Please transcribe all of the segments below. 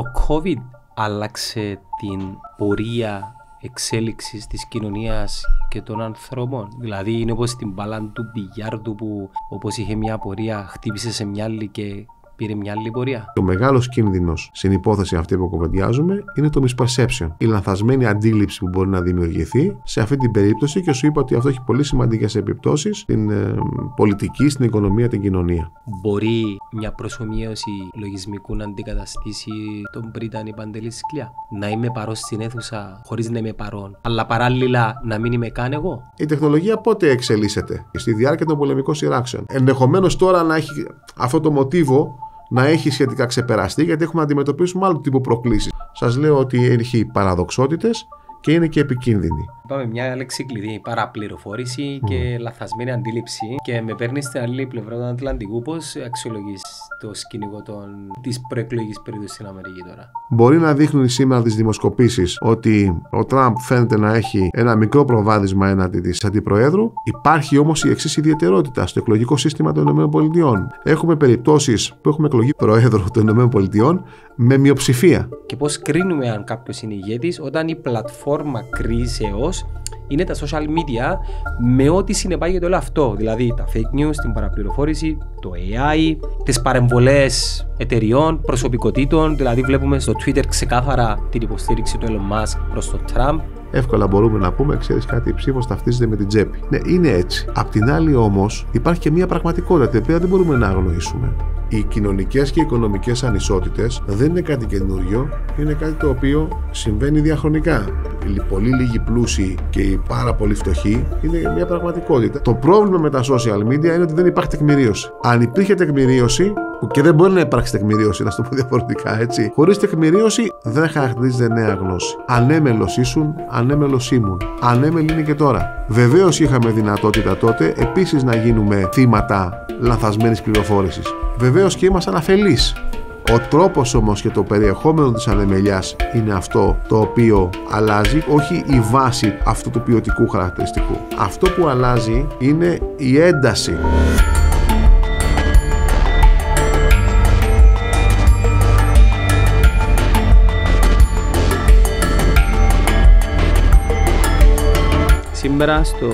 Ο COVID άλλαξε την πορεία εξέλιξης της κοινωνίας και των ανθρώπων. Δηλαδή, είναι όπως την μπάλα του μπιλιάρδου που, όπως είχε μια πορεία, χτύπησε σε μια άλλη και πήρε μια άλλη πορεία. Το μεγάλος κίνδυνος στην υπόθεση αυτή που κοβεντιάζουμε είναι το misperception. Η λανθασμένη αντίληψη που μπορεί να δημιουργηθεί σε αυτή την περίπτωση και σου είπα ότι αυτό έχει πολύ σημαντικές επιπτώσεις στην ε, πολιτική, στην οικονομία, την κοινωνία. Μπορεί μια προσωμείωση λογισμικού να αντικαταστήσει τον Πρίτανη Παντελή Σκλιά. Να είμαι παρό στην αίθουσα χωρίς να είμαι παρόν, αλλά παράλληλα να μην είμαι καν εγώ. Η τεχνολογία πότε εξελίσσεται, στη διάρκεια των πολεμικών σειράξεων. Ενδεχομένως τώρα να έχει αυτό το μοτίβο να έχει σχετικά ξεπεραστεί, γιατί έχουμε να αντιμετωπίσουμε άλλου τύπου προκλήσεις. Σας λέω ότι έχει παραδοξότητες, και είναι και επικίνδυνη. Είπαμε μια λέξη κλειδί, παραπληροφόρηση mm. και λαθασμένη αντίληψη και με παίρνεις στην άλλη πλευρά του Ατλαντικού πώς αξιολογείς το σκηνικό των... της προεκλογικής περίοδου στην Αμερική τώρα. Μπορεί να δείχνουν σήμερα τις δημοσκοπήσεις ότι ο Τραμπ φαίνεται να έχει ένα μικρό προβάδισμα έναντι της αντιπροέδρου. Υπάρχει όμως η εξής ιδιαιτερότητα στο εκλογικό σύστημα των ΗΠΑ. Έχουμε περιπτώσεις που έχουμε εκλογή προέδρου των ΗΠΑ με μειοψηφία. Και πώς κρίνουμε αν κάποιος είναι ηγέτης όταν η πλατφόρμα πλατφόρμα κρίσεως είναι τα social media με ό,τι συνεπάγεται όλο αυτό. Δηλαδή τα fake news, την παραπληροφόρηση, το AI, τις παρεμβολές εταιριών, προσωπικότητων. Δηλαδή βλέπουμε στο Twitter ξεκάθαρα την υποστήριξη του Elon Musk προς τον Trump. Εύκολα μπορούμε να πούμε, ξέρεις κάτι, η ψήφος ταυτίζεται με την τσέπη. Ναι, είναι έτσι. Απ' την άλλη όμως υπάρχει και μια πραγματικότητα την οποία δεν μπορούμε να αγνοήσουμε. Οι κοινωνικές και οικονομικές ανισότητες δεν είναι κάτι καινούριο, είναι κάτι το οποίο συμβαίνει διαχρονικά. Οι πολύ λίγοι πλούσιοι και οι πάρα πολύ φτωχοί είναι μια πραγματικότητα. Το πρόβλημα με τα social media είναι ότι δεν υπάρχει τεκμηρίωση. Αν υπήρχε τεκμηρίωση, και δεν μπορεί να υπάρξει τεκμηρίωση, να το πω διαφορετικά έτσι, χωρίς τεκμηρίωση δεν χαρακτηρίζεται νέα γνώση. Ανέμελος ήσουν, ανέμελος ήμουν. Ανέμελη είναι και τώρα. Βεβαίως είχαμε δυνατότητα τότε επίσης να γίνουμε θύματα λανθασμένης πληροφόρησης. Βεβαίως και ήμασταν αφελείς. Ο τρόπος όμως και το περιεχόμενο της ανεμελιάς είναι αυτό το οποίο αλλάζει, όχι η βάση αυτού του ποιοτικού χαρακτηριστικού. Αυτό που αλλάζει είναι η ένταση. Σήμερα στο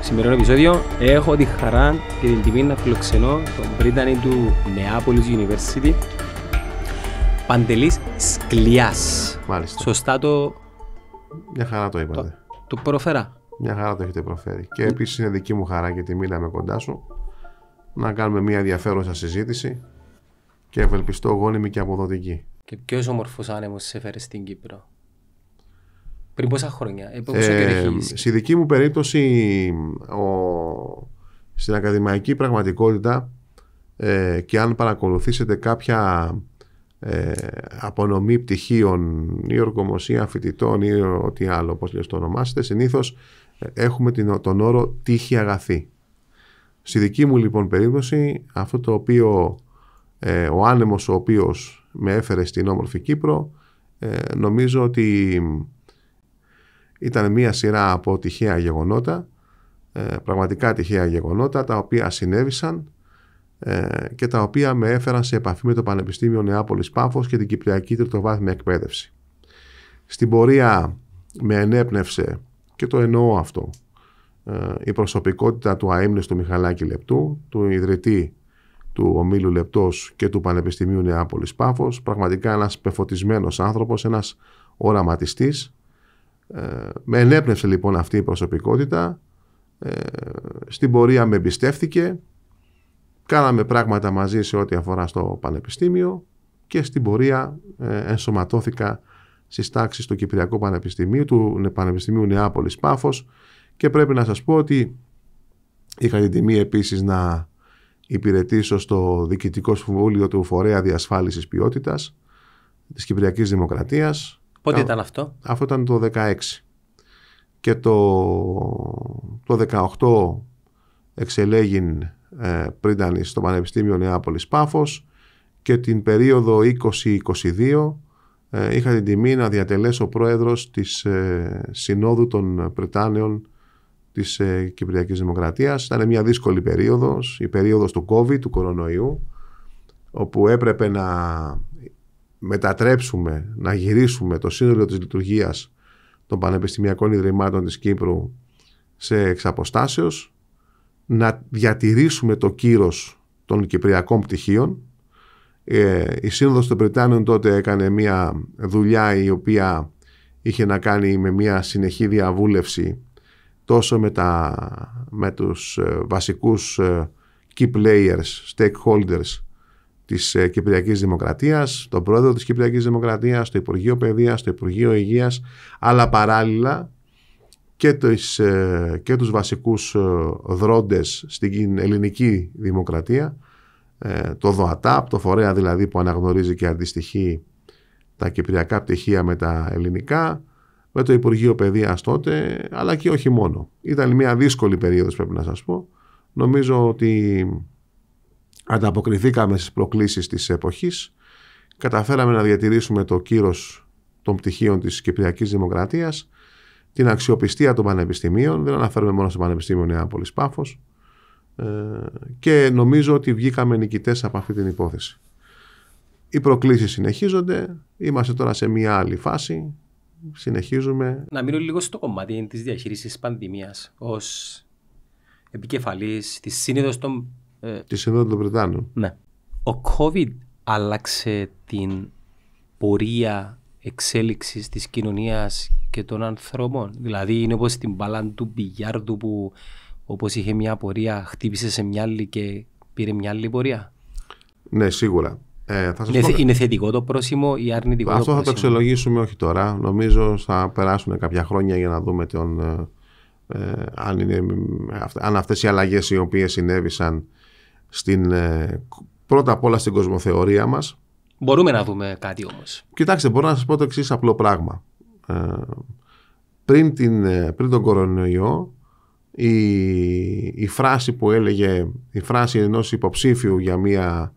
σημερινό επεισόδιο έχω τη χαρά και την τιμή να φιλοξενώ τον Πρίτανη του Νεάπολης University Παντελής Σκλιάς. Μάλιστα. Σωστά το... Μια χαρά το είπατε. Το, το προφέρα. Μια χαρά το έχετε προφέρει. Και επίσης είναι δική μου χαρά και τιμή να είμαι κοντά σου να κάνουμε μια ενδιαφέρουσα συζήτηση και ευελπιστώ γόνιμη και αποδοτική. Και ποιος όμορφο άνεμος σε στην Κύπρο. Πριν πόσα χρόνια, ε, ε Στη δική μου περίπτωση, ο, στην ακαδημαϊκή πραγματικότητα ε, και αν παρακολουθήσετε κάποια ε, απονομή πτυχίων ή ορκομοσία φοιτητών ή ό,τι άλλο, όπως λες το ονομάσετε, συνήθως ε, έχουμε την, τον όρο τύχη αγαθή. Στη δική μου λοιπόν περίπτωση, αυτό το οποίο ο άνεμος ο οποίος με έφερε στην όμορφη Κύπρο, νομίζω ότι ήταν μία σειρά από τυχαία γεγονότα, ε, πραγματικά τυχαία γεγονότα, τα οποία συνέβησαν ε, και τα οποία με έφεραν σε επαφή με το Πανεπιστήμιο Νεάπολης Πάφος και την Κυπριακή Τριτοβάθμια Εκπαίδευση. Στην πορεία με ενέπνευσε, και το εννοώ αυτό, ε, η προσωπικότητα του αείμνης του Μιχαλάκη Λεπτού, του ιδρυτή του Ομίλου Λεπτός και του Πανεπιστημίου Νεάπολης Πάφος, πραγματικά ένας πεφωτισμένος άνθρωπος, ένας οραματιστής, ε, με ενέπνευσε λοιπόν αυτή η προσωπικότητα. Ε, στην πορεία με εμπιστεύτηκε. Κάναμε πράγματα μαζί σε ό,τι αφορά στο Πανεπιστήμιο και στην πορεία ε, ενσωματώθηκα στις τάξεις του Κυπριακού Πανεπιστημίου, του Πανεπιστημίου Νεάπολης Πάφος. Και πρέπει να σας πω ότι είχα την τιμή επίσης να υπηρετήσω στο Διοικητικό Συμβούλιο του Φορέα Διασφάλισης ποιότητας της Κυπριακής Δημοκρατίας Πότε ήταν αυτό? Αυτό ήταν το 16. Και το, το 18 εξελέγην ε, στο Πανεπιστήμιο Νεάπολης Πάφος και την περίοδο 20-22 ε, είχα την τιμή να διατελέσω πρόεδρος της ε, Συνόδου των Πρετάνεων της ε, Κυπριακής Δημοκρατίας. Ήταν μια δύσκολη περίοδος, η περίοδος του COVID, του κορονοϊού, όπου έπρεπε να μετατρέψουμε, να γυρίσουμε το σύνολο της λειτουργίας των πανεπιστημιακών ιδρυμάτων της Κύπρου σε εξαποστάσεως, να διατηρήσουμε το κύρος των κυπριακών πτυχίων. Ε, η Σύνοδος των Πρετάνων τότε έκανε μια δουλειά η οποία είχε να κάνει με μια συνεχή διαβούλευση τόσο με, τα, με τους ε, βασικούς ε, key players, stakeholders της ε, Κυπριακής Δημοκρατίας, τον πρόεδρο της Κυπριακής Δημοκρατίας, το Υπουργείο Παιδείας, το Υπουργείο Υγείας, αλλά παράλληλα και, ε, και τους βασικούς ε, δρόντες στην ελληνική δημοκρατία, το ΔΟΑΤΑΠ, το φορέα δηλαδή που αναγνωρίζει και αντιστοιχεί τα κυπριακά πτυχία με τα ελληνικά, με το Υπουργείο Παιδείας τότε, αλλά και όχι μόνο. Ήταν μια δύσκολη περίοδος πρέπει να σας πω. Νομίζω ότι ανταποκριθήκαμε στις προκλήσεις της εποχής, καταφέραμε να διατηρήσουμε το κύρος των πτυχίων της Κυπριακής Δημοκρατίας, την αξιοπιστία των πανεπιστημίων, δεν αναφέρουμε μόνο στο Πανεπιστήμιο πολύ Πάφος, ε, και νομίζω ότι βγήκαμε νικητές από αυτή την υπόθεση. Οι προκλήσεις συνεχίζονται, είμαστε τώρα σε μια άλλη φάση, συνεχίζουμε. Να μείνω λίγο στο κομμάτι της διαχείρισης πανδημίας ως επικεφαλής της σύνδεσης των ε, τη Συνόδου των Βρετάνων. Ναι. Ο COVID άλλαξε την πορεία εξέλιξης της κοινωνίας και των ανθρώπων. Δηλαδή, είναι όπως την μπαλάν του Μπιγιάρδου που όπως είχε μια πορεία, χτύπησε σε μια άλλη και πήρε μια άλλη πορεία. Ναι, σίγουρα. Ε, θα σας είναι, πω... είναι θετικό το πρόσημο ή αρνητικό Αυτό το πρόσημο. θα το αξιολογήσουμε όχι τώρα. Νομίζω θα περάσουν κάποια χρόνια για να δούμε τον, ε, ε αν, είναι, ε, αν αυτές οι αλλαγές οι οποίες συνέβησαν στην, ε, πρώτα απ' όλα στην κοσμοθεωρία μας. Μπορούμε να δούμε κάτι όμως. Κοιτάξτε, μπορώ να σας πω το εξής απλό πράγμα. Ε, πριν, την, ε, πριν τον κορονοϊό, η, η φράση που έλεγε, η φράση ενός υποψήφιου για μια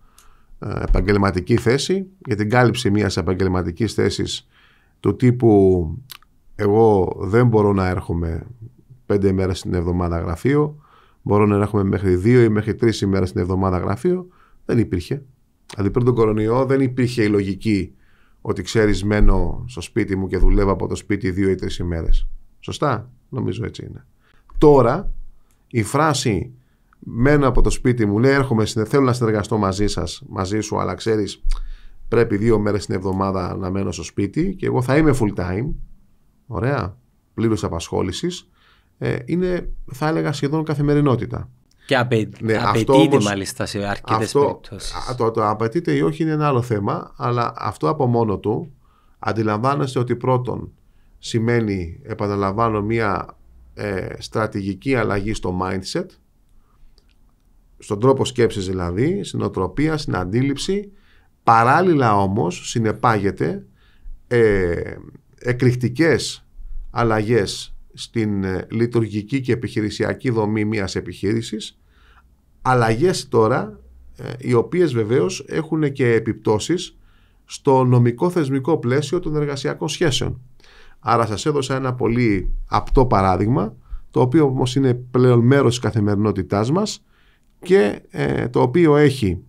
επαγγελματική θέση, για την κάλυψη μιας επαγγελματικής θέσης του τύπου εγώ δεν μπορώ να έρχομαι πέντε μέρες την εβδομάδα γραφείο, Μπορώ να έχουμε μέχρι δύο ή μέχρι τρεις ημέρες την εβδομάδα γραφείο. Δεν υπήρχε. Δηλαδή πριν τον κορονοϊό δεν υπήρχε η λογική ότι ξέρεις μένω στο σπίτι μου και δουλεύω από το σπίτι δύο ή τρεις ημέρες. Σωστά, νομίζω έτσι είναι. Τώρα η φράση μένω από το σπίτι μου, λέει έρχομαι, θέλω να συνεργαστώ μαζί σας μαζί σου, αλλά ξέρεις, πρέπει δύο μέρες την εβδομάδα να μένω στο σπίτι και εγώ θα είμαι full time, ωραία, Πλήρω απασχόλησης. Ε, είναι, θα έλεγα, σχεδόν καθημερινότητα. Και απαι... ναι, απαιτείται μάλιστα σε αρκετές περιπτώσει. Το, το απαιτείται ή όχι είναι ένα άλλο θέμα, αλλά αυτό από μόνο του αντιλαμβάνεστε ότι πρώτον σημαίνει, επαναλαμβάνω, μία ε, στρατηγική αλλαγή στο mindset, στον τρόπο σκέψης δηλαδή, στην οτροπία, στην αντίληψη, παράλληλα όμως συνεπάγεται ε, εκρηκτικές αλλαγές στην ε, λειτουργική και επιχειρησιακή δομή μιας επιχείρησης, αλλαγές τώρα ε, οι οποίες βεβαίως έχουν και επιπτώσεις στο νομικό θεσμικό πλαίσιο των εργασιακών σχέσεων. Άρα σας έδωσα ένα πολύ απτό παράδειγμα, το οποίο όμως είναι πλέον μέρος της καθημερινότητάς μας και ε, το οποίο έχει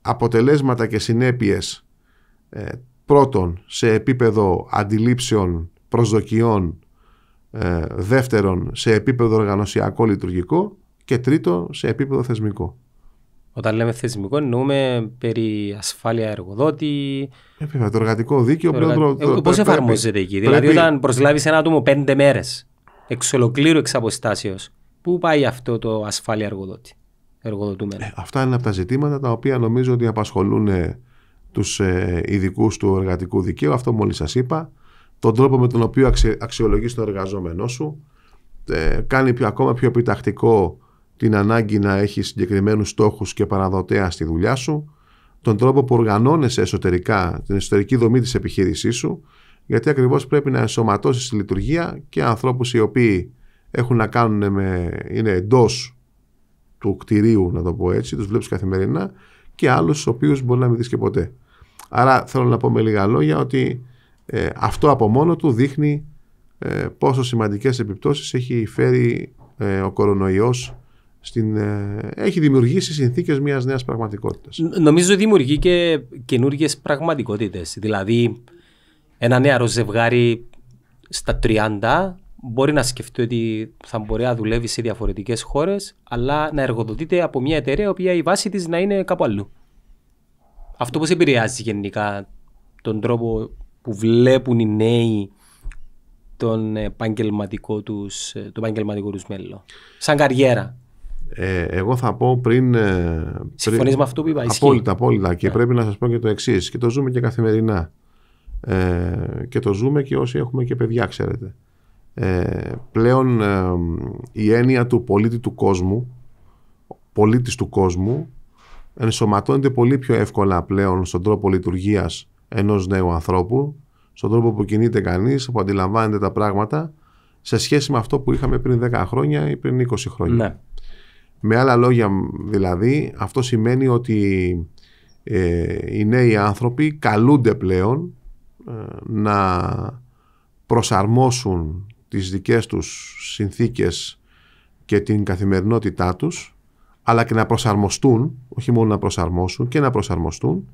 αποτελέσματα και συνέπειες πρώτον σε επίπεδο αντιλήψεων προσδοκιών, ε, δεύτερον σε επίπεδο οργανωσιακό λειτουργικό και τρίτο σε επίπεδο θεσμικό. Όταν λέμε θεσμικό εννοούμε περί ασφάλεια εργοδότη. Επίπεδο, το εργατικό δίκαιο. Εργα... Ε, το, Πώς εφαρμόζεται εκεί, δηλαδή όταν προσλάβεις ένα άτομο πέντε μέρες εξ ολοκλήρου εξ αποστάσεως, πού πάει αυτό το ασφάλεια εργοδότη. Εργοδοτούμενο. Ε, αυτά είναι από τα ζητήματα τα οποία νομίζω ότι απασχολούν ε, τους ειδικούς του εργατικού δικαίου, αυτό μόλις σας είπα, τον τρόπο με τον οποίο αξιολογείς τον εργαζόμενό σου, ε, κάνει πιο, ακόμα πιο επιτακτικό την ανάγκη να έχεις συγκεκριμένους στόχους και παραδοτέα στη δουλειά σου, τον τρόπο που οργανώνεσαι εσωτερικά, την εσωτερική δομή της επιχείρησής σου, γιατί ακριβώς πρέπει να ενσωματώσεις τη λειτουργία και ανθρώπους οι οποίοι έχουν να κάνουν με, είναι εντός του κτηρίου, να το πω έτσι, τους βλέπεις καθημερινά, και άλλους του οποίους μπορεί να μην δεις και ποτέ. Άρα θέλω να πω με λίγα λόγια ότι ε, αυτό από μόνο του δείχνει ε, πόσο σημαντικές επιπτώσεις έχει φέρει ε, ο κορονοϊός στην, έχει δημιουργήσει συνθήκες μιας νέας πραγματικότητας. Νομίζω δημιουργεί και καινούργιες πραγματικότητες. Δηλαδή ένα νέαρο ζευγάρι στα 30 μπορεί να σκεφτεί ότι θα μπορεί να δουλεύει σε διαφορετικές χώρες αλλά να εργοδοτείται από μια εταιρεία η οποία η βάση της να είναι κάπου αλλού. Αυτό πώς επηρεάζει γενικά τον τρόπο που βλέπουν οι νέοι τον ε, επαγγελματικό τους, ε, το επαγγελματικό μέλλον, σαν καριέρα. Ε, εγώ θα πω ε, πριν... Συμφωνείς με αυτό που είπα, ισχύει. Απόλυτα, απόλυτα. Και ναι. πρέπει να σας πω και το εξής και το ζούμε και καθημερινά. Ε, και το ζούμε και όσοι έχουμε και παιδιά, ξέρετε. Ε, πλέον η έννοια του πολίτη του κόσμου, πολίτης του κόσμου, ενσωματώνεται πολύ πιο εύκολα πλέον στον τρόπο λειτουργίας Ενός νέου ανθρώπου, στον τρόπο που κινείται κανείς, που αντιλαμβάνεται τα πράγματα, σε σχέση με αυτό που είχαμε πριν 10 χρόνια ή πριν 20 χρόνια. Ναι. Με άλλα λόγια δηλαδή, αυτό σημαίνει ότι ε, οι νέοι άνθρωποι καλούνται πλέον ε, να προσαρμόσουν τις δικές τους συνθήκες και την καθημερινότητά τους, αλλά και να προσαρμοστούν, όχι μόνο να προσαρμόσουν και να προσαρμοστούν,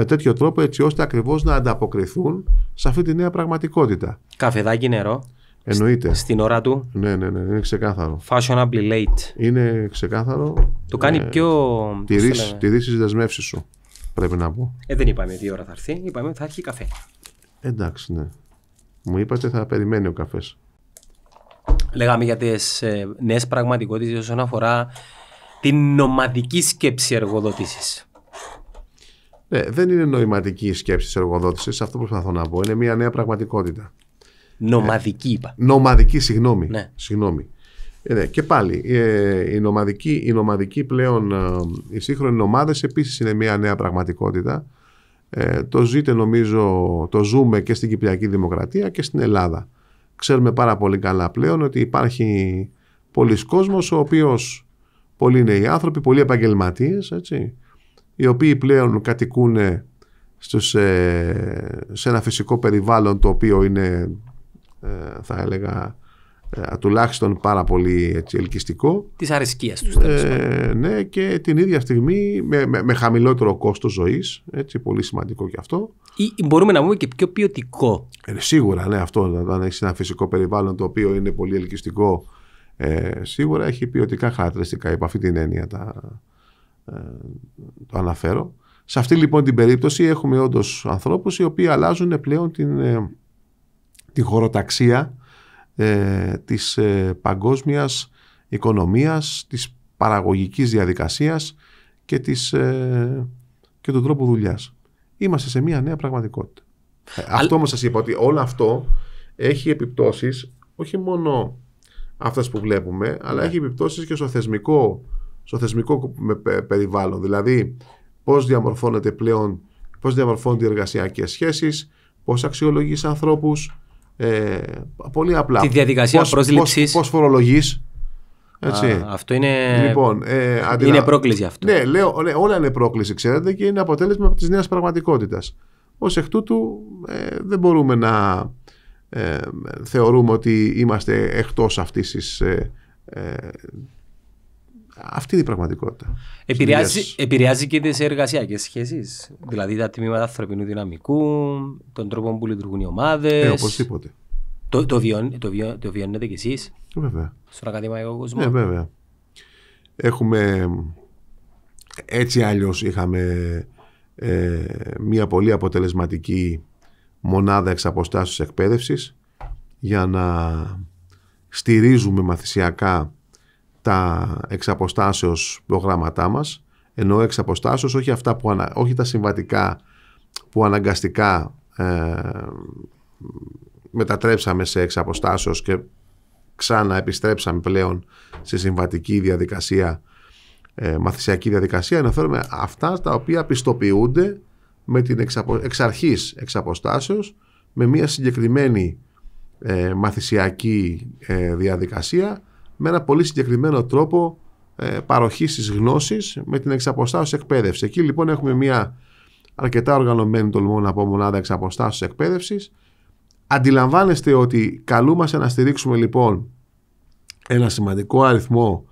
με τέτοιο τρόπο έτσι ώστε ακριβώς να ανταποκριθούν σε αυτή τη νέα πραγματικότητα. Καφεδάκι νερό. Εννοείται. Στην ώρα του. Ναι, ναι, ναι, είναι ξεκάθαρο. Fashionably late. Είναι ξεκάθαρο. Το κάνει ε, πιο. Τηρεί τι δεσμεύσεις σου, πρέπει να πω. Ε, δεν είπαμε τι ώρα θα έρθει, είπαμε θα έρθει καφέ. Εντάξει, ναι. Μου είπατε θα περιμένει ο καφές. Λέγαμε για τις ε, νέες πραγματικότητες όσον αφορά την νομαδική σκέψη εργοδότησης. Ναι, δεν είναι νοηματική η σκέψη της εργοδότησης. Αυτό που προσπαθώ να πω. Είναι μια νέα πραγματικότητα. Νομαδική, ε, είπα. Νομαδική, συγγνώμη. Ναι. Ε, ναι, και πάλι, ε, η, νομαδική, η νομαδική πλέον, ε, οι σύγχρονοι ομάδε επίσης είναι μια νέα πραγματικότητα. Ε, το ζείτε, νομίζω, το ζούμε και στην Κυπριακή Δημοκρατία και στην Ελλάδα. Ξέρουμε πάρα πολύ καλά πλέον ότι υπάρχει πολλοί κόσμος ο οποίος πολλοί νέοι άνθρωποι, πολλοί επαγγελματίες, έτσι, οι οποίοι πλέον κατοικούν στους, ε, σε ένα φυσικό περιβάλλον το οποίο είναι ε, θα έλεγα ε, τουλάχιστον πάρα πολύ έτσι, ελκυστικό της αρεσκίας τους ε, ναι και την ίδια στιγμή με, με, χαμηλότερο κόστος ζωής έτσι πολύ σημαντικό και αυτό ή μπορούμε να πούμε και πιο ποιοτικό ναι, σίγουρα ναι αυτό να έχεις ένα φυσικό περιβάλλον το οποίο είναι πολύ ελκυστικό σίγουρα έχει ποιοτικά χαρακτηριστικά υπό αυτή την έννοια τα, το αναφέρω. Σε αυτή λοιπόν την περίπτωση έχουμε όντως ανθρώπους οι οποίοι αλλάζουν πλέον την, ε, την χωροταξία ε, της ε, παγκόσμιας οικονομίας, της παραγωγικής διαδικασίας και, της, ε, και του τρόπου δουλειάς. Είμαστε σε μια νέα πραγματικότητα. Ε, αυτό όμως σας είπα ότι όλο αυτό έχει επιπτώσεις όχι μόνο αυτές που βλέπουμε, αλλά ναι. έχει επιπτώσεις και στο θεσμικό στο θεσμικό περιβάλλον. Δηλαδή, πώς διαμορφώνεται πλέον, πώς διαμορφώνονται οι εργασιακές σχέσεις, πώς αξιολογείς ανθρώπους. Ε, πολύ απλά. Τη διαδικασία πρόσληψης. Πώς φορολογεί. Α, αυτό είναι, λοιπόν, ε, είναι πρόκληση αυτό. Ναι, λέω, όλα είναι πρόκληση, ξέρετε, και είναι αποτέλεσμα της νέας πραγματικότητας. Ως εκ τούτου, ε, δεν μπορούμε να ε, θεωρούμε ότι είμαστε εκτός αυτής της, ε, ε, αυτή είναι η πραγματικότητα. Επηρεάζει, επηρεάζει και τις εργασιακές σχέσεις. Δηλαδή τα τμήματα ανθρωπινού δυναμικού, τον τρόπο που λειτουργούν οι ομάδες. Ε, οπωσδήποτε. Το, το, το, το βιώνετε κι εσείς. Βέβαια. Στον ακαδημαϊκό κόσμο. Ναι, βέβαια. Έχουμε. Έτσι αλλιώς είχαμε ε, μια πολύ αποτελεσματική μονάδα εξ αποστάσεως εκπαίδευσης για να στηρίζουμε μαθησιακά τα εξ προγράμματά μας, ενώ εξ αποστάσεως όχι, αυτά που ανα, όχι τα συμβατικά που αναγκαστικά ε, μετατρέψαμε σε εξ και ξανά επιστρέψαμε πλέον σε συμβατική διαδικασία, ε, μαθησιακή διαδικασία, αναφέρομαι αυτά τα οποία πιστοποιούνται με την εξαρχής εξ εξ με μια συγκεκριμένη ε, μαθησιακή ε, διαδικασία με ένα πολύ συγκεκριμένο τρόπο ε, παροχής της γνώσης με την εξαποστάσεως εκπαίδευσης. Εκεί λοιπόν έχουμε μια αρκετά οργανωμένη, τολμώ να πω, μονάδα εξαποστάσεως εκπαίδευσης. Αντιλαμβάνεστε ότι καλούμαστε να στηρίξουμε λοιπόν ένα σημαντικό αριθμό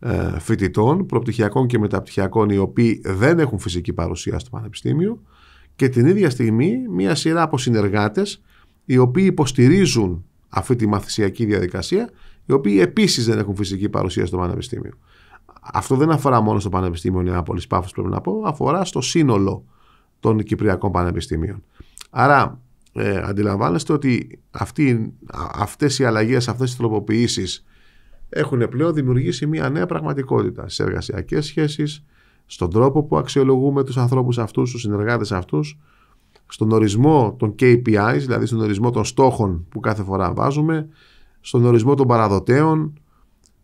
ε, φοιτητών, προπτυχιακών και μεταπτυχιακών, οι οποίοι δεν έχουν φυσική παρουσία στο Πανεπιστήμιο και την ίδια στιγμή μια σειρά από συνεργάτες οι οποίοι υποστηρίζουν αυτή τη μαθησιακή διαδικασία οι οποίοι επίσης δεν έχουν φυσική παρουσία στο Πανεπιστήμιο. Αυτό δεν αφορά μόνο στο Πανεπιστήμιο Νεάπολης Πάφο, πρέπει να πω, αφορά στο σύνολο των Κυπριακών Πανεπιστήμιων. Άρα, ε, αντιλαμβάνεστε ότι αυτές οι αλλαγές, αυτές οι τροποποίησει έχουν πλέον δημιουργήσει μια νέα πραγματικότητα στις εργασιακές σχέσεις, στον τρόπο που αξιολογούμε τους ανθρώπους αυτούς, τους συνεργάτες αυτούς, στον ορισμό των KPIs, δηλαδή στον ορισμό των στόχων που κάθε φορά βάζουμε, στον ορισμό των παραδοτέων,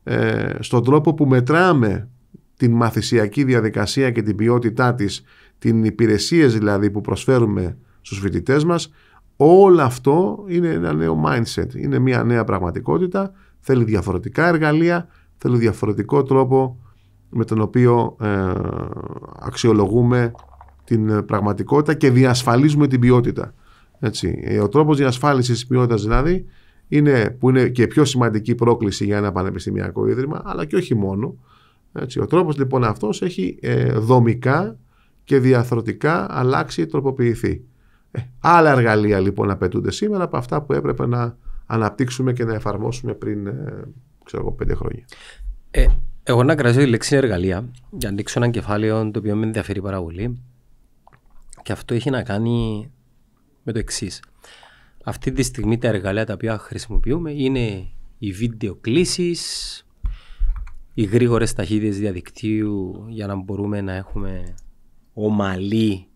ε, στον τρόπο που μετράμε την μαθησιακή διαδικασία και την ποιότητά της, την υπηρεσίες δηλαδή που προσφέρουμε στους φοιτητές μας, όλο αυτό είναι ένα νέο mindset, είναι μια νέα πραγματικότητα, θέλει διαφορετικά εργαλεία, θέλει διαφορετικό τρόπο με τον οποίο ε, αξιολογούμε την πραγματικότητα και διασφαλίζουμε την ποιότητα. Έτσι. Ε, ο τρόπος διασφάλισης της ποιότητας δηλαδή είναι, που είναι και πιο σημαντική πρόκληση για ένα πανεπιστημιακό ίδρυμα, αλλά και όχι μόνο. Έτσι, ο τρόπος λοιπόν αυτός έχει ε, δομικά και διαθροτικά αλλάξει, τροποποιηθεί. Ε, άλλα εργαλεία λοιπόν απαιτούνται σήμερα από αυτά που έπρεπε να αναπτύξουμε και να εφαρμόσουμε πριν ε, ξέρω, πέντε χρόνια. Ε, εγώ να κρατήσω τη λέξη εργαλεία για να ανοίξω ένα κεφάλαιο το οποίο με ενδιαφέρει πάρα πολύ και αυτό έχει να κάνει με το εξής. Αυτή τη στιγμή τα εργαλεία τα οποία χρησιμοποιούμε είναι οι βίντεο κλήσεις, οι γρήγορες ταχύτητες διαδικτύου για να μπορούμε να έχουμε ομαλή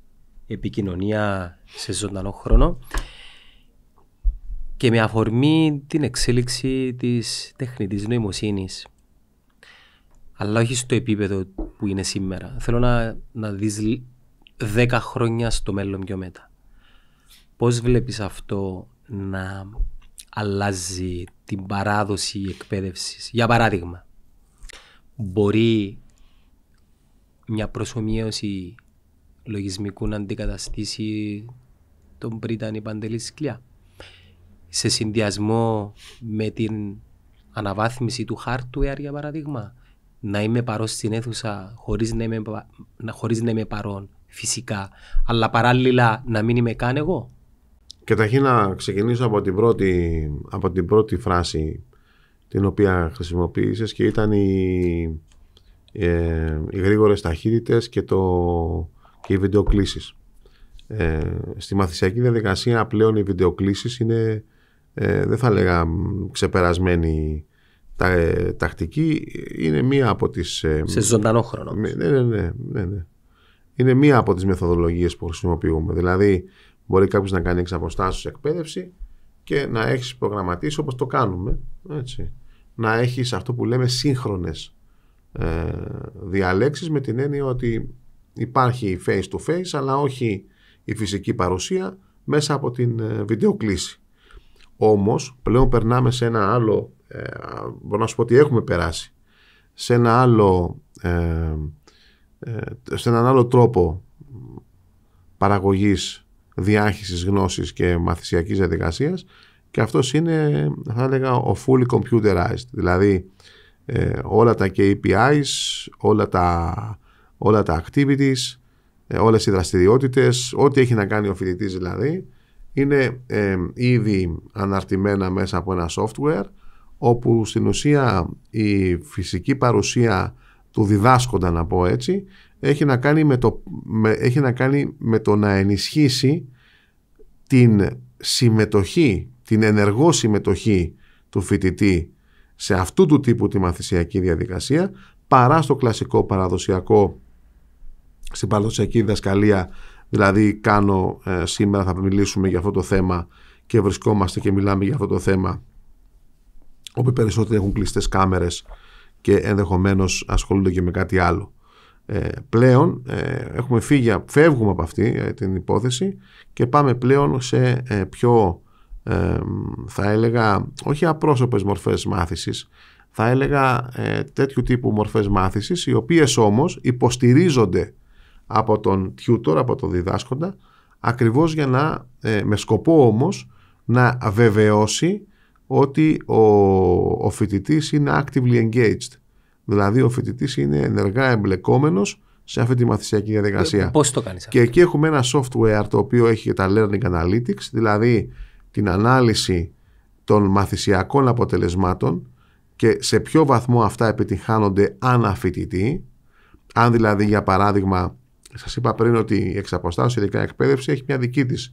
επικοινωνία σε ζωντανό χρόνο και με αφορμή την εξέλιξη της τεχνητής νοημοσύνης αλλά όχι στο επίπεδο που είναι σήμερα. Θέλω να, να δεις 10 χρόνια στο μέλλον πιο μετά. Πώς βλέπεις αυτό να αλλάζει την παράδοση εκπαίδευσης. Για παράδειγμα, μπορεί μια προσωμείωση λογισμικού να αντικαταστήσει τον Πρίτανη Παντελή Σκλιά. Σε συνδυασμό με την αναβάθμιση του hardware, για παράδειγμα, να είμαι παρόν στην αίθουσα χωρίς να είμαι, χωρίς να είμαι παρόν φυσικά, αλλά παράλληλα να μην είμαι καν εγώ. Καταρχήν να ξεκινήσω από την πρώτη, από την πρώτη φράση την οποία χρησιμοποίησες και ήταν οι, ε, οι γρήγορες ταχύτητες και, το, και οι βιντεοκλήσεις. Ε, στη μαθησιακή διαδικασία πλέον οι βιντεοκλήσεις είναι, ε, δεν θα λέγα ξεπερασμένη τα, ε, τακτική, είναι μία από τις... Ε, Σε ζωντανό χρόνο. Ναι ναι, ναι, ναι, ναι. Είναι μία από τις μεθοδολογίες που χρησιμοποιούμε. Δηλαδή, Μπορεί κάποιος να κάνει εξ εκπαίδευση και να έχεις προγραμματίσει όπως το κάνουμε. Έτσι. Να έχεις αυτό που λέμε σύγχρονες ε, διαλέξεις με την έννοια ότι υπάρχει face to face, αλλά όχι η φυσική παρουσία μέσα από την ε, βιντεοκλήση. Όμως πλέον περνάμε σε ένα άλλο, ε, μπορώ να σου πω ότι έχουμε περάσει, σε ένα άλλο, ε, ε σε έναν άλλο τρόπο παραγωγής διάχυσης γνώσης και μαθησιακής διαδικασίας και αυτός είναι, θα έλεγα, ο fully computerized, δηλαδή ε, όλα τα KPIs, όλα τα, όλα τα activities, ε, όλες οι δραστηριότητες, ό,τι έχει να κάνει ο φοιτητής δηλαδή, είναι ε, ήδη αναρτημένα μέσα από ένα software, όπου στην ουσία η φυσική παρουσία του διδάσκοντα, να πω έτσι, έχει να κάνει με το, έχει να, κάνει με ενισχύσει την συμμετοχή, την ενεργό συμμετοχή του φοιτητή σε αυτού του τύπου τη μαθησιακή διαδικασία παρά στο κλασικό παραδοσιακό στην παραδοσιακή διδασκαλία δηλαδή κάνω ε, σήμερα θα μιλήσουμε για αυτό το θέμα και βρισκόμαστε και μιλάμε για αυτό το θέμα όπου περισσότεροι έχουν κλειστές κάμερες και ενδεχομένως ασχολούνται και με κάτι άλλο. Ε, πλέον ε, έχουμε φύγει, φεύγουμε από αυτή ε, την υπόθεση και πάμε πλέον σε ε, πιο θα έλεγα όχι απρόσωπες μορφές μάθησης θα έλεγα τέτοιου τύπου μορφές μάθησης οι οποίες όμως υποστηρίζονται από τον tutor, από τον διδάσκοντα ακριβώς για να με σκοπό όμως να βεβαιώσει ότι ο, ο φοιτητής είναι actively engaged Δηλαδή, ο φοιτητής είναι ενεργά εμπλεκόμενος σε αυτή τη μαθησιακή διαδικασία. Ε, Πώς το κάνεις αυτό. Και εκεί έχουμε ένα software το οποίο έχει τα learning analytics, δηλαδή την ανάλυση των μαθησιακών αποτελεσμάτων και σε ποιο βαθμό αυτά επιτυχάνονται ανά φοιτητή. Αν δηλαδή, για παράδειγμα, σας είπα πριν ότι η εξαποστάσεως ειδικά εκπαίδευση έχει μια δική της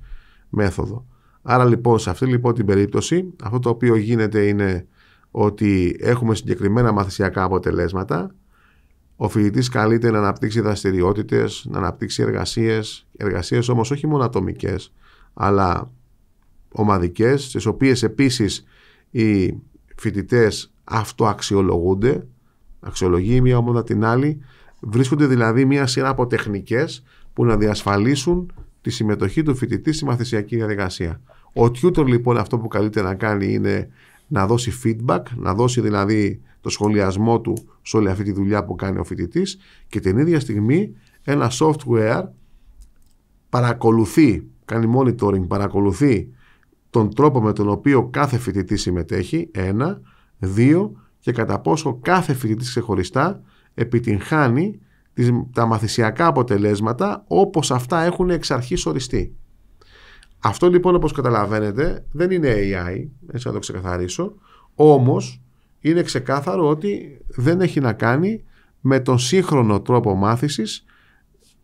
μέθοδο. Άρα λοιπόν, σε αυτή λοιπόν την περίπτωση, αυτό το οποίο γίνεται είναι ότι έχουμε συγκεκριμένα μαθησιακά αποτελέσματα, ο φοιτητής καλείται να αναπτύξει δραστηριότητες, να αναπτύξει εργασίες, εργασίες όμως όχι μόνο ατομικές, αλλά ομαδικές, στις οποίες επίσης οι φοιτητές αυτοαξιολογούνται, αξιολογεί η μία ομάδα την άλλη, βρίσκονται δηλαδή μία σειρά από τεχνικές που να διασφαλίσουν τη συμμετοχή του φοιτητή στη μαθησιακή διαδικασία. Ο tutor λοιπόν αυτό που καλείται να κάνει είναι να δώσει feedback, να δώσει δηλαδή το σχολιασμό του σε όλη αυτή τη δουλειά που κάνει ο φοιτητής και την ίδια στιγμή ένα software παρακολουθεί, κάνει monitoring, παρακολουθεί τον τρόπο με τον οποίο κάθε φοιτητή συμμετέχει, ένα, δύο, και κατά πόσο κάθε φοιτητής ξεχωριστά επιτυγχάνει τα μαθησιακά αποτελέσματα όπως αυτά έχουν εξ αρχής οριστεί. Αυτό λοιπόν όπως καταλαβαίνετε δεν είναι AI, έτσι να το ξεκαθαρίσω, όμως είναι ξεκάθαρο ότι δεν έχει να κάνει με τον σύγχρονο τρόπο μάθησης,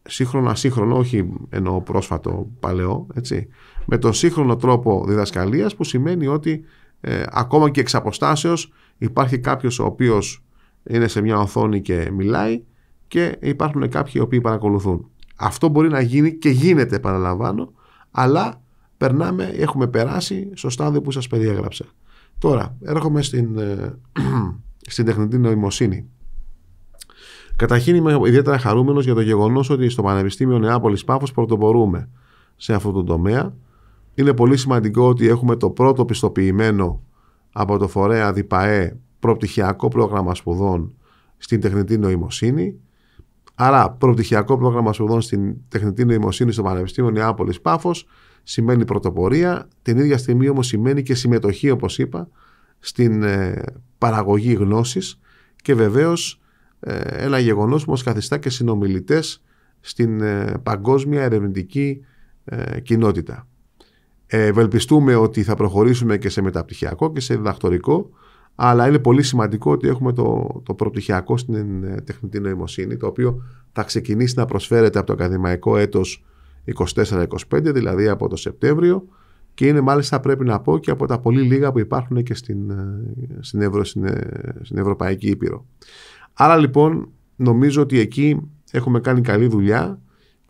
σύγχρονο ασύγχρονο, όχι εννοώ πρόσφατο παλαιό, έτσι, με τον σύγχρονο τρόπο διδασκαλίας που σημαίνει ότι ε, ακόμα και εξ αποστάσεως υπάρχει κάποιος ο οποίος είναι σε μια οθόνη και μιλάει και υπάρχουν κάποιοι οι οποίοι παρακολουθούν. Αυτό μπορεί να γίνει και γίνεται, παραλαμβάνω, αλλά περνάμε, έχουμε περάσει στο στάδιο που σας περιέγραψα. Τώρα, έρχομαι στην, ε, στην τεχνητή νοημοσύνη. Καταρχήν είμαι ιδιαίτερα χαρούμενος για το γεγονός ότι στο Πανεπιστήμιο Νεάπολης Πάφος πρωτοπορούμε σε αυτό το τομέα. Είναι πολύ σημαντικό ότι έχουμε το πρώτο πιστοποιημένο από το φορέα ΔΙΠΑΕ προπτυχιακό πρόγραμμα σπουδών στην τεχνητή νοημοσύνη. Άρα, προπτυχιακό πρόγραμμα σπουδών στην τεχνητή νοημοσύνη στο Πανεπιστήμιο Νεάπολης Πάφος σημαίνει πρωτοπορία, την ίδια στιγμή όμως σημαίνει και συμμετοχή, όπως είπα, στην ε, παραγωγή γνώσης και βεβαίως ε, ένα γεγονός που μας καθιστά και συνομιλητές στην ε, παγκόσμια ερευνητική κοινότητα. Ευελπιστούμε ότι θα προχωρήσουμε και σε μεταπτυχιακό και σε διδακτορικό, αλλά είναι πολύ σημαντικό ότι έχουμε το, το προπτυχιακό στην τεχνητή νοημοσύνη, το οποίο θα ξεκινήσει να προσφέρεται από το ακαδημαϊκό έτος 24-25, δηλαδή από το Σεπτέμβριο και είναι μάλιστα πρέπει να πω και από τα πολύ λίγα που υπάρχουν και στην, ε, στην, Ευρω, στην, ε, στην Ευρωπαϊκή Ήπειρο. Άρα λοιπόν νομίζω ότι εκεί έχουμε κάνει καλή δουλειά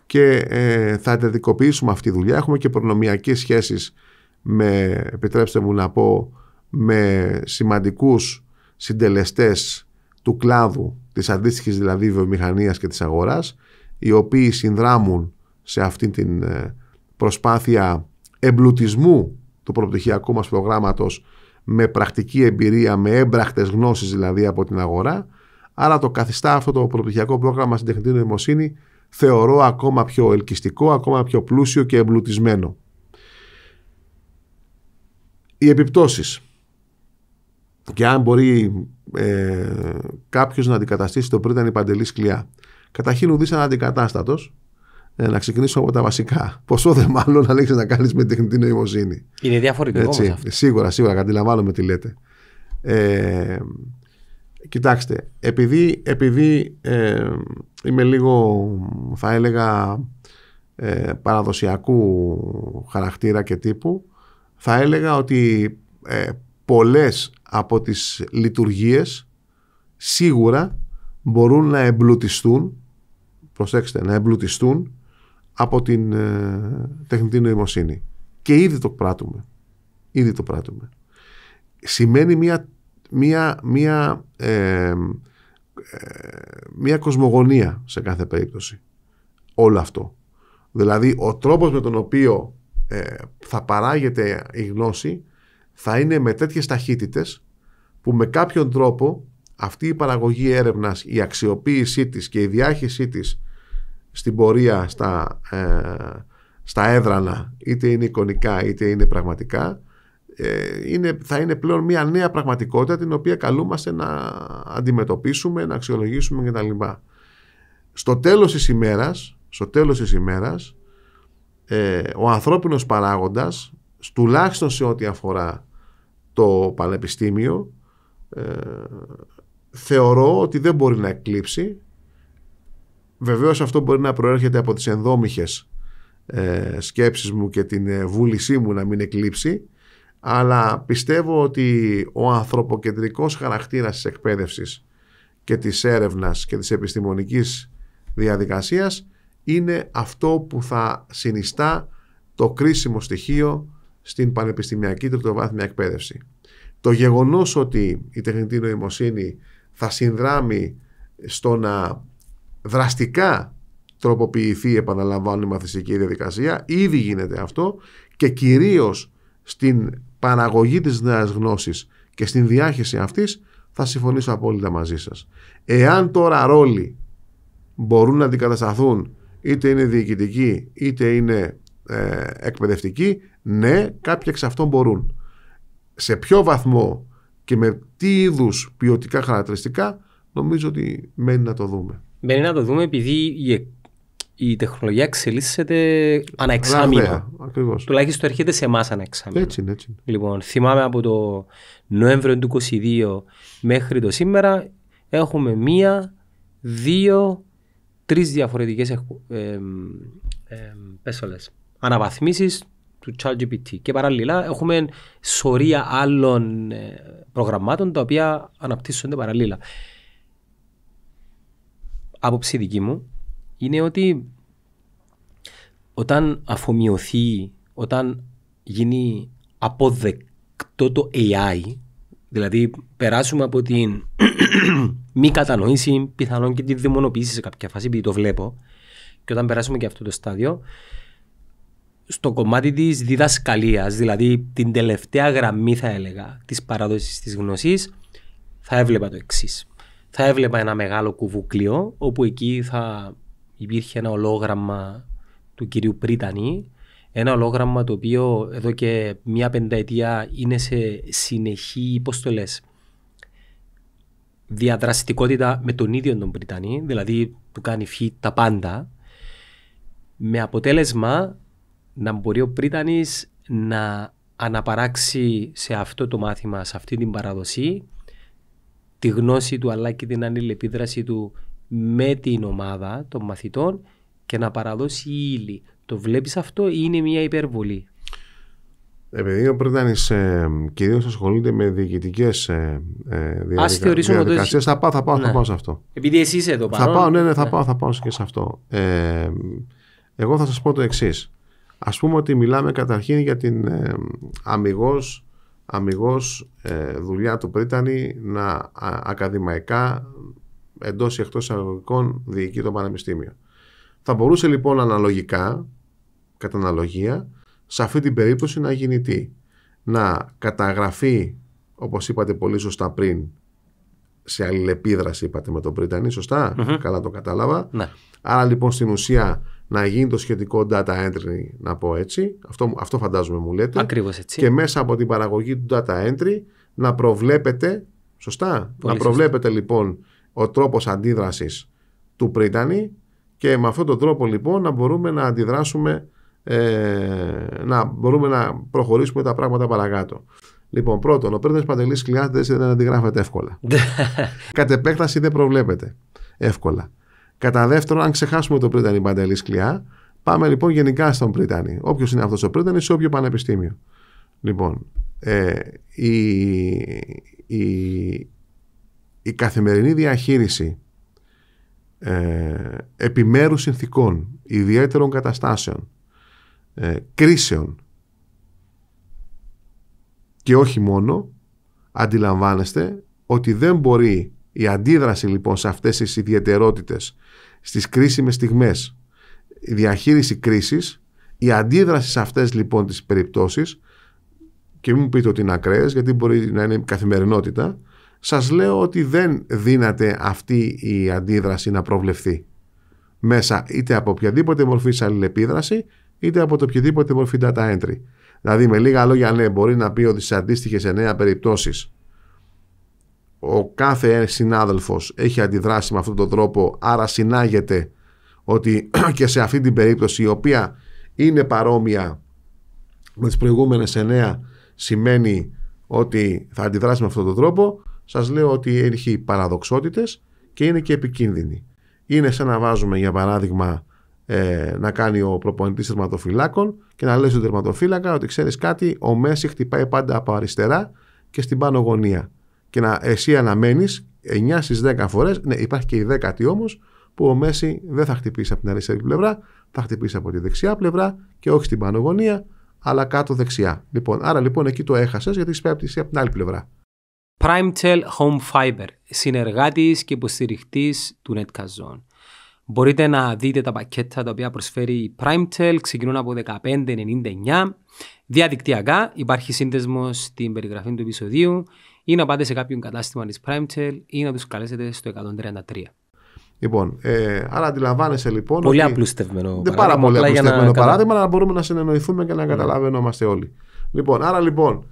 και ε, θα εντατικοποιήσουμε αυτή τη δουλειά. Έχουμε και προνομιακές σχέσεις με, επιτρέψτε μου να πω, με σημαντικούς συντελεστές του κλάδου της αντίστοιχης δηλαδή βιομηχανίας και της αγοράς, οι οποίοι συνδράμουν σε αυτή την ε, προσπάθεια εμπλουτισμού του προπτυχιακού μας προγράμματος με πρακτική εμπειρία, με έμπρακτες γνώσεις δηλαδή από την αγορά. Άρα το καθιστά αυτό το προπτυχιακό πρόγραμμα στην τεχνητή νοημοσύνη θεωρώ ακόμα πιο ελκυστικό, ακόμα πιο πλούσιο και εμπλουτισμένο. Οι επιπτώσεις. Και αν μπορεί ε, κάποιος να αντικαταστήσει το πριν ήταν η παντελή σκλιά. Καταρχήν ουδής αντικατάστατος ε, να ξεκινήσω από τα βασικά. Πόσο δε μάλλον να λέξει να κάνεις με τεχνητή νοημοσύνη. Είναι διαφορετικό όμως αυτό. Ε, σίγουρα, σίγουρα, αντιλαμβάνομαι τι λέτε. Ε, κοιτάξτε, επειδή, επειδή ε, είμαι λίγο, θα έλεγα, ε, παραδοσιακού χαρακτήρα και τύπου, θα έλεγα ότι ε, πολλές από τις λειτουργίες σίγουρα μπορούν να εμπλουτιστούν, προσέξτε, να εμπλουτιστούν από την ε, τεχνητή νοημοσύνη. Και ήδη το πράττουμε. Ήδη το πράττουμε. Σημαίνει μια, μια, μια, ε, ε, μια κοσμογονία σε κάθε περίπτωση. Όλο αυτό. Δηλαδή ο τρόπος με τον οποίο θα παράγεται η γνώση θα είναι με τέτοιες ταχύτητες που με κάποιον τρόπο αυτή η παραγωγή έρευνας, η αξιοποίησή της και η διάχυσή της στην πορεία στα, ε, στα έδρανα, είτε είναι εικονικά είτε είναι πραγματικά, ε, είναι, θα είναι πλέον μια νέα πραγματικότητα την οποία καλούμαστε να αντιμετωπίσουμε, να αξιολογήσουμε κτλ. Στο τέλος της ημέρας, στο τέλος της ημέρας ε, ο ανθρώπινος παράγοντας, τουλάχιστον σε ό,τι αφορά το πανεπιστήμιο, ε, θεωρώ ότι δεν μπορεί να εκλείψει Βεβαίως αυτό μπορεί να προέρχεται από τις ενδόμηχες ε, σκέψεις μου και την ε, βούλησή μου να μην εκλείψει αλλά πιστεύω ότι ο ανθρωποκεντρικός χαρακτήρας της εκπαίδευσης και της έρευνας και της επιστημονικής διαδικασίας είναι αυτό που θα συνιστά το κρίσιμο στοιχείο στην πανεπιστημιακή τριτοβάθμια εκπαίδευση. Το γεγονός ότι η τεχνητή νοημοσύνη θα συνδράμει στο να δραστικά τροποποιηθεί, επαναλαμβάνω, η μαθησική διαδικασία. Ήδη γίνεται αυτό και κυρίως στην παραγωγή της νέας γνώσης και στην διάχυση αυτής θα συμφωνήσω απόλυτα μαζί σας. Εάν τώρα ρόλοι μπορούν να αντικατασταθούν είτε είναι διοικητικοί είτε είναι ε, εκπαιδευτικοί, ναι, κάποιοι εξ αυτών μπορούν. Σε ποιο βαθμό και με τι είδους ποιοτικά χαρακτηριστικά νομίζω ότι μένει να το δούμε. Μένει να το δούμε επειδή η, η τεχνολογία εξελίσσεται αναεξάμεινο. Τουλάχιστον έρχεται σε εμάς αναεξάμεινο. Έτσι, έτσι. Λοιπόν, θυμάμαι από το Νοέμβριο του 2022 μέχρι το σήμερα έχουμε μία, δύο, τρεις διαφορετικές ε, ε, ε, αναβαθμίσεις του ChatGPT. Και παράλληλα έχουμε σωρία άλλων ε, προγραμμάτων τα οποία αναπτύσσονται παράλληλα άποψη δική μου είναι ότι όταν αφομοιωθεί, όταν γίνει αποδεκτό το AI, δηλαδή περάσουμε από την μη κατανοήση, πιθανόν και τη δαιμονοποίηση σε κάποια φάση, επειδή το βλέπω, και όταν περάσουμε και αυτό το στάδιο, στο κομμάτι της διδασκαλίας, δηλαδή την τελευταία γραμμή, θα έλεγα, της παράδοσης της γνώσης, θα έβλεπα το εξής θα έβλεπα ένα μεγάλο κουβουκλίο όπου εκεί θα υπήρχε ένα ολόγραμμα του κυρίου Πρίτανη ένα ολόγραμμα το οποίο εδώ και μία πενταετία είναι σε συνεχή, υποστολές. διαδραστικότητα με τον ίδιο τον Πριτανή, δηλαδή του κάνει φύ τα πάντα, με αποτέλεσμα να μπορεί ο Πρίτανης να αναπαράξει σε αυτό το μάθημα, σε αυτή την παραδοσή, τη γνώση του αλλά και την επίδραση του με την ομάδα των μαθητών και να παραδώσει ύλη. Το βλέπεις αυτό ή είναι μια υπερβολή. Επειδή ο Πρετάνης ε, κυρίως ασχολείται με διοικητικές ε, ε, διαδικασίες, διαδικασίες θα πάω, θα πάω, θα ναι. πάω σε αυτό. Επειδή εσύ είσαι εδώ πάνω. Θα πάω, ναι, ναι, θα ναι. πάω, θα πάω και σε αυτό. Ε, εγώ θα σας πω το εξής. Ας πούμε ότι μιλάμε καταρχήν για την ε, αμυγός αμυγός ε, δουλειά του Πρίτανη να ακαδημαϊκά εντός ή εκτός αγωγικών διοικεί το Πανεπιστήμιο. Θα μπορούσε λοιπόν αναλογικά, κατά αναλογία, σε αυτή την περίπτωση να γίνει τι. Να καταγραφεί, όπως είπατε πολύ σωστά πριν, σε αλληλεπίδραση είπατε με τον Πρίτανη, καλά το κατάλαβα. Ναι. Άρα λοιπόν στην ουσία να γίνει το σχετικό data entry, να πω έτσι. Αυτό, αυτό φαντάζομαι μου λέτε. Ακριβώς έτσι. Και μέσα από την παραγωγή του data entry να προβλέπετε, σωστά, να προβλέπετε λοιπόν ο τρόπος αντίδρασης του πρίτανη και με αυτόν τον τρόπο λοιπόν να μπορούμε να αντιδράσουμε, ε, να μπορούμε να προχωρήσουμε τα πράγματα παρακάτω. Λοιπόν, πρώτον, ο πρίτανης Παντελής Κλειάδη δεν αντιγράφεται εύκολα. Ναι. Κατ' επέκταση δεν προβλέπεται εύκολα. Κατά δεύτερον, αν ξεχάσουμε τον Πρίτανη Παντελή Σκλιά, πάμε λοιπόν γενικά στον Πρίτανη. Όποιος είναι αυτός ο Πρίτανης, σε όποιο πανεπιστήμιο. Λοιπόν, ε, η, η, η καθημερινή διαχείριση ε, επιμέρους συνθήκων, ιδιαίτερων καταστάσεων, ε, κρίσεων και όχι μόνο, αντιλαμβάνεστε ότι δεν μπορεί η αντίδραση λοιπόν σε αυτές τις ιδιαιτερότητες στις κρίσιμες στιγμές. Η διαχείριση κρίσης, η αντίδραση σε αυτές λοιπόν τις περιπτώσεις και μην μου πείτε ότι είναι ακραίες γιατί μπορεί να είναι καθημερινότητα σας λέω ότι δεν δύναται αυτή η αντίδραση να προβλεφθεί μέσα είτε από οποιαδήποτε μορφή αλληλεπίδραση είτε από το οποιαδήποτε μορφή data entry. Δηλαδή με λίγα λόγια ναι μπορεί να πει ότι σε αντίστοιχες νέα περιπτώσεις ο κάθε συνάδελφος έχει αντιδράσει με αυτόν τον τρόπο, άρα συνάγεται ότι και σε αυτή την περίπτωση η οποία είναι παρόμοια με τις προηγούμενες εννέα σημαίνει ότι θα αντιδράσει με αυτόν τον τρόπο, σας λέω ότι έχει παραδοξότητες και είναι και επικίνδυνη. Είναι σαν να βάζουμε για παράδειγμα ε, να κάνει ο προπονητής τερματοφυλάκων και να λέει στον τερματοφύλακα ότι ξέρεις κάτι, ο Μέση χτυπάει πάντα από αριστερά και στην πάνω γωνία και να, εσύ αναμένεις 9 στι 10 φορές, ναι, υπάρχει και η δέκατη όμως, που ο Μέση δεν θα χτυπήσει από την αριστερή πλευρά, θα χτυπήσει από τη δεξιά πλευρά και όχι στην πανογωνία, αλλά κάτω δεξιά. Λοιπόν, άρα λοιπόν εκεί το έχασες γιατί είσαι από την άλλη πλευρά. PrimeTel Home Fiber, συνεργάτης και υποστηριχτής του NetCazon. Μπορείτε να δείτε τα πακέτα τα οποία προσφέρει η PrimeTel, ξεκινούν από 15,99. Διαδικτυακά υπάρχει σύνδεσμος στην περιγραφή του επεισοδίου ή να πάτε σε κάποιον κατάστημα της Primetel ή να τους καλέσετε στο 133. Λοιπόν, ε, άρα αντιλαμβάνεσαι λοιπόν. Πολύ ότι... απλουστευμένο δεν Πάρα πολύ απλουστευμένο να... παράδειγμα, αλλά μπορούμε να συνεννοηθούμε και να mm. καταλαβαίνόμαστε όλοι. Λοιπόν, άρα λοιπόν,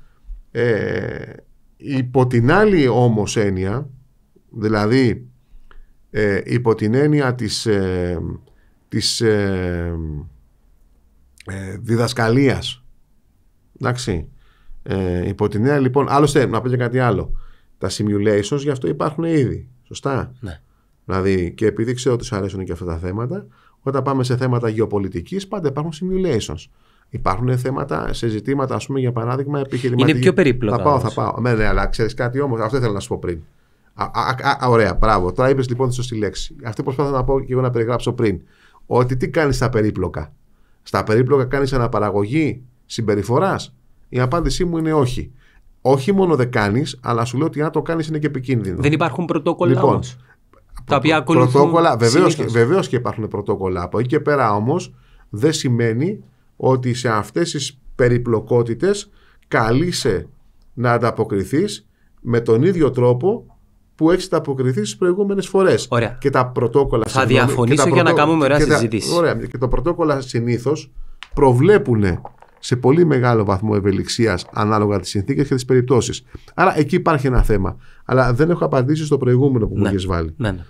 ε, υπό την άλλη όμως έννοια, δηλαδή ε, υπό την έννοια της, ε, της ε, ε διδασκαλίας εντάξει, ε, υπό τη νέα. Λοιπόν, άλλωστε, να πω και κάτι άλλο. Τα simulations γι' αυτό υπάρχουν ήδη. Σωστά. Ναι. Δηλαδή, και επειδή ξέρω ότι σου αρέσουν και αυτά τα θέματα, όταν πάμε σε θέματα γεωπολιτικής, πάντα υπάρχουν simulations. Υπάρχουν θέματα σε ζητήματα, ας πούμε, για παράδειγμα, επιχειρηματικά. Είναι πιο περίπλοκα. Θα πάω, θα πάω. Με, ναι, ναι, αλλά ξέρεις κάτι όμως, αυτό ήθελα να σου πω πριν. Α, α, α, ωραία, μπράβο. Τώρα είπες λοιπόν τη σωστή λέξη. Αυτή προσπάθησα να πω και εγώ να περιγράψω πριν. Ότι τι κάνεις στα περίπλοκα. Στα περίπλοκα κάνεις αναπαραγωγή συμπεριφοράς η απάντησή μου είναι όχι. Όχι μόνο δεν κάνεις, αλλά σου λέω ότι αν το κάνεις είναι και επικίνδυνο. Δεν υπάρχουν πρωτόκολλα λοιπόν, όμως, τα οποία ακολουθούν. Πρωτόκολλα, βεβαίως και, και υπάρχουν πρωτόκολλα. Από εκεί και πέρα όμως δεν σημαίνει ότι σε αυτές τις περιπλοκότητες καλείσαι να ανταποκριθείς με τον ίδιο τρόπο που έχεις ανταποκριθεί στις προηγούμενες φορές. Και τα πρωτόκολλα Θα διαφωνήσω για πρωτό... να κάνουμε ωραία συζήτηση. Ωραία. Και τα πρωτόκολλα συνήθως προβλέπουν σε πολύ μεγάλο βαθμό ευελιξίας ανάλογα τις συνθήκες και τις περιπτώσεις. Άρα εκεί υπάρχει ένα θέμα. Αλλά δεν έχω απαντήσει στο προηγούμενο που μου ναι. είχες βάλει. Ναι, ναι.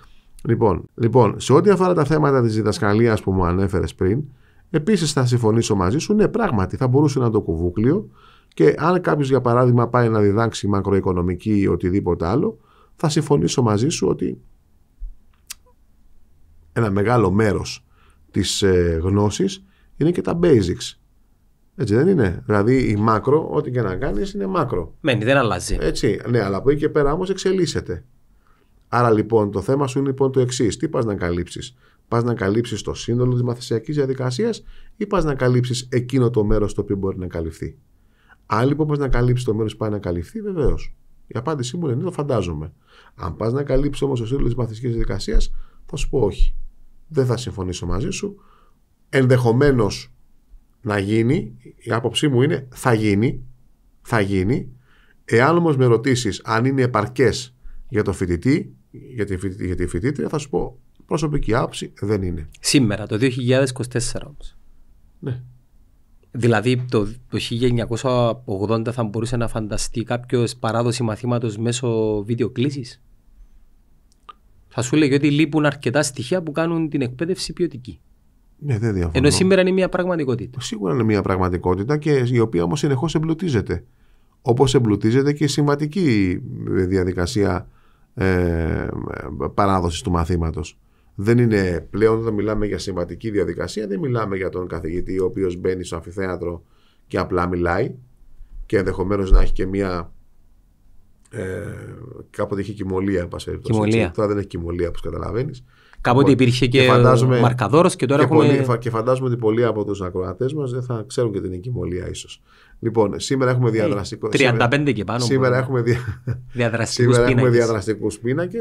Λοιπόν, λοιπόν, σε ό,τι αφορά τα θέματα της διδασκαλίας που μου ανέφερες πριν, επίσης θα συμφωνήσω μαζί σου. Ναι, πράγματι θα μπορούσε να το κουβούκλιο και αν κάποιος, για παράδειγμα, πάει να διδάξει μακροοικονομική ή οτιδήποτε άλλο, θα συμφωνήσω μαζί σου ότι ένα μεγάλο μέρος της ε, γνώσης είναι και τα basics. Έτσι δεν είναι. Δηλαδή η μάκρο, ό,τι και να κάνεις, είναι μάκρο. Μένει, δεν αλλάζει. Έτσι. Ναι, αλλά από εκεί και πέρα όμως εξελίσσεται. Άρα λοιπόν το θέμα σου είναι λοιπόν το εξής. Τι πας να καλύψεις. Πας να καλύψεις το σύνολο της μαθησιακής διαδικασίας ή πας να καλύψεις εκείνο το μέρος το οποίο μπορεί να καλυφθεί. Αν λοιπόν πας να καλύψεις το μέρος που πάει να καλυφθεί, βεβαίως. Η απάντησή μου είναι ναι, το φαντάζομαι. Αν πας να καλύψεις όμως το σύνολο της μαθησιακής διαδικασίας, θα σου πω όχι. Δεν θα συμφωνήσω μαζί σου. Ενδεχομένως να γίνει, η άποψή μου είναι θα γίνει, θα γίνει. Εάν όμως με ρωτήσεις αν είναι επαρκές για το φοιτητή, για τη, για τη φοιτήτρια, θα σου πω προσωπική άποψη δεν είναι. Σήμερα, το 2024 όμως. Ναι. Δηλαδή το, 1980 θα μπορούσε να φανταστεί κάποιος παράδοση μαθήματος μέσω βίντεο κλήσης. Θα σου λέγει ότι λείπουν αρκετά στοιχεία που κάνουν την εκπαίδευση ποιοτική. Ναι, δεν Ενώ σήμερα είναι μια πραγματικότητα. Σίγουρα είναι μια πραγματικότητα και η οποία όμως συνεχώς εμπλουτίζεται. Όπως εμπλουτίζεται και η συμβατική ε, διαδικασία ε, παράδοσης του μαθήματος. Δεν είναι πλέον όταν μιλάμε για συμβατική διαδικασία, δεν μιλάμε για τον καθηγητή ο οποίος μπαίνει στο αφιθέατρο και απλά μιλάει και ενδεχομένως να έχει και μια. Ε, κάποτε είχε κοιμωλία, εν πάση Τώρα δεν έχει κοιμωλία, όπως καταλαβαίνεις. Κάποτε λοιπόν, υπήρχε και, ο μαρκαδόρος και τώρα έχουμε. και φαντάζομαι ότι πολλοί από τους ακροατές μας δεν θα ξέρουν και την εγκυμολία ίσως. Λοιπόν, σήμερα έχουμε ε, διαδραστικό. 35 σήμερα, και πάνω. Σήμερα έχουμε, δια... διαδραστικούς πίνακε,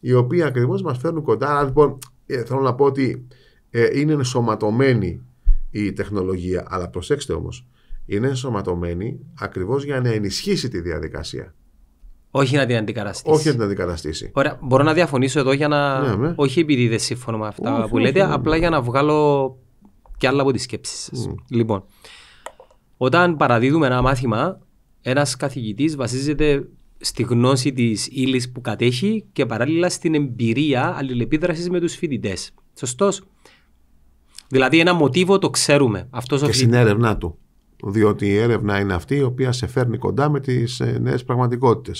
οι οποίοι ακριβώς μας φέρνουν κοντά. Άρα, λοιπόν, ε, θέλω να πω ότι ε, είναι ενσωματωμένη η τεχνολογία. Αλλά προσέξτε όμως, είναι ενσωματωμένη ακριβώς για να ενισχύσει τη διαδικασία. Όχι να την αντικαταστήσει. Όχι να την αντικαταστήσει. Ωραία, μπορώ να διαφωνήσω εδώ για να. Ναι, ναι. Όχι επειδή δεν συμφωνώ με αυτά όχι, που λέτε, όχι, ναι. απλά για να βγάλω και άλλα από τις σκέψεις σας. Mm. Λοιπόν, όταν παραδίδουμε ένα μάθημα, ένας καθηγητής βασίζεται στη γνώση της ύλης που κατέχει και παράλληλα στην εμπειρία αλληλεπίδρασης με τους φοιτητές. Σωστός. Δηλαδή, ένα μοτίβο το ξέρουμε. Αυτός και στην έρευνά του. Διότι η έρευνα είναι αυτή η οποία σε φέρνει κοντά με τις ε, νέες πραγματικότητες.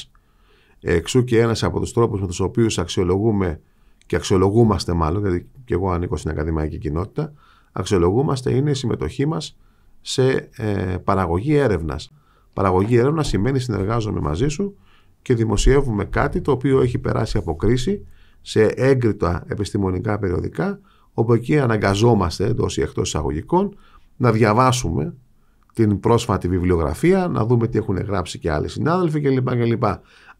Εξού και ένας από τους τρόπους με τους οποίους αξιολογούμε και αξιολογούμαστε, μάλλον, γιατί και εγώ ανήκω στην ακαδημαϊκή κοινότητα, αξιολογούμαστε είναι η συμμετοχή μας σε ε, παραγωγή έρευνας. Παραγωγή έρευνας σημαίνει συνεργάζομαι μαζί σου και δημοσιεύουμε κάτι το οποίο έχει περάσει από κρίση σε έγκριτα επιστημονικά περιοδικά, όπου εκεί αναγκαζόμαστε εντός ή εκτός εισαγωγικών να διαβάσουμε την πρόσφατη βιβλιογραφία, να δούμε τι έχουν γράψει και άλλοι συνάδελφοι κλπ. κλπ.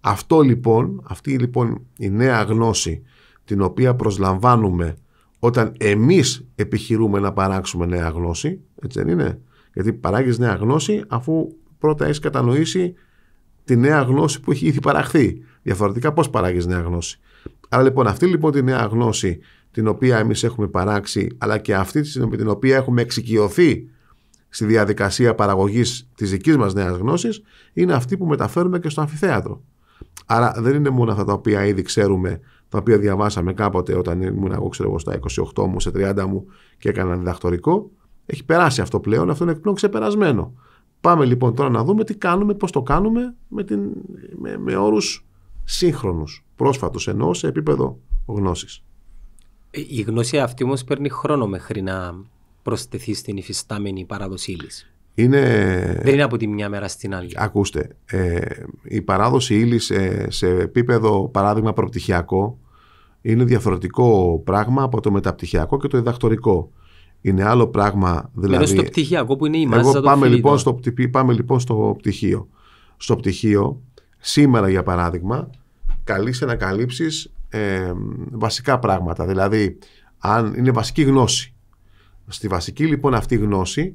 Αυτό λοιπόν, αυτή λοιπόν η νέα γνώση την οποία προσλαμβάνουμε όταν εμείς επιχειρούμε να παράξουμε νέα γνώση, έτσι δεν είναι, γιατί παράγεις νέα γνώση αφού πρώτα έχεις κατανοήσει τη νέα γνώση που έχει ήδη παραχθεί. Διαφορετικά πώς παράγεις νέα γνώση. Άρα λοιπόν αυτή λοιπόν τη νέα γνώση την οποία εμείς έχουμε παράξει αλλά και αυτή την οποία έχουμε εξοικειωθεί στη διαδικασία παραγωγής της δικής μας νέας γνώσης είναι αυτή που μεταφέρουμε και στο αμφιθέατρο. Άρα δεν είναι μόνο αυτά τα οποία ήδη ξέρουμε, τα οποία διαβάσαμε κάποτε όταν ήμουν εγώ, ξέρω εγώ, στα 28 μου, σε 30 μου και έκαναν διδακτορικό. Έχει περάσει αυτό πλέον, αυτό είναι πλέον ξεπερασμένο. Πάμε λοιπόν τώρα να δούμε τι κάνουμε, πώς το κάνουμε με, την, με, με όρους σύγχρονους, πρόσφατους ενώ σε επίπεδο γνώσης. Ε, η γνώση αυτή όμως παίρνει χρόνο μέχρι να προσθεθεί στην υφιστάμενη παράδοση είναι... Δεν είναι από τη μια μέρα στην άλλη. Ακούστε, ε, η παράδοση ύλης ε, σε, επίπεδο παράδειγμα προπτυχιακό είναι διαφορετικό πράγμα από το μεταπτυχιακό και το διδακτορικό. Είναι άλλο πράγμα. Δηλαδή, Ενώ στο πτυχιακό που είναι η μάζα Εγώ, πάμε, λοιπόν, στο, πάμε λοιπόν στο πτυχίο. Στο πτυχίο, σήμερα για παράδειγμα, καλείσαι να καλύψεις ε, βασικά πράγματα. Δηλαδή, αν είναι βασική γνώση. Στη βασική λοιπόν αυτή γνώση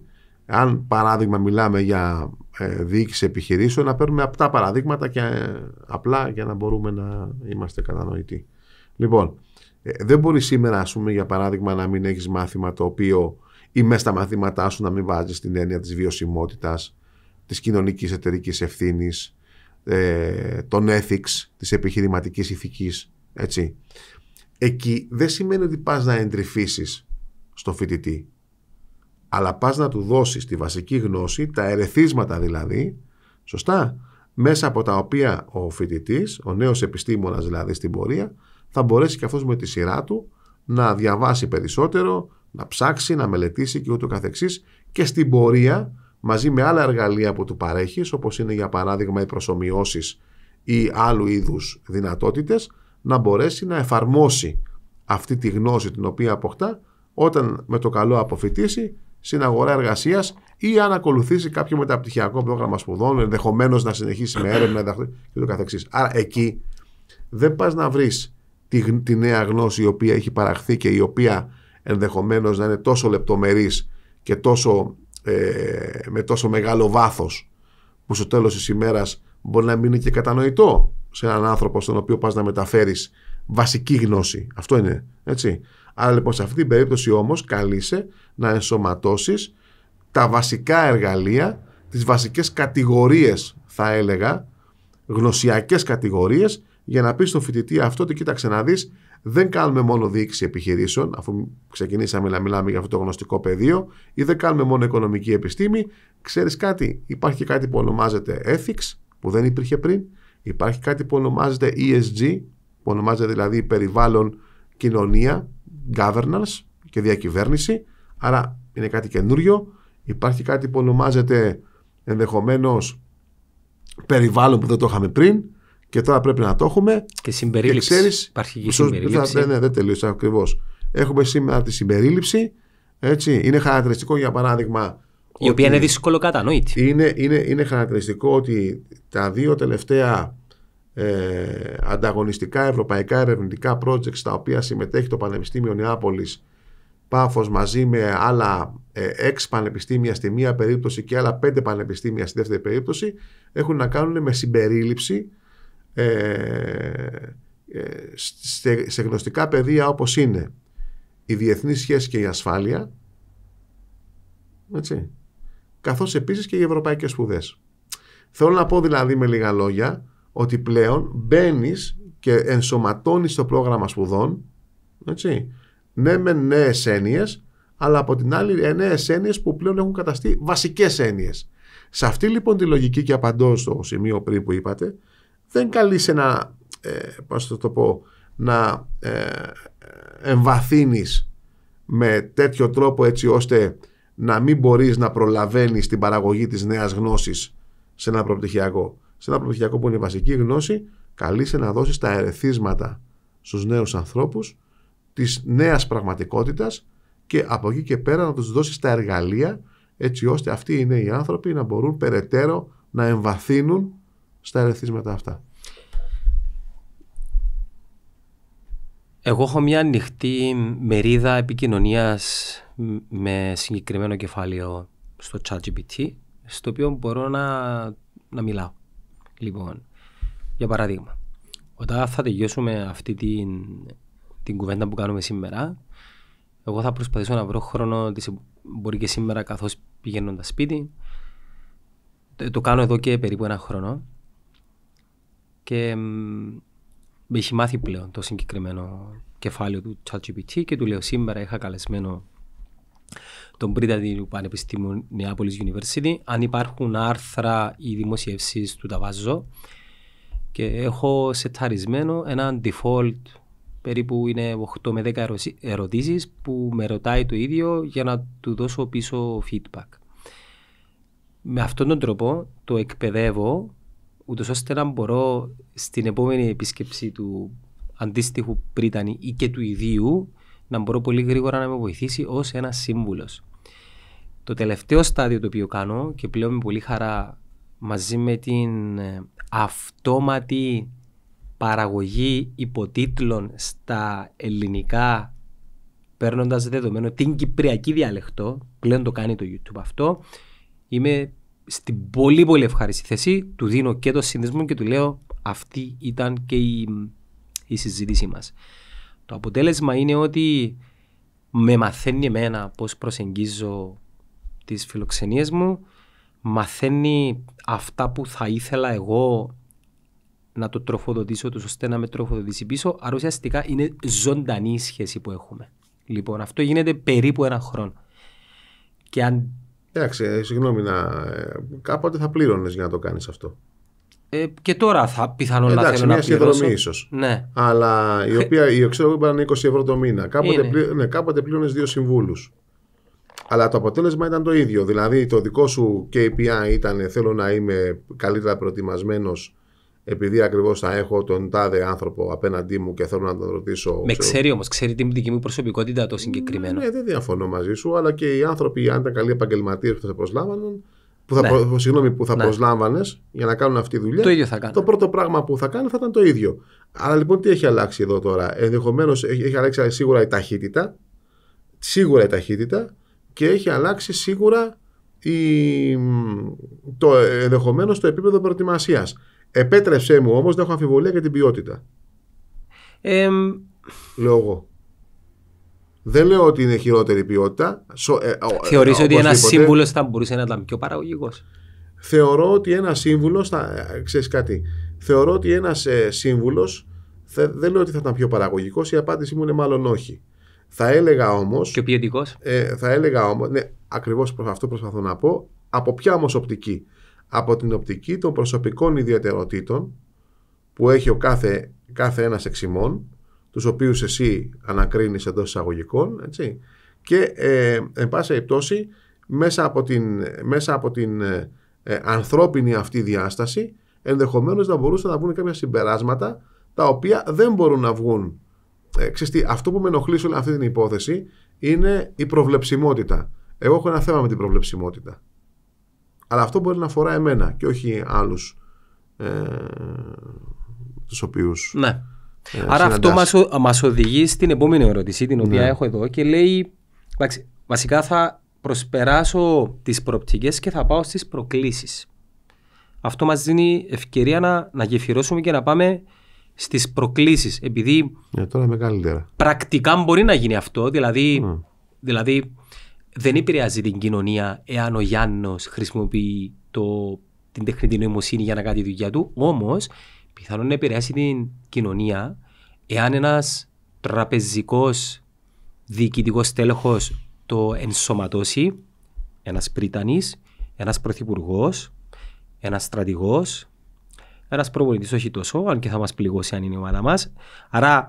αν παράδειγμα μιλάμε για ε, διοίκηση επιχειρήσεων, να παίρνουμε απτά παραδείγματα και ε, απλά για να μπορούμε να είμαστε κατανοητοί. Λοιπόν, ε, δεν μπορεί σήμερα, ας πούμε, για παράδειγμα, να μην έχεις μάθημα το οποίο ή μέσα στα μαθήματά σου να μην βάζεις την έννοια της βιωσιμότητας, της κοινωνικής εταιρικής ευθύνης, των ethics, της επιχειρηματικής ηθικής. Έτσι. Εκεί δεν σημαίνει ότι πας να εντρυφήσεις στο φοιτητή αλλά πας να του δώσεις τη βασική γνώση, τα ερεθίσματα δηλαδή, σωστά, μέσα από τα οποία ο φοιτητής, ο νέος επιστήμονας δηλαδή στην πορεία, θα μπορέσει και αυτός με τη σειρά του να διαβάσει περισσότερο, να ψάξει, να μελετήσει και ούτω καθεξής και στην πορεία μαζί με άλλα εργαλεία που του παρέχεις, όπως είναι για παράδειγμα οι προσωμιώσεις ή άλλου είδους δυνατότητες να μπορέσει να εφαρμόσει αυτή τη γνώση την οποία αποκτά όταν με το καλό αποφοιτήσει, στην αγορά εργασίας ή αν ακολουθήσει κάποιο μεταπτυχιακό πρόγραμμα σπουδών, ενδεχομένως να συνεχίσει με έρευνα και το καθεξής. Άρα εκεί δεν πας να βρεις τη, νέα γνώση η οποία έχει παραχθεί και η οποία ενδεχομένως να είναι τόσο λεπτομερής και τόσο, ε, με τόσο μεγάλο βάθος που στο τέλος της ημέρας μπορεί να μην είναι και κατανοητό σε έναν άνθρωπο στον οποίο πας να μεταφέρεις βασική γνώση. Αυτό είναι. Έτσι. Άρα λοιπόν σε αυτή την περίπτωση όμως καλείσαι να ενσωματώσεις τα βασικά εργαλεία, τις βασικές κατηγορίες θα έλεγα, γνωσιακές κατηγορίες για να πεις στον φοιτητή αυτό ότι κοίταξε να δεις δεν κάνουμε μόνο διοίκηση επιχειρήσεων, αφού ξεκινήσαμε να μιλάμε για αυτό το γνωστικό πεδίο, ή δεν κάνουμε μόνο οικονομική επιστήμη. Ξέρεις κάτι, υπάρχει κάτι που ονομάζεται ethics, που δεν υπήρχε πριν, υπάρχει κάτι που ονομάζεται ESG, που ονομάζεται δηλαδή περιβάλλον κοινωνία, governance και διακυβέρνηση. Άρα είναι κάτι καινούριο. Υπάρχει κάτι που ονομάζεται ενδεχομένως περιβάλλον που δεν το είχαμε πριν και τώρα πρέπει να το έχουμε. Και συμπερίληψη. Υπάρχει και συμπερίληψη. Δεν, ναι, ναι, δεν τελείωσε ακριβώς. Έχουμε σήμερα τη συμπερίληψη. Έτσι. Είναι χαρακτηριστικό για παράδειγμα. Η οποία είναι δύσκολο κατανοητή. Είναι, είναι, είναι χαρακτηριστικό ότι τα δύο τελευταία ε, ανταγωνιστικά ευρωπαϊκά ερευνητικά projects στα οποία συμμετέχει το Πανεπιστήμιο Νεάπολης Πάφος μαζί με άλλα ε, πανεπιστήμια στη μία περίπτωση και άλλα πέντε πανεπιστήμια στη δεύτερη περίπτωση έχουν να κάνουν με συμπερίληψη ε, ε σε, γνωστικά πεδία όπως είναι η διεθνή σχέση και η ασφάλεια έτσι, καθώς επίσης και οι ευρωπαϊκές σπουδές. Θέλω να πω δηλαδή με λίγα λόγια ότι πλέον μπαίνεις και ενσωματώνεις το πρόγραμμα σπουδών. Έτσι, ναι, με νέες έννοιες, αλλά από την άλλη ε, νέες έννοιες που πλέον έχουν καταστεί βασικές έννοιες. Σε αυτή λοιπόν τη λογική και απαντώ στο σημείο πριν που είπατε, δεν καλεί να, ε, το, πω, να ε, εμβαθύνεις με τέτοιο τρόπο έτσι ώστε να μην μπορείς να προλαβαίνεις την παραγωγή της νέας γνώσης σε ένα προπτυχιακό σε ένα προπτυχιακό που είναι η βασική γνώση, καλείσαι να δώσει τα ερεθίσματα στους νέους ανθρώπους της νέας πραγματικότητας και από εκεί και πέρα να τους δώσεις τα εργαλεία έτσι ώστε αυτοί οι νέοι άνθρωποι να μπορούν περαιτέρω να εμβαθύνουν στα ερεθίσματα αυτά. Εγώ έχω μια ανοιχτή μερίδα επικοινωνίας με συγκεκριμένο κεφάλαιο στο ChatGPT, στο οποίο μπορώ να, να μιλάω. Λοιπόν, για παράδειγμα, όταν θα τελειώσουμε αυτή την, την κουβέντα που κάνουμε σήμερα, εγώ θα προσπαθήσω να βρω χρόνο, μπορεί και σήμερα καθώς πηγαίνοντας σπίτι. Το κάνω εδώ και περίπου ένα χρόνο και με έχει μάθει πλέον το συγκεκριμένο κεφάλαιο του ChatGPT και του λέω σήμερα είχα καλεσμένο τον του Πανεπιστήμου Νεάπολης University. Αν υπάρχουν άρθρα ή δημοσιεύσεις του τα βάζω. Και έχω σεταρισμένο ένα default περίπου είναι 8 με 10 ερωτήσεις που με ρωτάει το ίδιο για να του δώσω πίσω feedback. Με αυτόν τον τρόπο το εκπαιδεύω ούτως ώστε να μπορώ στην επόμενη επίσκεψη του αντίστοιχου πρίτανη ή και του ιδίου να μπορώ πολύ γρήγορα να με βοηθήσει ως ένας σύμβουλος. Το τελευταίο στάδιο το οποίο κάνω και πλέον με πολύ χαρά μαζί με την ε, αυτόματη παραγωγή υποτίτλων στα ελληνικά παίρνοντας δεδομένο την κυπριακή διαλεκτό, πλέον το κάνει το YouTube αυτό, είμαι στην πολύ πολύ ευχάριστη θέση, του δίνω και το σύνδεσμο και του λέω αυτή ήταν και η, η συζήτησή μας. Το αποτέλεσμα είναι ότι με μαθαίνει εμένα πώς προσεγγίζω τις φιλοξενίες μου, μαθαίνει αυτά που θα ήθελα εγώ να το τροφοδοτήσω τους ώστε να με τροφοδοτήσει πίσω, αλλά ουσιαστικά είναι ζωντανή η σχέση που έχουμε. Λοιπόν, αυτό γίνεται περίπου έναν χρόνο. Και αν... Εντάξει, ε, συγγνώμη, ε, κάποτε θα πλήρωνες για να το κάνεις αυτό. Ε, και τώρα θα πιθανόν Εντάξει, να θέλω μια συνδρομή ίσως. Ναι. Αλλά η οποία, η, ξέρω εγώ, είναι 20 ευρώ το μήνα. Κάποτε, πλή, ναι, κάποτε πλήρωνες δύο συμβούλους. Αλλά το αποτέλεσμα ήταν το ίδιο. Δηλαδή το δικό σου KPI ήταν θέλω να είμαι καλύτερα προετοιμασμένος επειδή ακριβώς θα έχω τον τάδε άνθρωπο απέναντί μου και θέλω να τον ρωτήσω. Με ξέρει όμως, ξέρει την δική μου προσωπικότητα το συγκεκριμένο. Ναι, ναι, δεν διαφωνώ μαζί σου, αλλά και οι άνθρωποι, αν ήταν καλοί επαγγελματίες που θα σε προσλάβαναν, που θα, ναι. θα ναι. προσλάμβανες για να κάνουν αυτή τη δουλειά, το, ίδιο θα κάνει. το πρώτο πράγμα που θα κάνουν θα ήταν το ίδιο. Αλλά λοιπόν τι έχει αλλάξει εδώ τώρα. Ενδεχομένως έχει, αλλάξει σίγουρα η ταχύτητα, σίγουρα η ταχύτητα και έχει αλλάξει σίγουρα η, το, ενδεχομένως το επίπεδο προετοιμασίας. Επέτρεψέ μου όμως να έχω αμφιβολία για την ποιότητα. Ε, Λέω δεν λέω ότι είναι χειρότερη ποιότητα. Ε, Θεωρείς ε, ότι ένας σύμβουλος θα μπορούσε να ήταν πιο παραγωγικός. Θεωρώ ότι ένας σύμβουλος. Ε, Ξέρεις κάτι. Θεωρώ ότι ένας σύμβουλο. Δεν λέω ότι θα ήταν πιο παραγωγικός. Η απάντησή μου είναι μάλλον όχι. Θα έλεγα όμως. Και ποιοτικό. θα έλεγα όμως. Ναι, ακριβώς αυτό προσπαθώ να πω. Από ποια όμως οπτική. Από την οπτική των προσωπικών ιδιαιτεροτήτων που έχει ο κάθε, κάθε ένας εξημών τους οποίους εσύ ανακρίνεις εντός εισαγωγικών, έτσι, και ε, εν πάση πτώση μέσα από την, μέσα από την ε, ε, ανθρώπινη αυτή διάσταση ενδεχομένως να μπορούσαν να βγουν κάποια συμπεράσματα τα οποία δεν μπορούν να βγουν. Ε, αυτό που με ενοχλεί σε αυτή την υπόθεση είναι η προβλεψιμότητα. Εγώ έχω ένα θέμα με την προβλεψιμότητα. Αλλά αυτό μπορεί να αφορά εμένα και όχι άλλους ε, τους οποίους... Ναι. Ε, Άρα αυτό μας, οδηγεί στην επόμενη ερώτηση, την οποία ναι. έχω εδώ και λέει, βασικά θα προσπεράσω τις προοπτικές και θα πάω στις προκλήσεις. Αυτό μας δίνει ευκαιρία να, γεφυρώσουμε και να πάμε στις προκλήσεις, επειδή ναι, πρακτικά μπορεί να γίνει αυτό, δηλαδή, δηλαδή δεν επηρεάζει την κοινωνία εάν ο Γιάννος χρησιμοποιεί την τεχνητή νοημοσύνη για να κάνει τη δουλειά του, όμως πιθανόν να επηρεάσει την κοινωνία εάν ένας τραπεζικός διοικητικός τέλεχος το ενσωματώσει, ένας πρίτανης, ένας πρωθυπουργός, ένας στρατηγός, ένας προπονητής, όχι τόσο, αν και θα μας πληγώσει αν είναι η ομάδα μας. Άρα,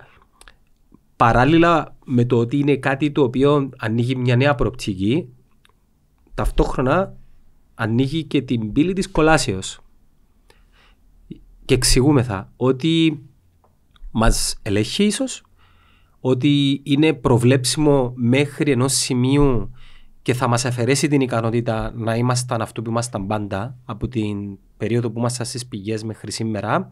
παράλληλα με το ότι είναι κάτι το οποίο ανοίγει μια νέα προοπτική, ταυτόχρονα ανοίγει και την πύλη της κολάσεως και εξηγούμεθα ότι μας ελέγχει ίσως, ότι είναι προβλέψιμο μέχρι ενός σημείου και θα μας αφαιρέσει την ικανότητα να ήμασταν αυτό που ήμασταν πάντα από την περίοδο που ήμασταν στις πηγές μέχρι σήμερα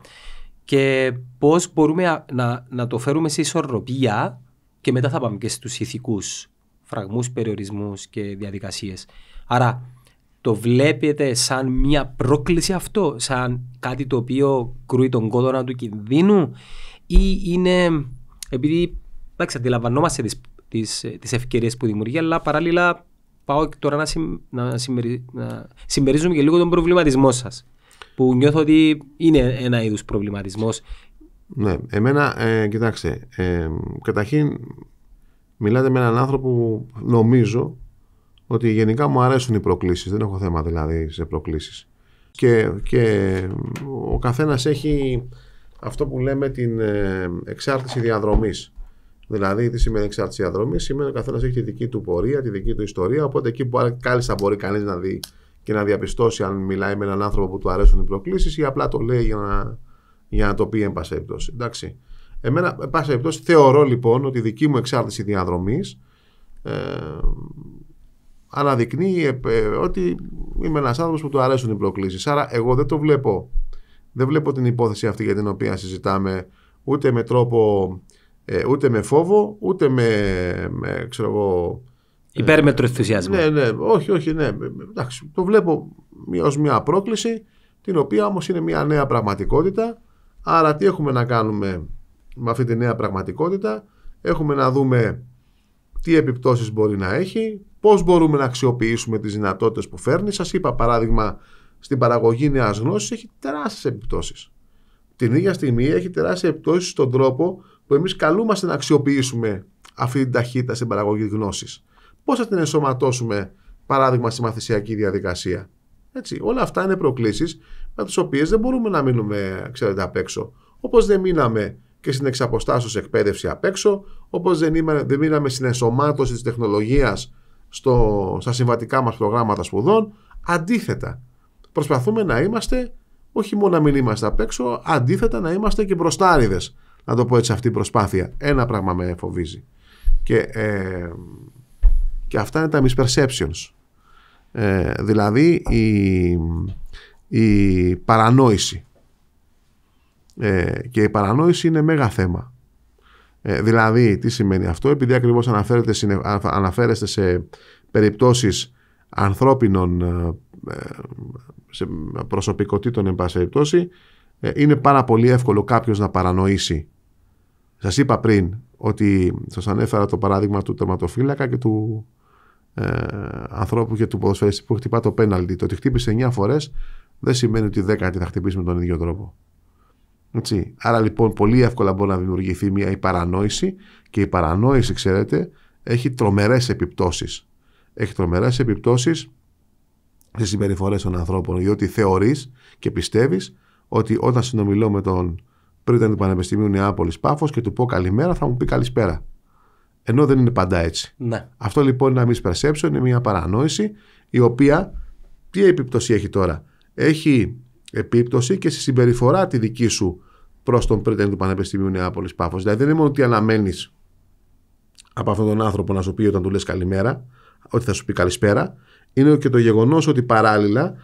και πώς μπορούμε να, να το φέρουμε σε ισορροπία και μετά θα πάμε και στους ηθικούς φραγμούς, περιορισμούς και διαδικασίες. Άρα το βλέπετε σαν μια πρόκληση αυτό, σαν κάτι το οποίο κρούει τον κόδωνα του κινδύνου ή είναι επειδή εντάξει, αντιλαμβανόμαστε τις, τις, τις που δημιουργεί αλλά παράλληλα πάω τώρα να, συμ, να, συμμερι, να συμμερίζουμε και λίγο τον προβληματισμό σας που νιώθω ότι είναι ένα είδους προβληματισμός. Ναι, εμένα, ε, κοιτάξτε, ε, καταρχήν μιλάτε με έναν άνθρωπο που νομίζω ότι γενικά μου αρέσουν οι προκλήσεις, δεν έχω θέμα δηλαδή σε προκλήσεις. Και, και ο καθένας έχει αυτό που λέμε την ε, εξάρτηση διαδρομής. Δηλαδή, τι σημαίνει εξάρτηση διαδρομής, σημαίνει ότι ο καθένας έχει τη δική του πορεία, τη δική του ιστορία. Οπότε εκεί που κάλλιστα μπορεί κανείς να δει και να διαπιστώσει αν μιλάει με έναν άνθρωπο που του αρέσουν οι προκλήσεις ή απλά το λέει για να, για να το πει, εν πάση περιπτώσει. Εντάξει. Εμένα, εν πάση περιπτώσει, θεωρώ λοιπόν ότι η δική μου εξάρτηση διαδρομής ε, αναδεικνύει ε, ε, ότι είμαι ένας άνθρωπος που του αρέσουν οι προκλήσεις. Άρα, εγώ δεν το βλέπω. Δεν βλέπω την υπόθεση αυτή για την οποία συζητάμε ούτε με τρόπο, ε, ούτε με φόβο, ούτε με, με ξέρω εγώ, Υπέρμετρο ενθουσιασμό. Ναι, ναι, όχι, όχι, ναι. Εντάξει, το βλέπω ως μια πρόκληση, την οποία όμως είναι μια νέα πραγματικότητα. Άρα, τι έχουμε να κάνουμε με αυτή τη νέα πραγματικότητα. Έχουμε να δούμε τι επιπτώσεις μπορεί να έχει, πώς μπορούμε να αξιοποιήσουμε τις δυνατότητες που φέρνει. Σας είπα παράδειγμα, στην παραγωγή νέας γνώσης έχει τεράστιες επιπτώσεις. Την ίδια στιγμή έχει τεράστιες επιπτώσεις στον τρόπο που εμείς καλούμαστε να αξιοποιήσουμε αυτή την ταχύτητα στην παραγωγή γνώσης. Πώς θα την ενσωματώσουμε, παράδειγμα, στη μαθησιακή διαδικασία. Έτσι, όλα αυτά είναι προκλήσεις με τις οποίες δεν μπορούμε να μείνουμε ξέρετε, απ' έξω. Όπως δεν μείναμε και στην εξαποστάσεως εκπαίδευση απ' έξω, όπως δεν, δεν μείναμε στην ενσωμάτωση της τεχνολογίας στο, στα συμβατικά μας προγράμματα σπουδών. Αντίθετα, προσπαθούμε να είμαστε, όχι μόνο να μην είμαστε απ' έξω, αντίθετα να είμαστε και μπροστάριδες, να το πω έτσι αυτή η προσπάθεια. Ένα πράγμα με φοβίζει. Και, ε, και αυτά είναι τα misperceptions. Ε, δηλαδή η, η παρανόηση. Ε, και η παρανόηση είναι μέγα θέμα. Ε, δηλαδή, τι σημαίνει αυτό, επειδή ακριβώς αναφέρεστε, σε περιπτώσεις ανθρώπινων ε, ε, σε προσωπικότητων, εν πάση περιπτώσει, ε, είναι πάρα πολύ εύκολο κάποιος να παρανοήσει. Σας είπα πριν ότι σας ανέφερα το παράδειγμα του τερματοφύλακα και του ε, ανθρώπου και του ποδοσφαιριστή που χτυπά το πέναλτι. Το ότι χτύπησε 9 φορές δεν σημαίνει ότι 10 θα χτυπήσει με τον ίδιο τρόπο. Έτσι. Άρα λοιπόν πολύ εύκολα μπορεί να δημιουργηθεί μια η παρανόηση και η παρανόηση ξέρετε έχει τρομερές επιπτώσεις. Έχει τρομερές επιπτώσεις στις συμπεριφορές των ανθρώπων διότι θεωρείς και πιστεύεις ότι όταν συνομιλώ με τον πρίτανη του Πανεπιστημίου Νεάπολης πάφος και του πω καλημέρα θα μου πει καλησπέρα. Ενώ δεν είναι πάντα έτσι. Ναι. Αυτό λοιπόν είναι ένα misperception, είναι μια παρανόηση η οποία τι επίπτωση έχει τώρα. Έχει επίπτωση και στη συμπεριφορά τη δική σου προς τον πρέτεν του Πανεπιστημίου Νεάπολης Πάφος. Δηλαδή δεν είναι μόνο ότι αναμένεις από αυτόν τον άνθρωπο να σου πει όταν του λες καλημέρα, ότι θα σου πει καλησπέρα, είναι και το γεγονός ότι παράλληλα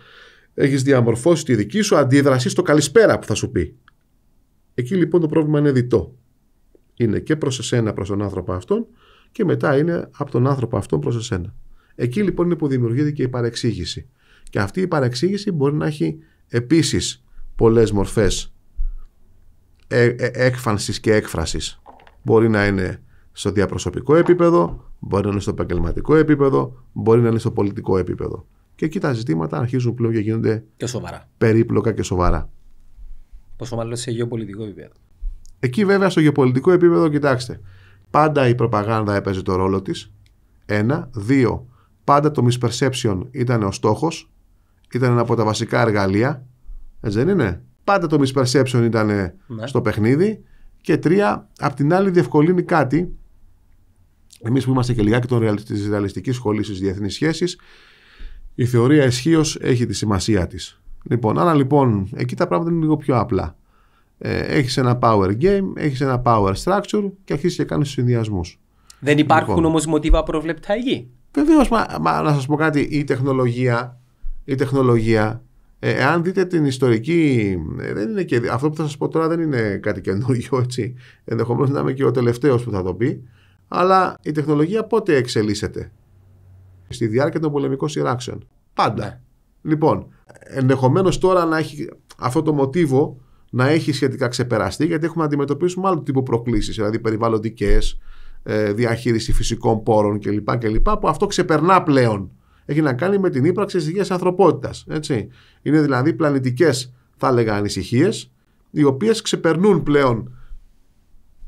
έχεις διαμορφώσει τη δική σου αντίδραση στο καλησπέρα που θα σου πει. Εκεί λοιπόν το πρόβλημα είναι διτό. Είναι και προς εσένα, προς τον άνθρωπο αυτόν, και μετά είναι από τον άνθρωπο αυτόν προς εσένα. Εκεί λοιπόν είναι που δημιουργείται και η παρεξήγηση. Και αυτή η παρεξήγηση μπορεί να έχει επίσης πολλές μορφές ε, ε, έκφανσης και έκφρασης. Μπορεί να είναι στο διαπροσωπικό επίπεδο, μπορεί να είναι στο επαγγελματικό επίπεδο, μπορεί να είναι στο πολιτικό επίπεδο. Και εκεί τα ζητήματα αρχίζουν πλέον και γίνονται και σοβαρά. περίπλοκα και σοβαρά. Πόσο μάλλον σε γεωπολιτικό επίπεδο. Εκεί βέβαια στο γεωπολιτικό επίπεδο, κοιτάξτε, πάντα η προπαγάνδα έπαιζε το ρόλο της. Ένα. Δύο. Πάντα το misperception ήταν ο στόχος. Ήταν ένα από τα βασικά εργαλεία. Έτσι δεν είναι. Πάντα το misperception ήταν ε, ναι. στο παιχνίδι. Και τρία, απ' την άλλη, διευκολύνει κάτι. Εμείς που είμαστε και λιγάκι της ρεαλιστικής σχολής στι διεθνεί σχέσει, η θεωρία ισχύως έχει τη σημασία της. Λοιπόν, άρα λοιπόν, εκεί τα πράγματα είναι λίγο πιο απλά. Ε, έχεις ένα power game, έχεις ένα power structure και αρχίζεις και κάνεις του συνδυασμούς. Δεν υπάρχουν λοιπόν. όμως μοτίβα προβλεπτά εκεί. Βεβαίως, μα, μα, να σας πω κάτι, η τεχνολογία, η τεχνολογία ε, εάν δείτε την ιστορική, ε, δεν είναι και, αυτό που θα σας πω τώρα δεν είναι κάτι καινούργιο, έτσι. Ενδεχομένως να είμαι και ο τελευταίος που θα το πει. Αλλά η τεχνολογία πότε εξελίσσεται. Στη διάρκεια των πολεμικών σειράξεων. Πάντα. Ναι. Λοιπόν, ενδεχομένως τώρα να έχει αυτό το μοτίβο να έχει σχετικά ξεπεραστεί, γιατί έχουμε να αντιμετωπίσουμε άλλου τύπου προκλήσεις, δηλαδή περιβαλλοντικές, ε, διαχείριση φυσικών πόρων κλπ. κλπ που αυτό ξεπερνά πλέον έχει να κάνει με την ύπαρξη της υγείας ανθρωπότητας. Είναι δηλαδή πλανητικές, θα έλεγα, ανησυχίες, οι οποίες ξεπερνούν πλέον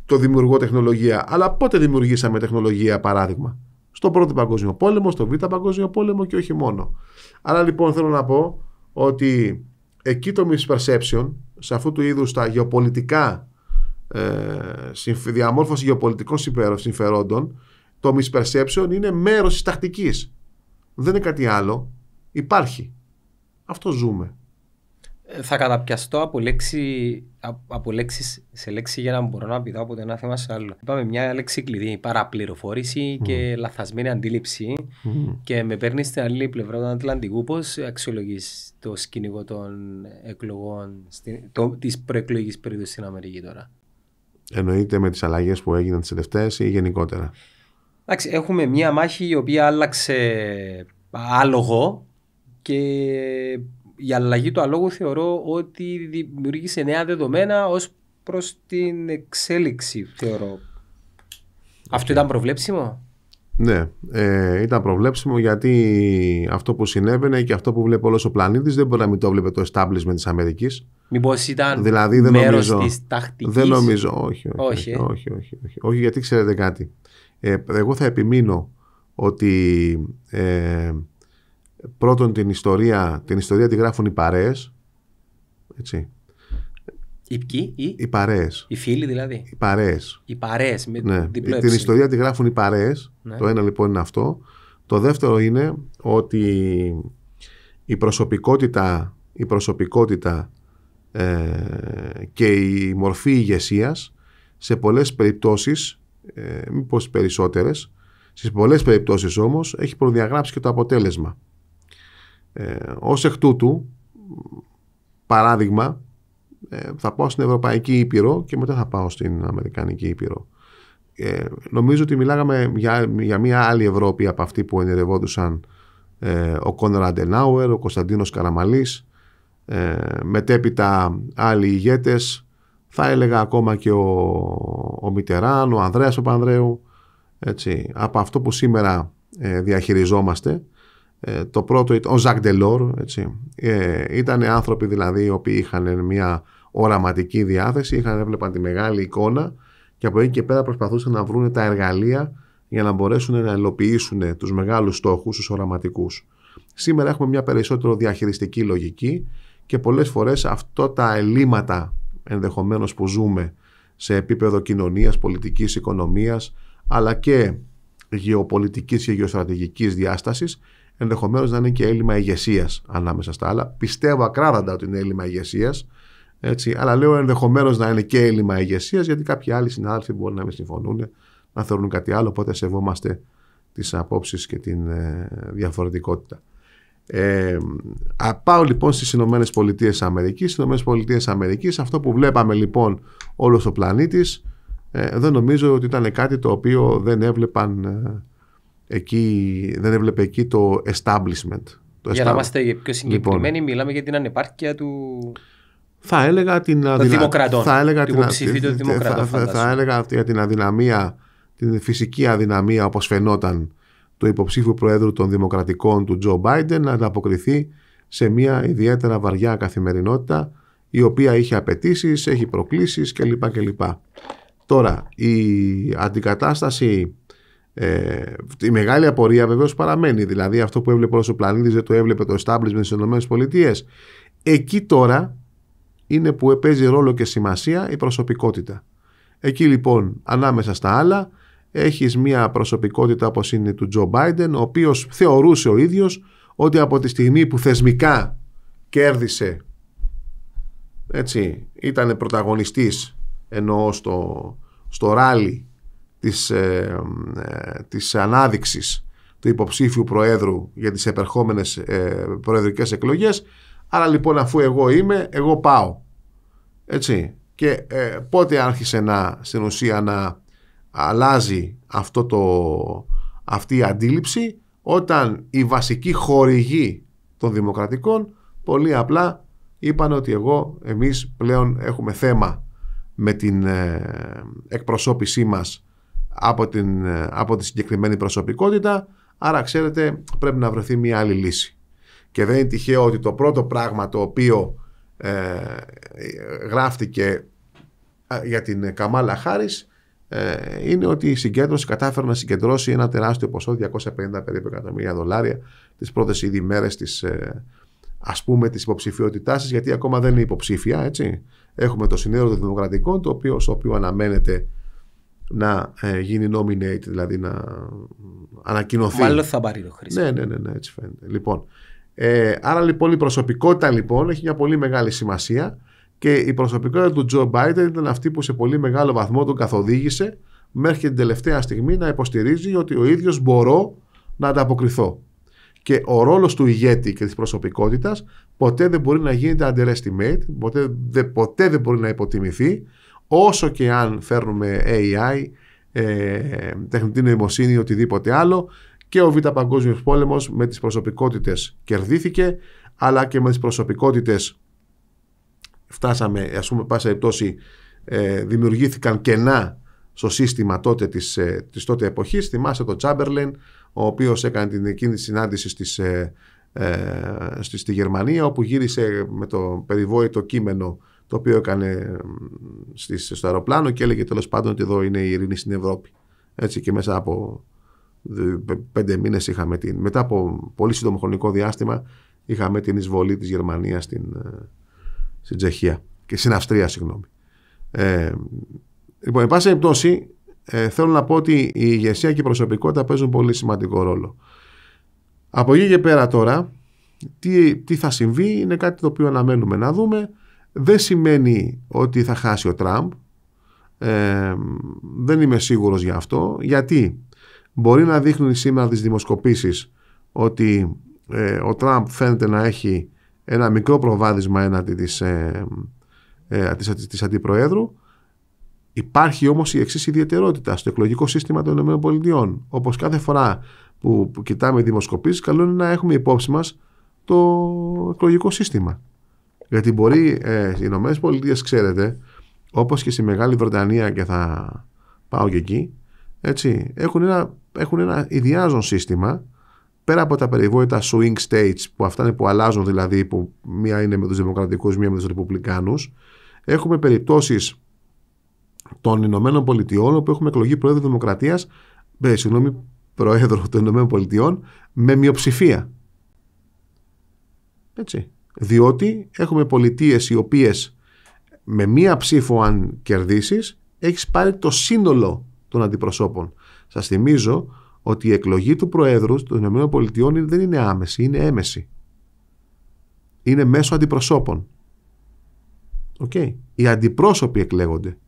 το δημιουργό τεχνολογία. Αλλά πότε δημιουργήσαμε τεχνολογία, παράδειγμα. Στον Πρώτο Παγκόσμιο Πόλεμο, στον Β' Παγκόσμιο Πόλεμο και όχι μόνο. Άρα λοιπόν θέλω να πω ότι εκεί το misperception, σε αυτού του είδους τα γεωπολιτικά, ε, διαμόρφωση γεωπολιτικών συμφερόντων, το misperception είναι μέρος της τακτικής δεν είναι κάτι άλλο. Υπάρχει. Αυτό ζούμε. Ε, θα καταπιαστώ από, λέξη, από λέξεις, σε λέξη για να μπορώ να πηδάω από το ένα θέμα σε άλλο. Είπαμε μια λέξη κλειδί, παραπληροφόρηση και λαθασμένη αντίληψη και με παίρνεις στην άλλη πλευρά του Ατλαντικού πώς αξιολογείς το σκηνικό των εκλογών της προεκλογικής προεκλογικής περίοδου στην Αμερική τώρα. Εννοείται με τις αλλαγές που έγιναν τις τελευταίες ή γενικότερα. Εντάξει, έχουμε μία μάχη η οποία άλλαξε άλογο και η αλλαγή του αλόγου θεωρώ ότι δημιούργησε νέα δεδομένα ως προς την εξέλιξη θεωρώ. Αυτό ήταν προβλέψιμο? Ναι, ε, ήταν προβλέψιμο γιατί αυτό που συνέβαινε και αυτό που βλέπει όλος ο πλανήτης δεν μπορεί να μην το βλέπει το establishment της Αμερικής. Μήπως ήταν δηλαδή, μέρο της τακτικής. Δεν νομίζω, όχι όχι όχι, ε. όχι. όχι, όχι, όχι γιατί ξέρετε κάτι. Ε, εγώ θα επιμείνω ότι ε, πρώτον την ιστορία, την ιστορία τη γράφουν οι παρέες, έτσι. Οι ποιοι, οι, οι παρέες. Οι φίλοι δηλαδή. Οι παρέες. Οι παρέες, ναι. Την ιστορία τη γράφουν οι παρέες, ναι. το ένα λοιπόν είναι αυτό. Το δεύτερο είναι ότι η προσωπικότητα, η προσωπικότητα ε, και η μορφή ηγεσίας σε πολλές περιπτώσεις ε, μήπως περισσότερες. Στις πολλές περιπτώσεις όμως έχει προδιαγράψει και το αποτέλεσμα. Ε, Ως εκ τούτου, παράδειγμα, ε, θα πάω στην Ευρωπαϊκή Ήπειρο και μετά θα πάω στην Αμερικανική Ήπειρο. Ε, νομίζω ότι μιλάγαμε για, για μια άλλη Ευρώπη από αυτή που ενερευόντουσαν ε, ο Κόνερ Αντενάουερ, ο Κωνσταντίνος Καραμαλής, ε, μετέπειτα άλλοι ηγέτες, θα έλεγα ακόμα και ο, ο Μιτεράν, ο Ανδρέας ο Πανδρέου, έτσι, από αυτό που σήμερα ε, διαχειριζόμαστε. Ε, το πρώτο, ο Ζακ Ντελόρ, ε, ήταν άνθρωποι δηλαδή οι οποίοι είχαν μια οραματική διάθεση, είχαν έβλεπαν τη μεγάλη εικόνα και από εκεί και πέρα προσπαθούσαν να βρουν τα εργαλεία για να μπορέσουν να ελοποιήσουν τους μεγάλους στόχους, τους οραματικούς. Σήμερα έχουμε μια περισσότερο διαχειριστική λογική και πολλές φορές αυτό τα ελλείμματα ενδεχομένως που ζούμε σε επίπεδο κοινωνίας, πολιτικής, οικονομίας, αλλά και γεωπολιτικής και γεωστρατηγικής διάστασης, ενδεχομένως να είναι και έλλειμμα ηγεσίας ανάμεσα στα άλλα. Πιστεύω ακράδαντα ότι είναι έλλειμμα ηγεσίας. Έτσι, αλλά λέω ενδεχομένως να είναι και έλλειμμα ηγεσίας, γιατί κάποιοι άλλοι συνάδελφοι μπορεί να μην συμφωνούν, να θεωρούν κάτι άλλο. Οπότε σεβόμαστε τις απόψεις και την ε, διαφορετικότητα. Ε, πάω λοιπόν στις Ηνωμένες Πολιτείες Αμερικής. Στις Ηνωμένες Πολιτείες Αμερικής αυτό που βλέπαμε λοιπόν όλο ο πλανήτης ε, δεν νομίζω ότι ήταν κάτι το οποίο δεν έβλεπαν ε, εκεί, δεν έβλεπε εκεί το establishment. Το για να είμαστε πιο λοιπόν, συγκεκριμένοι λοιπόν, μιλάμε για την ανεπάρκεια του... Θα έλεγα την αδυναμία. Θα έλεγα την, θα, θα, θα, έλεγα για την αδυναμία, την φυσική αδυναμία όπως φαινόταν του υποψήφιου Προέδρου των Δημοκρατικών του Τζο Μπάιντεν να ανταποκριθεί σε μια ιδιαίτερα βαριά καθημερινότητα η οποία είχε απαιτήσεις, έχει προκλήσεις κλπ. κλπ. Τώρα, η αντικατάσταση, ε, η μεγάλη απορία βεβαίως παραμένει, δηλαδή αυτό που έβλεπε όλος ο πλανήτης δεν το έβλεπε το establishment στις ΗΠΑ. Εκεί τώρα είναι που παίζει ρόλο και σημασία η προσωπικότητα. Εκεί λοιπόν ανάμεσα στα άλλα έχεις μια προσωπικότητα όπως είναι του Τζο Μπάιντεν, ο οποίος θεωρούσε ο ίδιος ότι από τη στιγμή που θεσμικά κέρδισε, έτσι, ήταν πρωταγωνιστής εννοώ στο, στο ράλι της, ε, ε, της ανάδειξης του υποψήφιου προέδρου για τις επερχόμενες ε, προεδρικές εκλογές. Άρα λοιπόν αφού εγώ είμαι, εγώ πάω. Έτσι. Και ε, πότε άρχισε να, στην ουσία να αλλάζει αυτό το, αυτή η αντίληψη όταν η βασική χορηγή των δημοκρατικών πολύ απλά είπαν ότι εγώ, εμείς πλέον έχουμε θέμα με την ε, εκπροσώπησή μας από, την, ε, από τη συγκεκριμένη προσωπικότητα, άρα ξέρετε πρέπει να βρεθεί μια άλλη λύση. Και δεν είναι τυχαίο ότι το πρώτο πράγμα το οποίο ε, γράφτηκε για την Καμάλα Χάρης ε, είναι ότι η συγκέντρωση κατάφερε να συγκεντρώσει ένα τεράστιο ποσό, 250 περίπου εκατομμύρια δολάρια, τις πρώτες ήδη μέρες της ε, ας πούμε της υποψηφιότητάς της, γιατί ακόμα δεν είναι υποψήφια, έτσι. Έχουμε το συνέδριο των Δημοκρατικών, το οποίο, στο οποίο αναμένεται να ε, γίνει nominate, δηλαδή να ανακοινωθεί. Μάλλον θα πάρει το ναι, ναι, ναι, ναι, έτσι φαίνεται. Λοιπόν, ε, άρα λοιπόν η προσωπικότητα λοιπόν έχει μια πολύ μεγάλη σημασία και η προσωπικότητα του Τζο Μπάιντεν ήταν αυτή που σε πολύ μεγάλο βαθμό τον καθοδήγησε μέχρι την τελευταία στιγμή να υποστηρίζει ότι ο ίδιος μπορώ να ανταποκριθώ. Και ο ρόλος του ηγέτη και της προσωπικότητας ποτέ δεν μπορεί να γίνεται underestimate, ποτέ, δε, ποτέ δεν μπορεί να υποτιμηθεί, όσο και αν φέρνουμε AI, ε, τεχνητή νοημοσύνη ή οτιδήποτε άλλο. Και ο Β' Παγκόσμιος Πόλεμος με τις προσωπικότητες κερδίθηκε, αλλά και με τις προσωπικότητες φτάσαμε, ας πούμε, πάσα περιπτώσει, ε, δημιουργήθηκαν κενά στο σύστημα τότε της, ε, της τότε εποχής. Θυμάσαι τον Τσάμπερλεν, ο οποίος έκανε την εκείνη τη συνάντηση στις, ε, ε στη, Γερμανία, όπου γύρισε με το περιβόητο κείμενο το οποίο έκανε στις, στο αεροπλάνο και έλεγε τέλος πάντων ότι εδώ είναι η ειρήνη στην Ευρώπη. Έτσι και μέσα από πέντε μήνες είχαμε την, μετά από πολύ σύντομο χρονικό διάστημα είχαμε την εισβολή της Γερμανίας στην, ε, στην Τσεχία και στην Αυστρία, συγγνώμη. Ε, λοιπόν, εν πάση περιπτώσει, ε, θέλω να πω ότι η ηγεσία και η προσωπικότητα παίζουν πολύ σημαντικό ρόλο. Από εκεί και πέρα τώρα, τι, τι θα συμβεί είναι κάτι το οποίο αναμένουμε να δούμε. Δεν σημαίνει ότι θα χάσει ο Τραμπ. Ε, δεν είμαι σίγουρος για αυτό. Γιατί μπορεί να δείχνουν σήμερα τις δημοσκοπήσεις ότι ε, ο Τραμπ φαίνεται να έχει ένα μικρό προβάδισμα έναντι ε, ε, της, της, της Αντιπροέδρου. Υπάρχει όμως η εξής ιδιαιτερότητα στο εκλογικό σύστημα των ΗΠΑ. Όπως κάθε φορά που, που κοιτάμε δημοσκοπήσεις, καλό είναι να έχουμε υπόψη μας το εκλογικό σύστημα. Γιατί μπορεί ε, οι Ηνωμένες Πολιτείες, ξέρετε, όπως και στη Μεγάλη Βρετανία και θα πάω και εκεί, έτσι, έχουν ένα, έχουν ένα ιδιάζον σύστημα πέρα από τα περιβόητα swing states που αυτά είναι που αλλάζουν δηλαδή που μία είναι με τους δημοκρατικούς μία με τους ρεπουμπλικάνους έχουμε περιπτώσεις των Ηνωμένων Πολιτειών όπου έχουμε εκλογή ε, Προέδρου δημοκρατίας συγγνώμη, πρόεδρο των Ηνωμένων Πολιτειών με μειοψηφία έτσι διότι έχουμε πολιτείες οι οποίες με μία ψήφο αν κερδίσεις έχεις πάρει το σύνολο των αντιπροσώπων σας θυμίζω ότι η εκλογή του Προέδρου των ΗΠΑ δεν είναι άμεση, είναι έμεση. Είναι μέσω αντιπροσώπων. Οκ. Οι αντιπρόσωποι εκλέγονται.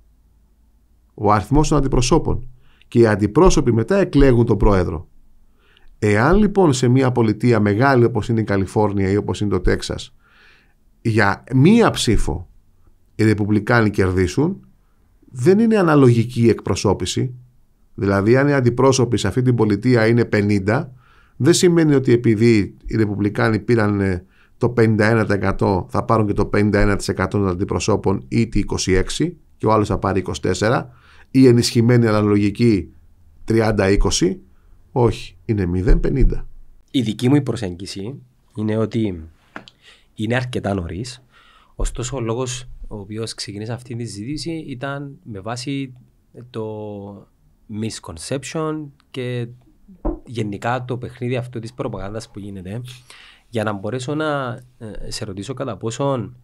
Ο αριθμός των αντιπροσώπων. Και οι αντιπρόσωποι μετά εκλέγουν τον Πρόεδρο. Εάν λοιπόν σε μια πολιτεία μεγάλη όπως είναι η Καλιφόρνια ή όπως είναι το Τέξας για μία ψήφο οι Ρεπουμπλικάνοι κερδίσουν δεν είναι αναλογική η οπως ειναι το Τέξα, για μια ψηφο οι ρεπουμπλικανοι κερδισουν δεν ειναι αναλογικη η εκπροσωπηση Δηλαδή, αν οι αντιπρόσωποι σε αυτή την πολιτεία είναι 50, δεν σημαίνει ότι επειδή οι Ρεπουμπλικάνοι πήραν ε, το 51% θα πάρουν και το 51% των αντιπροσώπων ή τη 26% και ο άλλος θα πάρει 24% ή ενισχυμένη αναλογική 30-20%. Όχι, είναι 0-50. Η δική μου προσέγγιση είναι ότι είναι αρκετά νωρίς. Ωστόσο, ο λόγος ο οποίος ξεκίνησε αυτή τη συζήτηση ήταν με βάση το misconception και γενικά το παιχνίδι αυτό της προπαγάνδας που γίνεται για να μπορέσω να ε, σε ρωτήσω κατά πόσον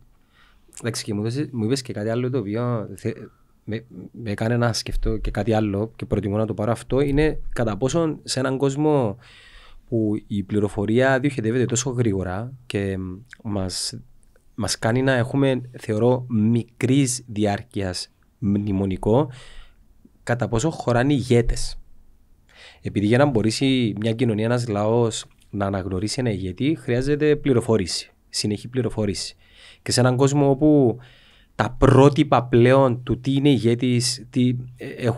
εντάξει μου είπες και κάτι άλλο το οποίο με, με έκανε να σκεφτώ και κάτι άλλο και προτιμώ να το πάρω αυτό είναι κατά πόσον σε έναν κόσμο που η πληροφορία διοχετεύεται τόσο γρήγορα και μας, μας κάνει να έχουμε θεωρώ μικρής διάρκειας μνημονικό κατά πόσο χωράνε ηγέτες. Επειδή για να μπορέσει μια κοινωνία, ένας λαός να αναγνωρίσει ένα ηγέτη, χρειάζεται πληροφόρηση, συνεχή πληροφόρηση. Και σε έναν κόσμο όπου τα πρότυπα πλέον του τι είναι ηγέτης ε,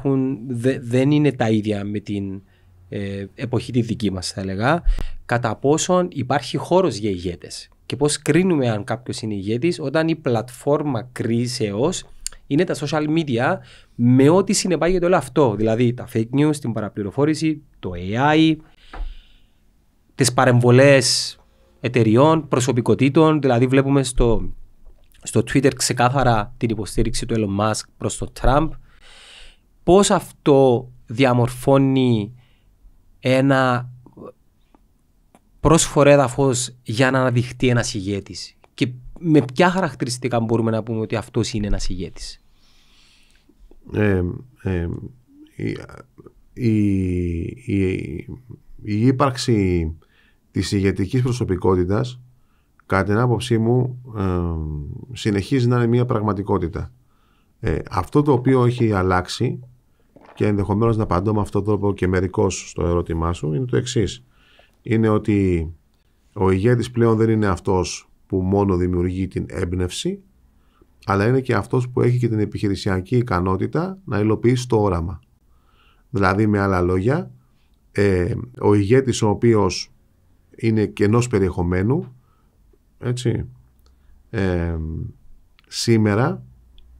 δεν είναι τα ίδια με την ε, εποχή τη δική μας, θα έλεγα. Κατά πόσο υπάρχει χώρος για ηγέτες. Και πώς κρίνουμε αν κάποιος είναι ηγέτης, όταν η πλατφόρμα κρίσεως είναι τα social media με ό,τι συνεπάγεται όλο αυτό. Δηλαδή τα fake news, την παραπληροφόρηση, το AI, τις παρεμβολές εταιριών, προσωπικότητων. Δηλαδή βλέπουμε στο, στο Twitter ξεκάθαρα την υποστήριξη του Elon Musk προς τον Τραμπ. Πώς αυτό διαμορφώνει ένα πρόσφορο έδαφος για να αναδειχτεί ένας ηγέτης. Και με ποια χαρακτηριστικά μπορούμε να πούμε ότι αυτός είναι ένας ηγέτης ε, η, η ύπαρξη της ηγετικής προσωπικότητας κατά την άποψή μου συνεχίζει να είναι μια πραγματικότητα. Ε, αυτό το οποίο έχει αλλάξει και ενδεχομένως να απαντώ με αυτόν τον τρόπο και μερικώς στο ερώτημά σου είναι το εξής. Είναι ότι ο ηγέτης πλέον δεν είναι αυτός που μόνο δημιουργεί την έμπνευση αλλά είναι και αυτός που έχει και την επιχειρησιακή ικανότητα να υλοποιήσει το όραμα. Δηλαδή, με άλλα λόγια, ε, ο ηγέτης ο οποίος είναι κενός περιεχομένου, έτσι, ε, σήμερα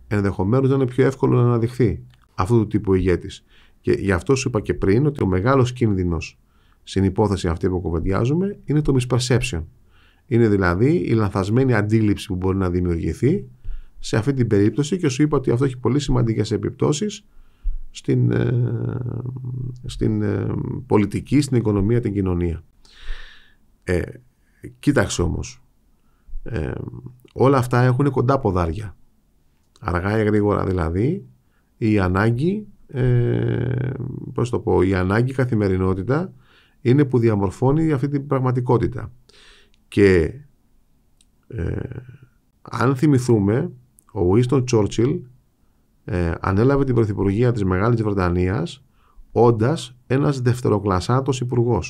ενδεχομένως να είναι πιο εύκολο να αναδειχθεί αυτού του τύπου ηγέτης. Και γι' αυτό σου είπα και πριν ότι ο μεγάλος κίνδυνος στην υπόθεση αυτή που κουβεντιάζουμε είναι το misperception. Είναι δηλαδή η λανθασμένη αντίληψη που μπορεί να δημιουργηθεί σε αυτή την περίπτωση και σου είπα ότι αυτό έχει πολύ σημαντικές επιπτώσεις στην, ε, στην ε, πολιτική, στην οικονομία, την κοινωνία. Ε, κοίταξε όμως, ε, όλα αυτά έχουν κοντά ποδάρια. Αργά ή γρήγορα δηλαδή, η ανάγκη, ε, πώς το πω, η ανάγκη καθημερινότητα είναι που διαμορφώνει αυτή την πραγματικότητα. Και ε, αν θυμηθούμε, ο Winston Churchill ε, ανέλαβε την πρωθυπουργία της Μεγάλης Βρετανίας όντας ένας δευτεροκλασάτος υπουργό.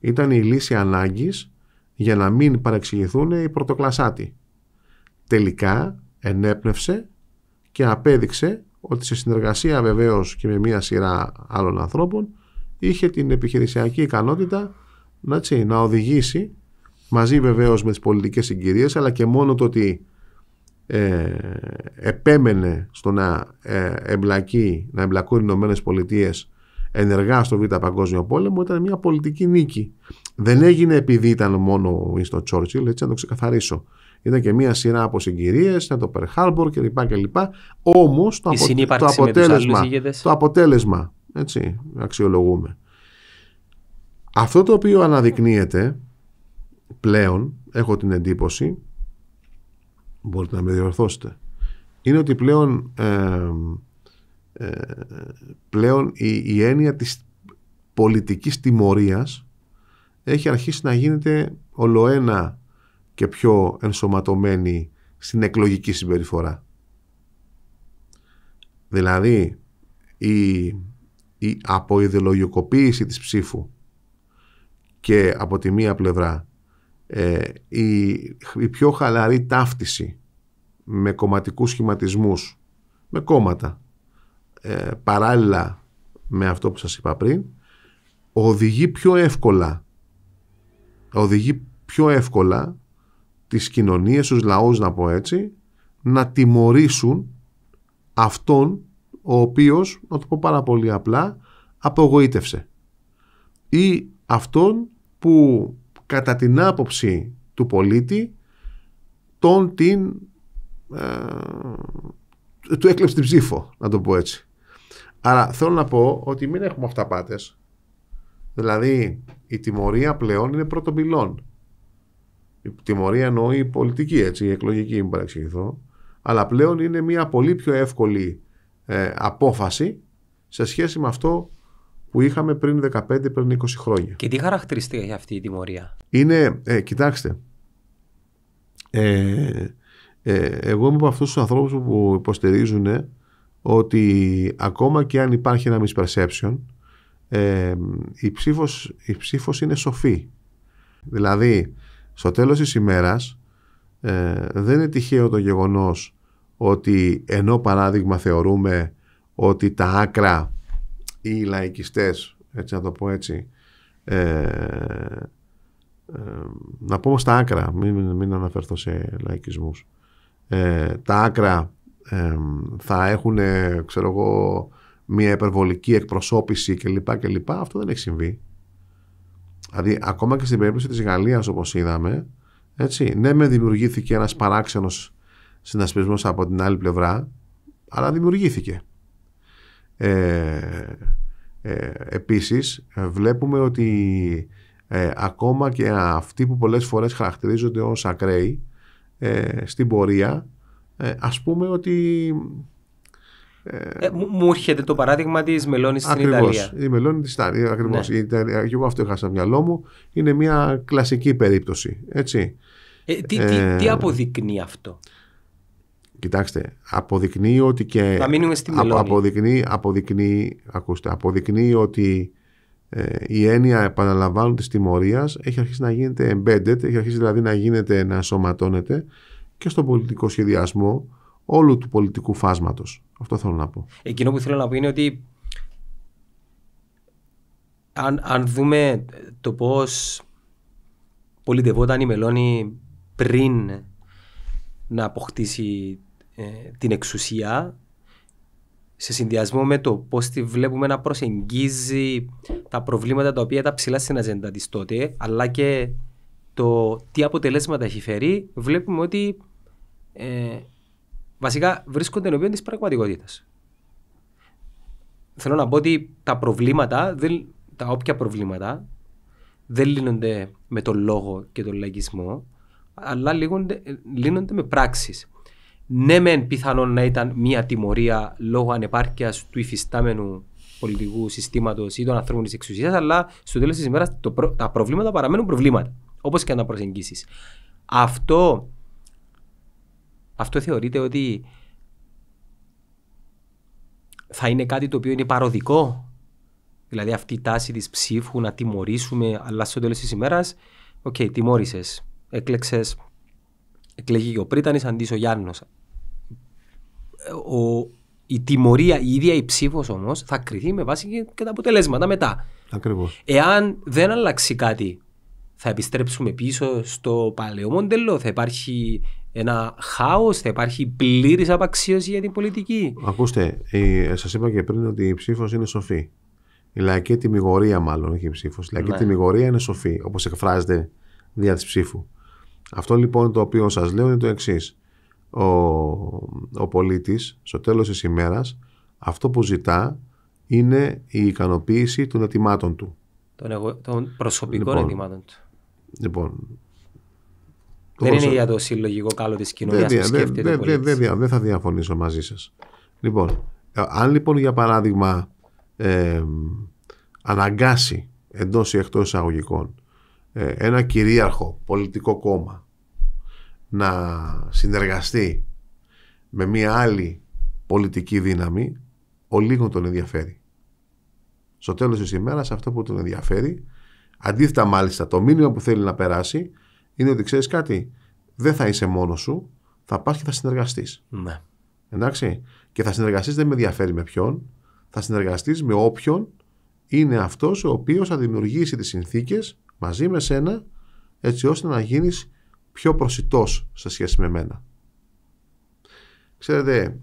Ήταν η λύση ανάγκης για να μην παρεξηγηθούν οι πρωτοκλασάτοι. Τελικά ενέπνευσε και απέδειξε ότι σε συνεργασία βεβαίως και με μια σειρά άλλων ανθρώπων είχε την επιχειρησιακή ικανότητα να, να οδηγήσει μαζί βεβαίως με τις πολιτικές συγκυρίες αλλά και μόνο το ότι ε, επέμενε στο να ε, εμπλακεί, να εμπλακούν οι Ηνωμένες Πολιτείες ενεργά στο Β' Παγκόσμιο Πόλεμο ήταν μια πολιτική νίκη. Δεν έγινε επειδή ήταν μόνο ο Ινστο Τσόρτσιλ, έτσι να το ξεκαθαρίσω. Ήταν και μια σειρά από συγκυρίες, ήταν το Pearl κλπ. κλπ. Όμως το, το, αποτέλεσμα, το αποτέλεσμα, έτσι, αξιολογούμε. Αυτό το οποίο αναδεικνύεται πλέον, έχω την εντύπωση, μπορείτε να με διορθώσετε, είναι ότι πλέον, ε, ε, πλέον η, έννοια της πολιτικής τιμωρίας έχει αρχίσει να γίνεται ολοένα και πιο ενσωματωμένη στην εκλογική συμπεριφορά. Δηλαδή, η, η της ψήφου και από τη μία πλευρά ε, η, πιο χαλαρή ταύτιση με κομματικούς σχηματισμούς, με κόμματα, ε, παράλληλα με αυτό που σας είπα πριν, οδηγεί πιο εύκολα οδηγεί πιο εύκολα τις κοινωνίες, τους λαούς να πω έτσι, να τιμωρήσουν αυτόν ο οποίος, να το πω πάρα πολύ απλά, απογοήτευσε. Ή αυτόν που κατά την άποψη του πολίτη τον την ε, του έκλεψε την ψήφο να το πω έτσι άρα θέλω να πω ότι μην έχουμε αυταπάτες δηλαδή η τιμωρία πλέον είναι πρώτον πυλών η τιμωρία εννοεί η πολιτική έτσι η εκλογική μην παραξηγηθώ, αλλά πλέον είναι μια πολύ πιο εύκολη ε, απόφαση σε σχέση με αυτό που είχαμε πριν 15, πριν 20 χρόνια. Και τι χαρακτηριστικά έχει αυτή η τιμωρία. Είναι, ε, κοιτάξτε, ε, ε, εγώ είμαι από αυτούς τους ανθρώπους που υποστηρίζουν ότι ακόμα και αν υπάρχει ένα misperception, ε, η, ψήφος, η ψήφος είναι σοφή. Δηλαδή, στο τέλος της ημέρας, ε, δεν είναι τυχαίο το γεγονός ότι ενώ παράδειγμα θεωρούμε ότι τα άκρα οι λαϊκιστές, έτσι να το πω έτσι, ε, ε, να πω στα άκρα, μην, μην αναφερθώ σε λαϊκισμούς, ε, τα άκρα θα έχουν, ξέρω εγώ, μια υπερβολική εκπροσώπηση κλπ. Αυτό δεν έχει συμβεί. Δηλαδή, ακόμα και στην περίπτωση της Γαλλίας, όπως είδαμε, έτσι, ναι, με δημιουργήθηκε ένας παράξενος συνασπισμός από την άλλη πλευρά, αλλά δημιουργήθηκε. Ε, ε, επίσης βλέπουμε ότι ε, ακόμα και αυτοί που πολλές φορές χαρακτηρίζονται ως ακραίοι ε, στην πορεία ας πούμε ότι μου έρχεται το παράδειγμα της Μελώνης στην Ιταλία. Η Μελώνη της Ιταλία, ακριβώς. Ναι. Εγώ αυτό είχα στο μυαλό μου. Είναι μια κλασική περίπτωση. Έτσι. τι, αποδεικνύει αυτό, Κοιτάξτε, αποδεικνύει ότι και. Θα μείνουμε αποδεικνύει, αποδεικνύει, ακούστε, αποδεικνύει ότι ε, η έννοια επαναλαμβάνουν της τιμωρίας έχει αρχίσει να γίνεται embedded, έχει αρχίσει δηλαδή να γίνεται να σωματώνεται και στον πολιτικό σχεδιασμό όλου του πολιτικού φάσματος. Αυτό θέλω να πω. Εκείνο που θέλω να πω είναι ότι αν, αν δούμε το πώς πολιτευόταν η Μελώνη πριν να αποκτήσει ε, την εξουσία σε συνδυασμό με το πώς τη βλέπουμε να προσεγγίζει τα προβλήματα τα οποία τα ψηλά στην ατζέντα της τότε, αλλά και το τι αποτελέσματα έχει φέρει, βλέπουμε ότι ε, βασικά βρίσκονται ενώπιον της πραγματικότητας. Θέλω να πω ότι τα προβλήματα, δεν, τα όποια προβλήματα, δεν λύνονται με τον λόγο και τον λαϊκισμό, αλλά λύνονται, ε, λύνονται με πράξεις ναι μεν πιθανόν να ήταν μια τιμωρία λόγω ανεπάρκειας του υφιστάμενου πολιτικού συστήματος ή των ανθρώπων τη εξουσίας, αλλά στο τέλος της ημέρας τα προβλήματα παραμένουν προβλήματα. Όπως και αν τα προσεγγίσει. Αυτό, αυτό θεωρείται ότι θα είναι κάτι το οποίο είναι παροδικό. Δηλαδή αυτή η τάση της ψήφου να τιμωρήσουμε, αλλά στο τέλος της ημέρας, οκ, okay, τιμώρησες, έκλεξες, εκλεγεί ο Πρίτανης αντί ο Γιάννο. Η τιμωρία, η ίδια η ψήφος όμως θα κρυθεί με βάση και τα αποτελέσματα μετά. Ακριβώς. Εάν δεν αλλάξει κάτι, θα επιστρέψουμε πίσω στο παλαιό μοντέλο, θα υπάρχει ένα χάος, θα υπάρχει πλήρης απαξίωση για την πολιτική. Ακούστε, ε, σας είπα και πριν ότι η ψήφος είναι σοφή. Η λαϊκή τιμιγορία, μάλλον, όχι η ψήφος. Η λαϊκή ναι. τιμιγορία είναι σοφή, όπως εκφράζεται δια της ψήφου. Αυτό λοιπόν το οποίο σας λέω είναι το εξής. Ο, ο πολίτης στο τέλος της ημέρας αυτό που ζητά είναι η ικανοποίηση των ετοιμάτων του. Των, εγω... των προσωπικών λοιπόν, ετοιμάτων του. Λοιπόν, δεν είναι για το συλλογικό καλό της κοινωνία που σκέφτεται. Δεν δεν δεν θα διαφωνήσω μαζί σας. Λοιπόν, ε, αν λοιπόν για παράδειγμα αναγκάσει εντός ή εκτός εισαγωγικών ε, ένα κυρίαρχο πολιτικό κόμμα να συνεργαστεί με μια άλλη πολιτική δύναμη, ο λίγο τον ενδιαφέρει. Στο τέλος της ημέρας αυτό που τον ενδιαφέρει, αντίθετα μάλιστα το μήνυμα που θέλει να περάσει, είναι ότι ξέρεις κάτι, δεν θα είσαι μόνος σου, θα πας και θα συνεργαστείς. Ναι. Εντάξει. Και θα συνεργαστείς δεν με ενδιαφέρει με ποιον, θα συνεργαστείς με όποιον είναι αυτός ο οποίος θα δημιουργήσει τις συνθήκες μαζί με σένα έτσι ώστε να γίνεις πιο προσιτός σε σχέση με μένα. Ξέρετε,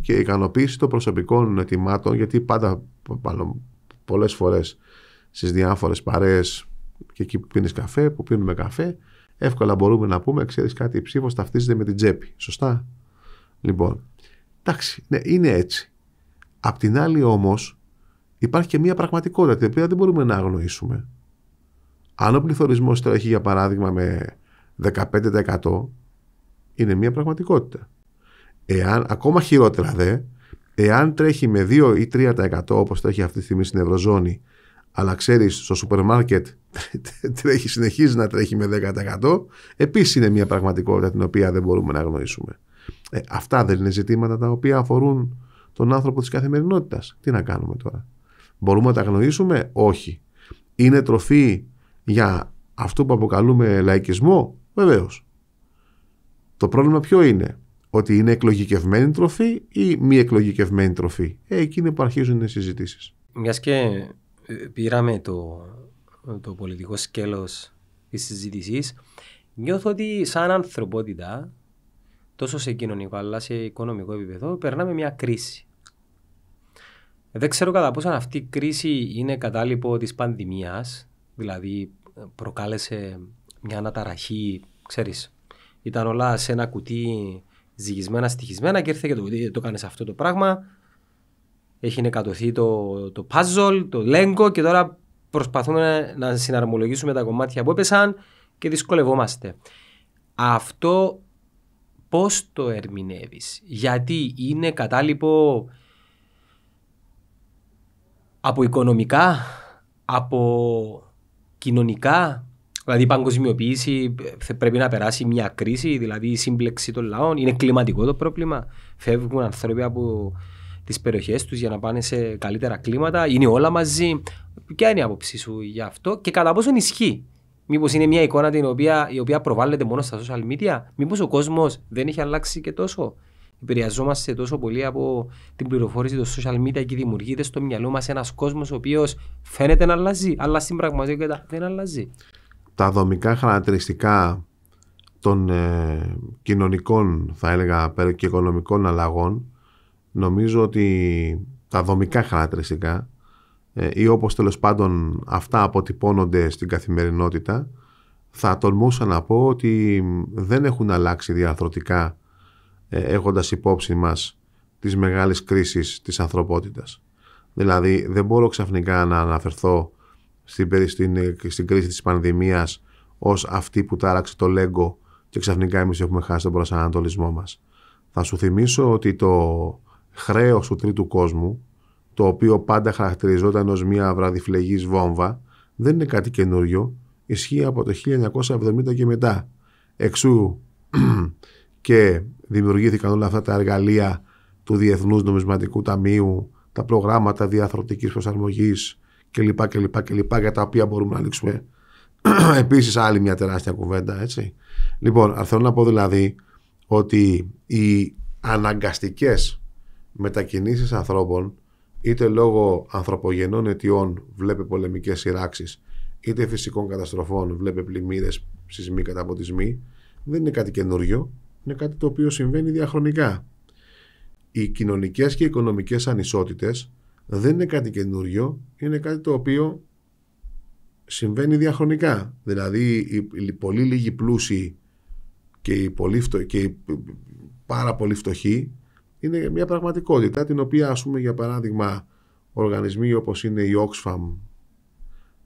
και η ικανοποίηση των προσωπικών ετοιμάτων, γιατί πάντα, πάνω, πολλές φορές στις διάφορες παρέες και εκεί που πίνεις καφέ, που πίνουμε καφέ, εύκολα μπορούμε να πούμε, ξέρεις κάτι, η ψήφος ταυτίζεται με την τσέπη. Σωστά. Λοιπόν, εντάξει, ναι, είναι έτσι. Απ' την άλλη όμως, υπάρχει και μια πραγματικότητα την οποία δεν μπορούμε να αγνοήσουμε. Αν ο πληθωρισμός τρέχει, για παράδειγμα με 15% είναι μια πραγματικότητα. Εάν, ακόμα χειρότερα δε, εάν τρέχει με 2 ή 3% όπως τρέχει αυτή τη στιγμή στην Ευρωζώνη, αλλά ξέρεις, στο σούπερ μάρκετ τρέχει, συνεχίζει να τρέχει με 10%, επίσης είναι μια πραγματικότητα την οποία δεν μπορούμε να γνωρίσουμε. Ε, αυτά δεν είναι ζητήματα τα οποία αφορούν τον άνθρωπο της καθημερινότητας. Τι να κάνουμε τώρα. Μπορούμε να τα γνωρίσουμε, όχι. Είναι τροφή για αυτό που αποκαλούμε λαϊκισμό, Βεβαίως. Το πρόβλημα ποιο είναι, ότι είναι εκλογικευμένη τροφή ή μη εκλογικευμένη τροφή. Ε, εκεί είναι που αρχίζουν οι συζητήσεις. Μιας και ε, πήραμε το, το πολιτικό σκέλος της συζήτησης, νιώθω ότι σαν ανθρωπότητα, τόσο σε κοινωνικό αλλά σε οικονομικό επίπεδο, περνάμε μια κρίση. Δεν ξέρω κατά πόσο αυτή η κρίση είναι κατάλοιπο της πανδημίας, δηλαδή προκάλεσε μια αναταραχή, ξέρεις, ήταν όλα σε ένα κουτί ζυγισμένα, στοιχισμένα και ήρθε και το κουτί, το κάνεις αυτό το πράγμα, έχει νεκατωθεί το, το puzzle, το λέγκο και τώρα προσπαθούμε να, συναρμολογήσουμε τα κομμάτια που έπεσαν και δυσκολευόμαστε. Αυτό πώς το ερμηνεύεις, γιατί είναι κατάλοιπο από οικονομικά, από κοινωνικά, Δηλαδή η παγκοσμιοποίηση ε, πρέπει να περάσει μια κρίση, δηλαδή η σύμπλεξη των λαών. Είναι κλιματικό το πρόβλημα. Φεύγουν άνθρωποι από τις περιοχές τους για να πάνε σε καλύτερα κλίματα. Είναι όλα μαζί. Ποια είναι η άποψή σου γι' αυτό και κατά πόσο ισχύει. Μήπως είναι μια εικόνα την οποία, η οποία προβάλλεται μόνο στα social media. Μήπως ο κόσμος δεν έχει αλλάξει και τόσο. Επηρεαζόμαστε τόσο πολύ από την πληροφόρηση των social media και δημιουργείται στο μυαλό μας ένας κόσμος ο οποίος φαίνεται να αλλάζει, αλλά στην πραγματικότητα δεν αλλάζει τα δομικά χαρακτηριστικά των ε, κοινωνικών θα έλεγα και οικονομικών αλλαγών νομίζω ότι τα δομικά χαρακτηριστικά ε, ή όπως τέλος πάντων αυτά αποτυπώνονται στην καθημερινότητα θα τολμούσα να πω ότι δεν έχουν αλλάξει διαρθρωτικά ε, έχοντας υπόψη μας τις μεγάλες κρίσεις της ανθρωπότητας. Δηλαδή δεν μπορώ ξαφνικά να αναφερθώ στην, στην, ε, στην κρίση της πανδημίας ως αυτή που τάραξε το Λέγκο και ξαφνικά εμείς έχουμε χάσει τον προσανατολισμό μας. Θα σου θυμίσω ότι το χρέος του τρίτου κόσμου, το οποίο πάντα χαρακτηριζόταν ως μια βραδιφλεγής βόμβα, δεν είναι κάτι καινούριο, ισχύει από το 1970 και μετά. Εξού και δημιουργήθηκαν όλα αυτά τα εργαλεία του Διεθνούς Νομισματικού Ταμείου, τα προγράμματα διαθροτικής προσαρμογής, κλπ. κλπ, κλπ για τα οποία μπορούμε να ανοίξουμε επίσης άλλη μια τεράστια κουβέντα. Έτσι. Λοιπόν, θέλω να πω δηλαδή ότι οι αναγκαστικές μετακινήσεις ανθρώπων είτε λόγω ανθρωπογενών αιτιών βλέπει πολεμικές σειράξεις, είτε φυσικών καταστροφών βλέπει πλημμύρες σεισμοί, καταποτισμοί δεν είναι κάτι καινούριο, είναι κάτι το οποίο συμβαίνει διαχρονικά. Οι κοινωνικές και οικονομικές ανισότητες δεν είναι κάτι καινούριο, είναι κάτι το οποίο συμβαίνει διαχρονικά. Δηλαδή οι πολύ λίγοι πλούσιοι και οι, πολύ και πάρα πολύ φτωχοί είναι μια πραγματικότητα την οποία ας πούμε για παράδειγμα οργανισμοί όπως είναι η Oxfam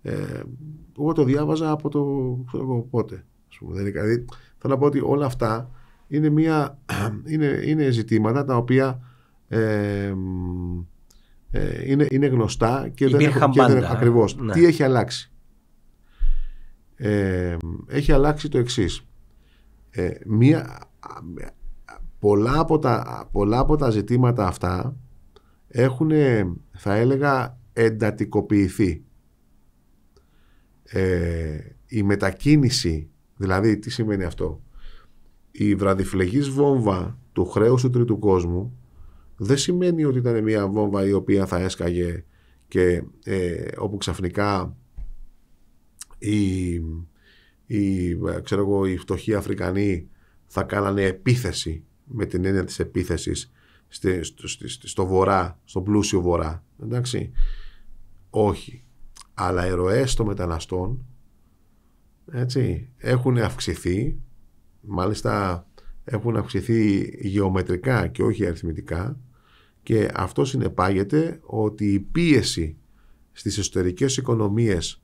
ε, εγώ το διάβαζα από το ξέρω πότε δηλαδή, δηλαδή, θέλω να πω ότι όλα αυτά είναι, μια, είναι, είναι ζητήματα τα οποία ε, ε, είναι, είναι γνωστά και δεν έχω ακριβώς. Ναι. Τι έχει αλλάξει. Ε, έχει αλλάξει το εξής. Ε, μία, πολλά, από τα, ζητήματα αυτά έχουν, θα έλεγα, εντατικοποιηθεί. Ε, η μετακίνηση, δηλαδή τι σημαίνει αυτό. Η βραδιφλεγής βόμβα του χρέους του τρίτου κόσμου δεν σημαίνει ότι ήταν μια βόμβα η οποία θα έσκαγε και ε, όπου ξαφνικά οι, ε, ξέρω εγώ, φτωχοί Αφρικανοί θα κάνανε επίθεση με την έννοια της επίθεσης στη, στο, στη, στο βορρά, στον πλούσιο βορρά. Εντάξει. Όχι. Αλλά οι ροές των μεταναστών έτσι, έχουν αυξηθεί μάλιστα έχουν αυξηθεί γεωμετρικά και όχι αριθμητικά και αυτό συνεπάγεται ότι η πίεση στις εσωτερικές οικονομίες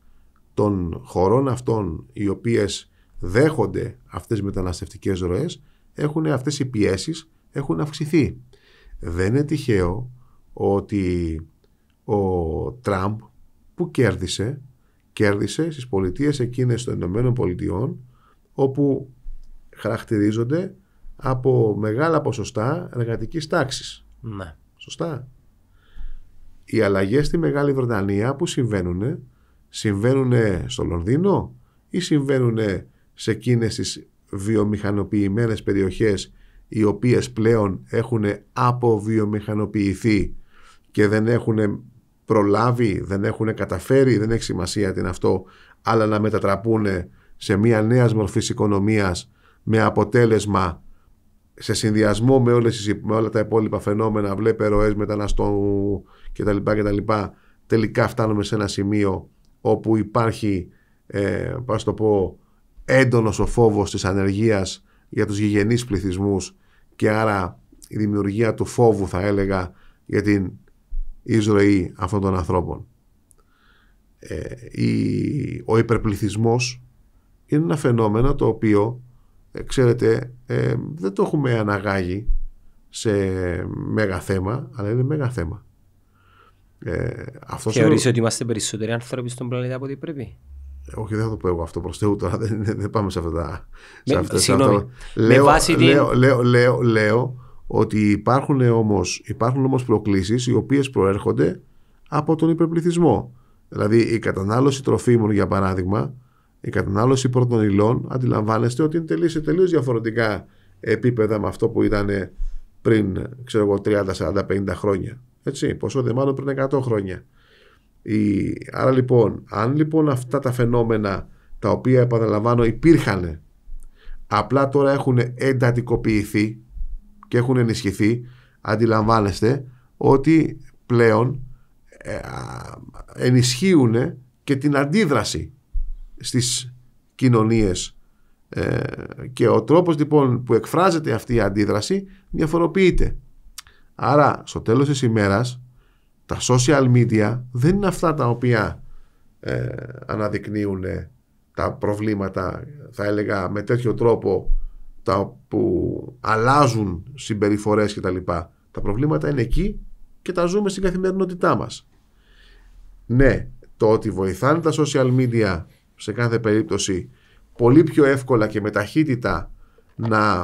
των χωρών αυτών οι οποίες δέχονται αυτές τις μεταναστευτικές ροές έχουν αυτές οι πιέσεις έχουν αυξηθεί. Δεν είναι τυχαίο ότι ο Τραμπ που κέρδισε κέρδισε στις πολιτείες εκείνες των Ηνωμένων Πολιτειών όπου χαρακτηρίζονται από μεγάλα ποσοστά εργατικής τάξης. Ναι. Σωστά. Οι αλλαγές στη Μεγάλη Βρετανία που συμβαίνουν, συμβαίνουν στο Λονδίνο ή συμβαίνουν σε εκείνες τις βιομηχανοποιημένες περιοχές οι οποίες πλέον έχουν αποβιομηχανοποιηθεί και δεν έχουν προλάβει, δεν έχουν καταφέρει, δεν έχει σημασία την αυτό, αλλά να μετατραπούν σε μια νέα μορφή οικονομίας με αποτέλεσμα σε συνδυασμό με, όλες, με όλα τα υπόλοιπα φαινόμενα, βλέπε ροέ μεταναστών κτλ, κτλ. Τελικά φτάνουμε σε ένα σημείο όπου υπάρχει, ε, πώς το πω, έντονος ο φόβος της ανεργίας για τους γηγενείς πληθυσμούς και άρα η δημιουργία του φόβου θα έλεγα για την εισρωή αυτών των ανθρώπων. Ε, η, ο υπερπληθυσμός είναι ένα φαινόμενο το οποίο ε, ξέρετε, ε, δεν το έχουμε αναγάγει σε μέγα θέμα, αλλά είναι μέγα θέμα. Ε, αυτός Θεωρείς ότι είμαστε περισσότεροι άνθρωποι στον πλανήτη από ό,τι πρέπει. Ε, όχι, δεν θα το πω εγώ αυτό προς Θεού τώρα. Δεν, δεν πάμε σε αυτά τα. Σε Συγγνώμη. Λέω, ότι υπάρχουν όμως υπάρχουν όμως προκλήσεις οι οποίες προέρχονται από τον υπερπληθισμό. Δηλαδή η κατανάλωση τροφίμων, για παράδειγμα, η κατανάλωση πρώτων υλών αντιλαμβάνεστε ότι είναι τελείως, διαφορετικά επίπεδα με αυτό που ήταν πριν ξέρω εγώ 30, 40, 50 χρόνια. Έτσι, πόσο δε μάλλον πριν 100 χρόνια. Η... Άρα λοιπόν, αν λοιπόν αυτά τα φαινόμενα τα οποία επαναλαμβάνω υπήρχαν απλά τώρα έχουν εντατικοποιηθεί και έχουν ενισχυθεί αντιλαμβάνεστε ότι πλέον ε, ενισχύουν και την αντίδραση στις κοινωνίες ε, και ο τρόπος λοιπόν που εκφράζεται αυτή η αντίδραση διαφοροποιείται. Άρα στο τέλος της ημέρας τα social media δεν είναι αυτά τα οποία ε, αναδεικνύουν ε, τα προβλήματα θα έλεγα με τέτοιο τρόπο τα που αλλάζουν συμπεριφορές και τα λοιπά. Τα προβλήματα είναι εκεί και τα ζούμε στην καθημερινότητά μας. Ναι, το ότι βοηθάνε τα social media σε κάθε περίπτωση πολύ πιο εύκολα και με ταχύτητα να,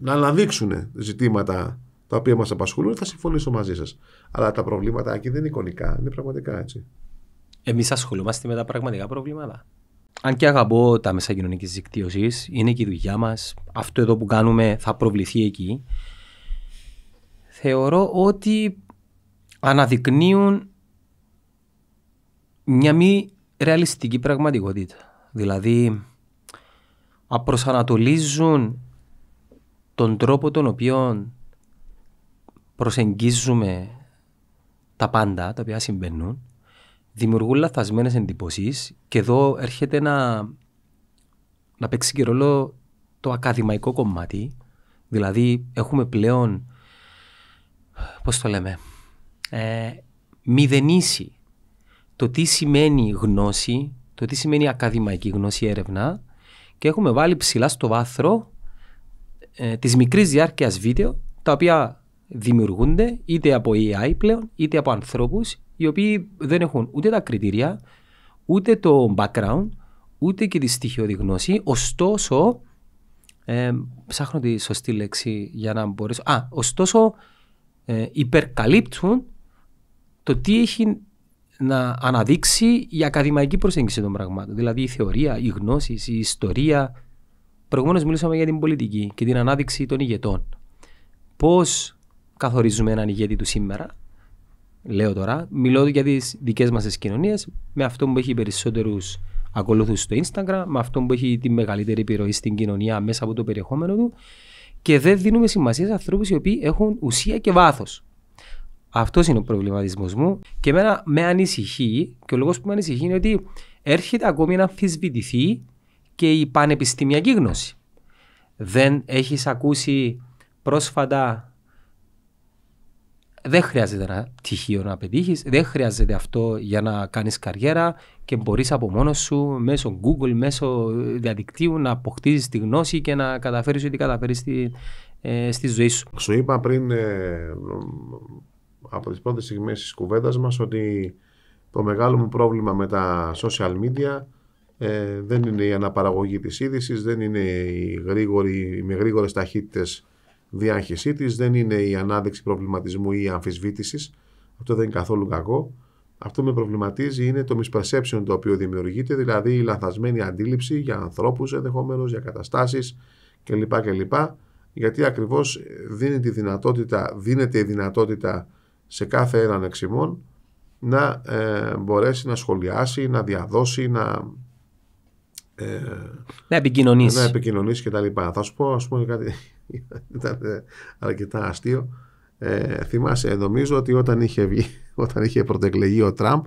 να αναδείξουν ζητήματα τα οποία μας απασχολούν, θα συμφωνήσω μαζί σας. Αλλά τα προβλήματα εκεί δεν είναι εικονικά, είναι πραγματικά έτσι. Εμείς ασχολούμαστε με τα πραγματικά προβλήματα. Αν και αγαπώ τα μέσα κοινωνικής δικτύωσης, είναι και η δουλειά μας. Αυτό εδώ που κάνουμε θα προβληθεί εκεί. Θεωρώ ότι αναδεικνύουν μια μη ρεαλιστική πραγματικότητα. Δηλαδή, απροσανατολίζουν τον τρόπο τον οποίο προσεγγίζουμε τα πάντα τα οποία συμβαίνουν, δημιουργούν λαθασμένες εντυπωσίε και εδώ έρχεται να, να παίξει και ρόλο το ακαδημαϊκό κομμάτι. Δηλαδή, έχουμε πλέον, πώς το λέμε, ε, μηδενίσει το τι σημαίνει γνώση, το τι σημαίνει ακαδημαϊκή γνώση έρευνα και έχουμε βάλει ψηλά στο βάθρο ε, της μικρής διάρκειας βίντεο τα οποία δημιουργούνται είτε από AI πλέον είτε από ανθρώπους οι οποίοι δεν έχουν ούτε τα κριτήρια, ούτε το background, ούτε και τη στοιχειώδη γνώση. Ωστόσο, ε, ψάχνω τη σωστή λέξη για να μπορέσω. Α, ωστόσο, ε, υπερκαλύπτουν το τι έχει να αναδείξει η ακαδημαϊκή προσέγγιση των πραγμάτων. Δηλαδή η θεωρία, η γνώση, η ιστορία. Προηγουμένω μίλησαμε για την πολιτική και την ανάδειξη των ηγετών. Πώς καθορίζουμε έναν ηγέτη του σήμερα, λέω τώρα, μιλώ για τις δικές μας κοινωνίες, με αυτόν που έχει περισσότερους ακολούθους στο Instagram, με αυτόν που έχει τη μεγαλύτερη επιρροή στην κοινωνία μέσα από το περιεχόμενο του. Και δεν δίνουμε σημασία σε ανθρώπους οι οποίοι έχουν ουσία και βάθος. Αυτός είναι ο προβληματισμός μου. Και εμένα με ανησυχεί, και ο λόγος που με ανησυχεί είναι ότι έρχεται ακόμη να αμφισβητηθεί και η πανεπιστημιακή γνώση. Δεν έχεις ακούσει πρόσφατα. Δεν χρειάζεται ένα πτυχίο να πετύχεις, δεν χρειάζεται αυτό για να κάνεις καριέρα και μπορείς από μόνος σου μέσω Google, μέσω διαδικτύου να αποκτήσεις τη γνώση και να καταφέρεις ό,τι καταφέρεις ε, στη, ζωή σου. Σου είπα πριν ε, από τις πρώτες στιγμές της κουβέντας μας ότι το μεγάλο μου πρόβλημα με τα social media ε, δεν είναι η αναπαραγωγή της είδησης, δεν είναι η γρήγορη, με γρήγορες ταχύτητες διάχυσή της, δεν είναι η ανάδειξη προβληματισμού ή αμφισβήτησης. Αυτό δεν είναι καθόλου κακό. Αυτό με προβληματίζει είναι το misperception το οποίο δημιουργείται, δηλαδή η λανθασμένη αντίληψη για ανθρωπου ενδεχομένως, για καταστασει κλπ. κλπ γιατί ακριβω δίνει τη δυνατότητα, δίνεται η δυνατότητα σε κάθε έναν εξημών να ε, μπορέσει να σχολιάσει, να διαδώσει, να... Ε, να επικοινωνήσει. Να επικοινωνήσει και τα λοιπά. Θα σου πω, ας πούμε κάτι, ήταν ε, αρκετά αστείο. Ε, θυμάσαι, νομίζω ότι όταν είχε, βγει, όταν είχε πρωτεκλεγεί ο Τραμπ,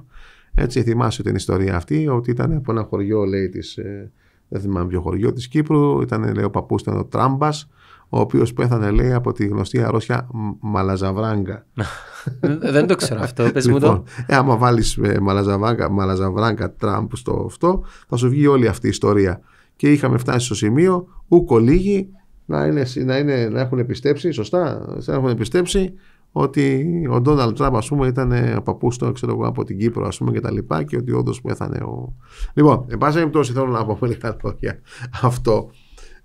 έτσι θυμάσαι την ιστορία αυτή, ότι ήταν από ένα χωριό, λέει, της, ε, δεν θυμάμαι ποιο χωριό, της Κύπρου, ήταν, ο παππούς ήταν ο Τράμπας, ο οποίος πέθανε, λέει, από τη γνωστή αρρώστια μαλαζαβράγκα. Δεν το ξέρω αυτό. Πες μου λοιπόν, το. Ε, άμα βάλεις ε, μαλαζαβράγκα Τραμπ στο αυτό, θα σου βγει όλη αυτή η ιστορία. Και είχαμε φτάσει στο σημείο ούκο λίγοι να, είναι, να, είναι, να έχουν πιστέψει, σωστά, να έχουν πιστέψει ότι ο Ντόναλτ Τραμπ, ας πούμε, ήταν ε, ο παππούς του, από την Κύπρο, ας πούμε, και τα λοιπά, και ότι όντως πέθανε ο. Λοιπόν, εν πάση περιπτώσει, θέλω να πω λίγα λόγια αυτό.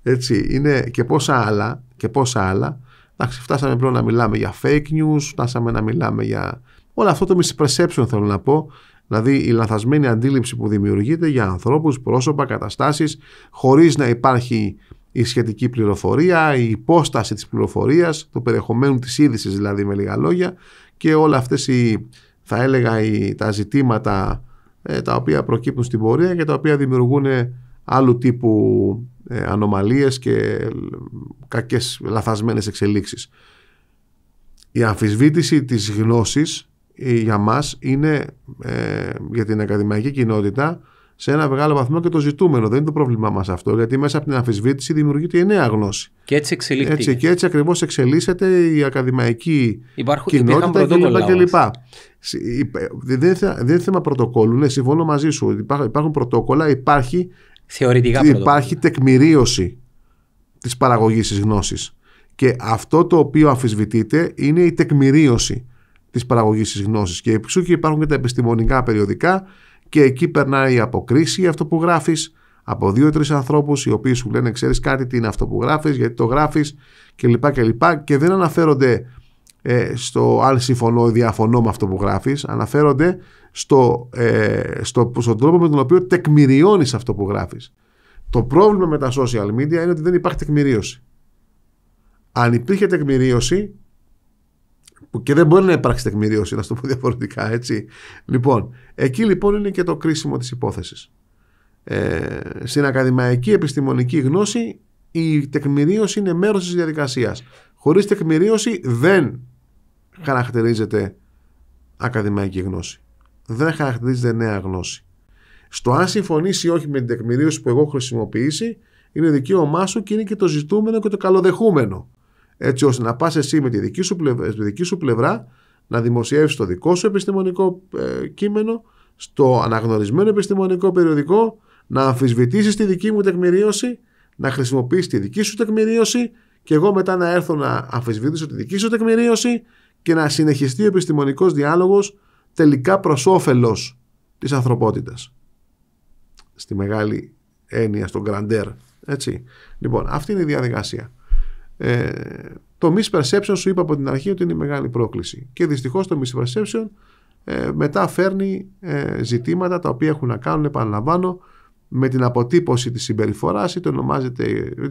Έτσι, είναι και πόσα άλλα. Και πόσα άλλα. Εντάξει, φτάσαμε πλέον να μιλάμε για fake news, φτάσαμε να μιλάμε για. Όλο αυτό το misperception θέλω να πω. Δηλαδή η λανθασμένη αντίληψη που δημιουργείται για ανθρώπους, πρόσωπα, καταστάσεις χωρίς να υπάρχει η σχετική πληροφορία, η υπόσταση της πληροφορίας, το περιεχομένου της είδησης δηλαδή με λίγα λόγια και όλα αυτές οι, θα έλεγα τα ζητήματα ε, τα οποία προκύπτουν στην πορεία και τα οποία δημιουργούν ε, άλλου τύπου ε, ανομαλίες και ε, κακές λαθασμένες εξελίξεις. Η αμφισβήτηση της γνώσης ε, για μας είναι ε, για την ακαδημαϊκή κοινότητα σε ένα μεγάλο βαθμό και το ζητούμενο. Δεν είναι το πρόβλημά μας αυτό, γιατί μέσα από την αμφισβήτηση δημιουργείται η νέα γνώση. Και έτσι εξελίχθηκε. Έτσι, και έτσι ακριβώς εξελίσσεται η ακαδημαϊκή Υπάρχουν, κοινότητα κλπ. Δεν είναι θέμα πρωτοκόλλου. Ναι, συμφωνώ μαζί σου. υπάρχουν πρωτόκολλα, υπάρχει Θεωρητικά Υπάρχει τεκμηρίωση της παραγωγής της γνώσης. Και αυτό το οποίο αμφισβητείται είναι η τεκμηρίωση της παραγωγής της γνώσης. Και εξού και υπάρχουν και τα επιστημονικά περιοδικά και εκεί περνάει η αποκρίση αυτό που γράφεις από δύο-τρει ανθρώπους οι οποίοι σου λένε: Ξέρεις κάτι, τι είναι αυτό που γράφεις, γιατί το γράφεις κλπ. Και, και, και δεν αναφέρονται ε, στο αν συμφωνώ ή διαφωνώ με αυτό που γράφεις, αναφέρονται στο, ε, στο, στον τρόπο με τον οποίο τεκμηριώνεις αυτό που γράφεις. Το πρόβλημα με τα social media είναι ότι δεν υπάρχει τεκμηρίωση. Αν υπήρχε τεκμηρίωση, που και δεν μπορεί να υπάρξει τεκμηρίωση, να το πω διαφορετικά, έτσι. Λοιπόν, εκεί λοιπόν είναι και το κρίσιμο της υπόθεσης. Ε, στην ακαδημαϊκή επιστημονική γνώση η τεκμηρίωση είναι μέρος της διαδικασίας. Χωρίς τεκμηρίωση δεν χαρακτηρίζεται ακαδημαϊκή γνώση. Δεν χαρακτηρίζεται νέα γνώση. Στο αν συμφωνήσει ή όχι με την τεκμηρίωση που εγώ χρησιμοποιήσει, είναι δικαίωμά σου και είναι και το ζητούμενο και το καλοδεχούμενο. Έτσι ώστε να πας εσύ με τη δική σου πλευρά, δική σου πλευρά να δημοσιεύσεις το δικό σου επιστημονικό ε, κείμενο στο αναγνωρισμένο επιστημονικό περιοδικό, να αμφισβητήσεις τη δική μου τεκμηρίωση, να χρησιμοποιήσει τη δική σου τεκμηρίωση και εγώ μετά να έρθω να αμφισβητήσω τη δική σου τεκμηρίωση και να συνεχιστεί ο επιστημονικός διάλογος τελικά προς όφελος της ανθρωπότητας. Στη μεγάλη έννοια, στον γκραντέρ. Έτσι. Λοιπόν, αυτή είναι η διαδικασία. Ε, το misperception σου είπα από την αρχή ότι είναι η μεγάλη πρόκληση. Και δυστυχώς το misperception ε, μετά φέρνει ε, ζητήματα τα οποία έχουν να κάνουν, επαναλαμβάνω, με την αποτύπωση της συμπεριφοράς είτε ονομάζεται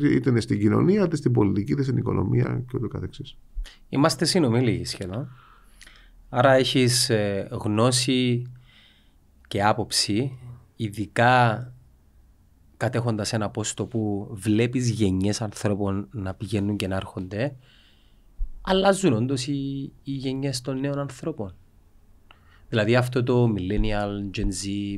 είτε είναι στην κοινωνία, είτε στην πολιτική, είτε στην οικονομία και ούτω καθεξής. Είμαστε συνομιλοί σχεδόν. Άρα έχεις ε, γνώση και άποψη, ειδικά κατέχοντας ένα πόστο που βλέπεις γενιές ανθρώπων να πηγαίνουν και να έρχονται, αλλάζουν όντως οι, οι γενιές των νέων ανθρώπων. Δηλαδή αυτό το millennial, Gen Z,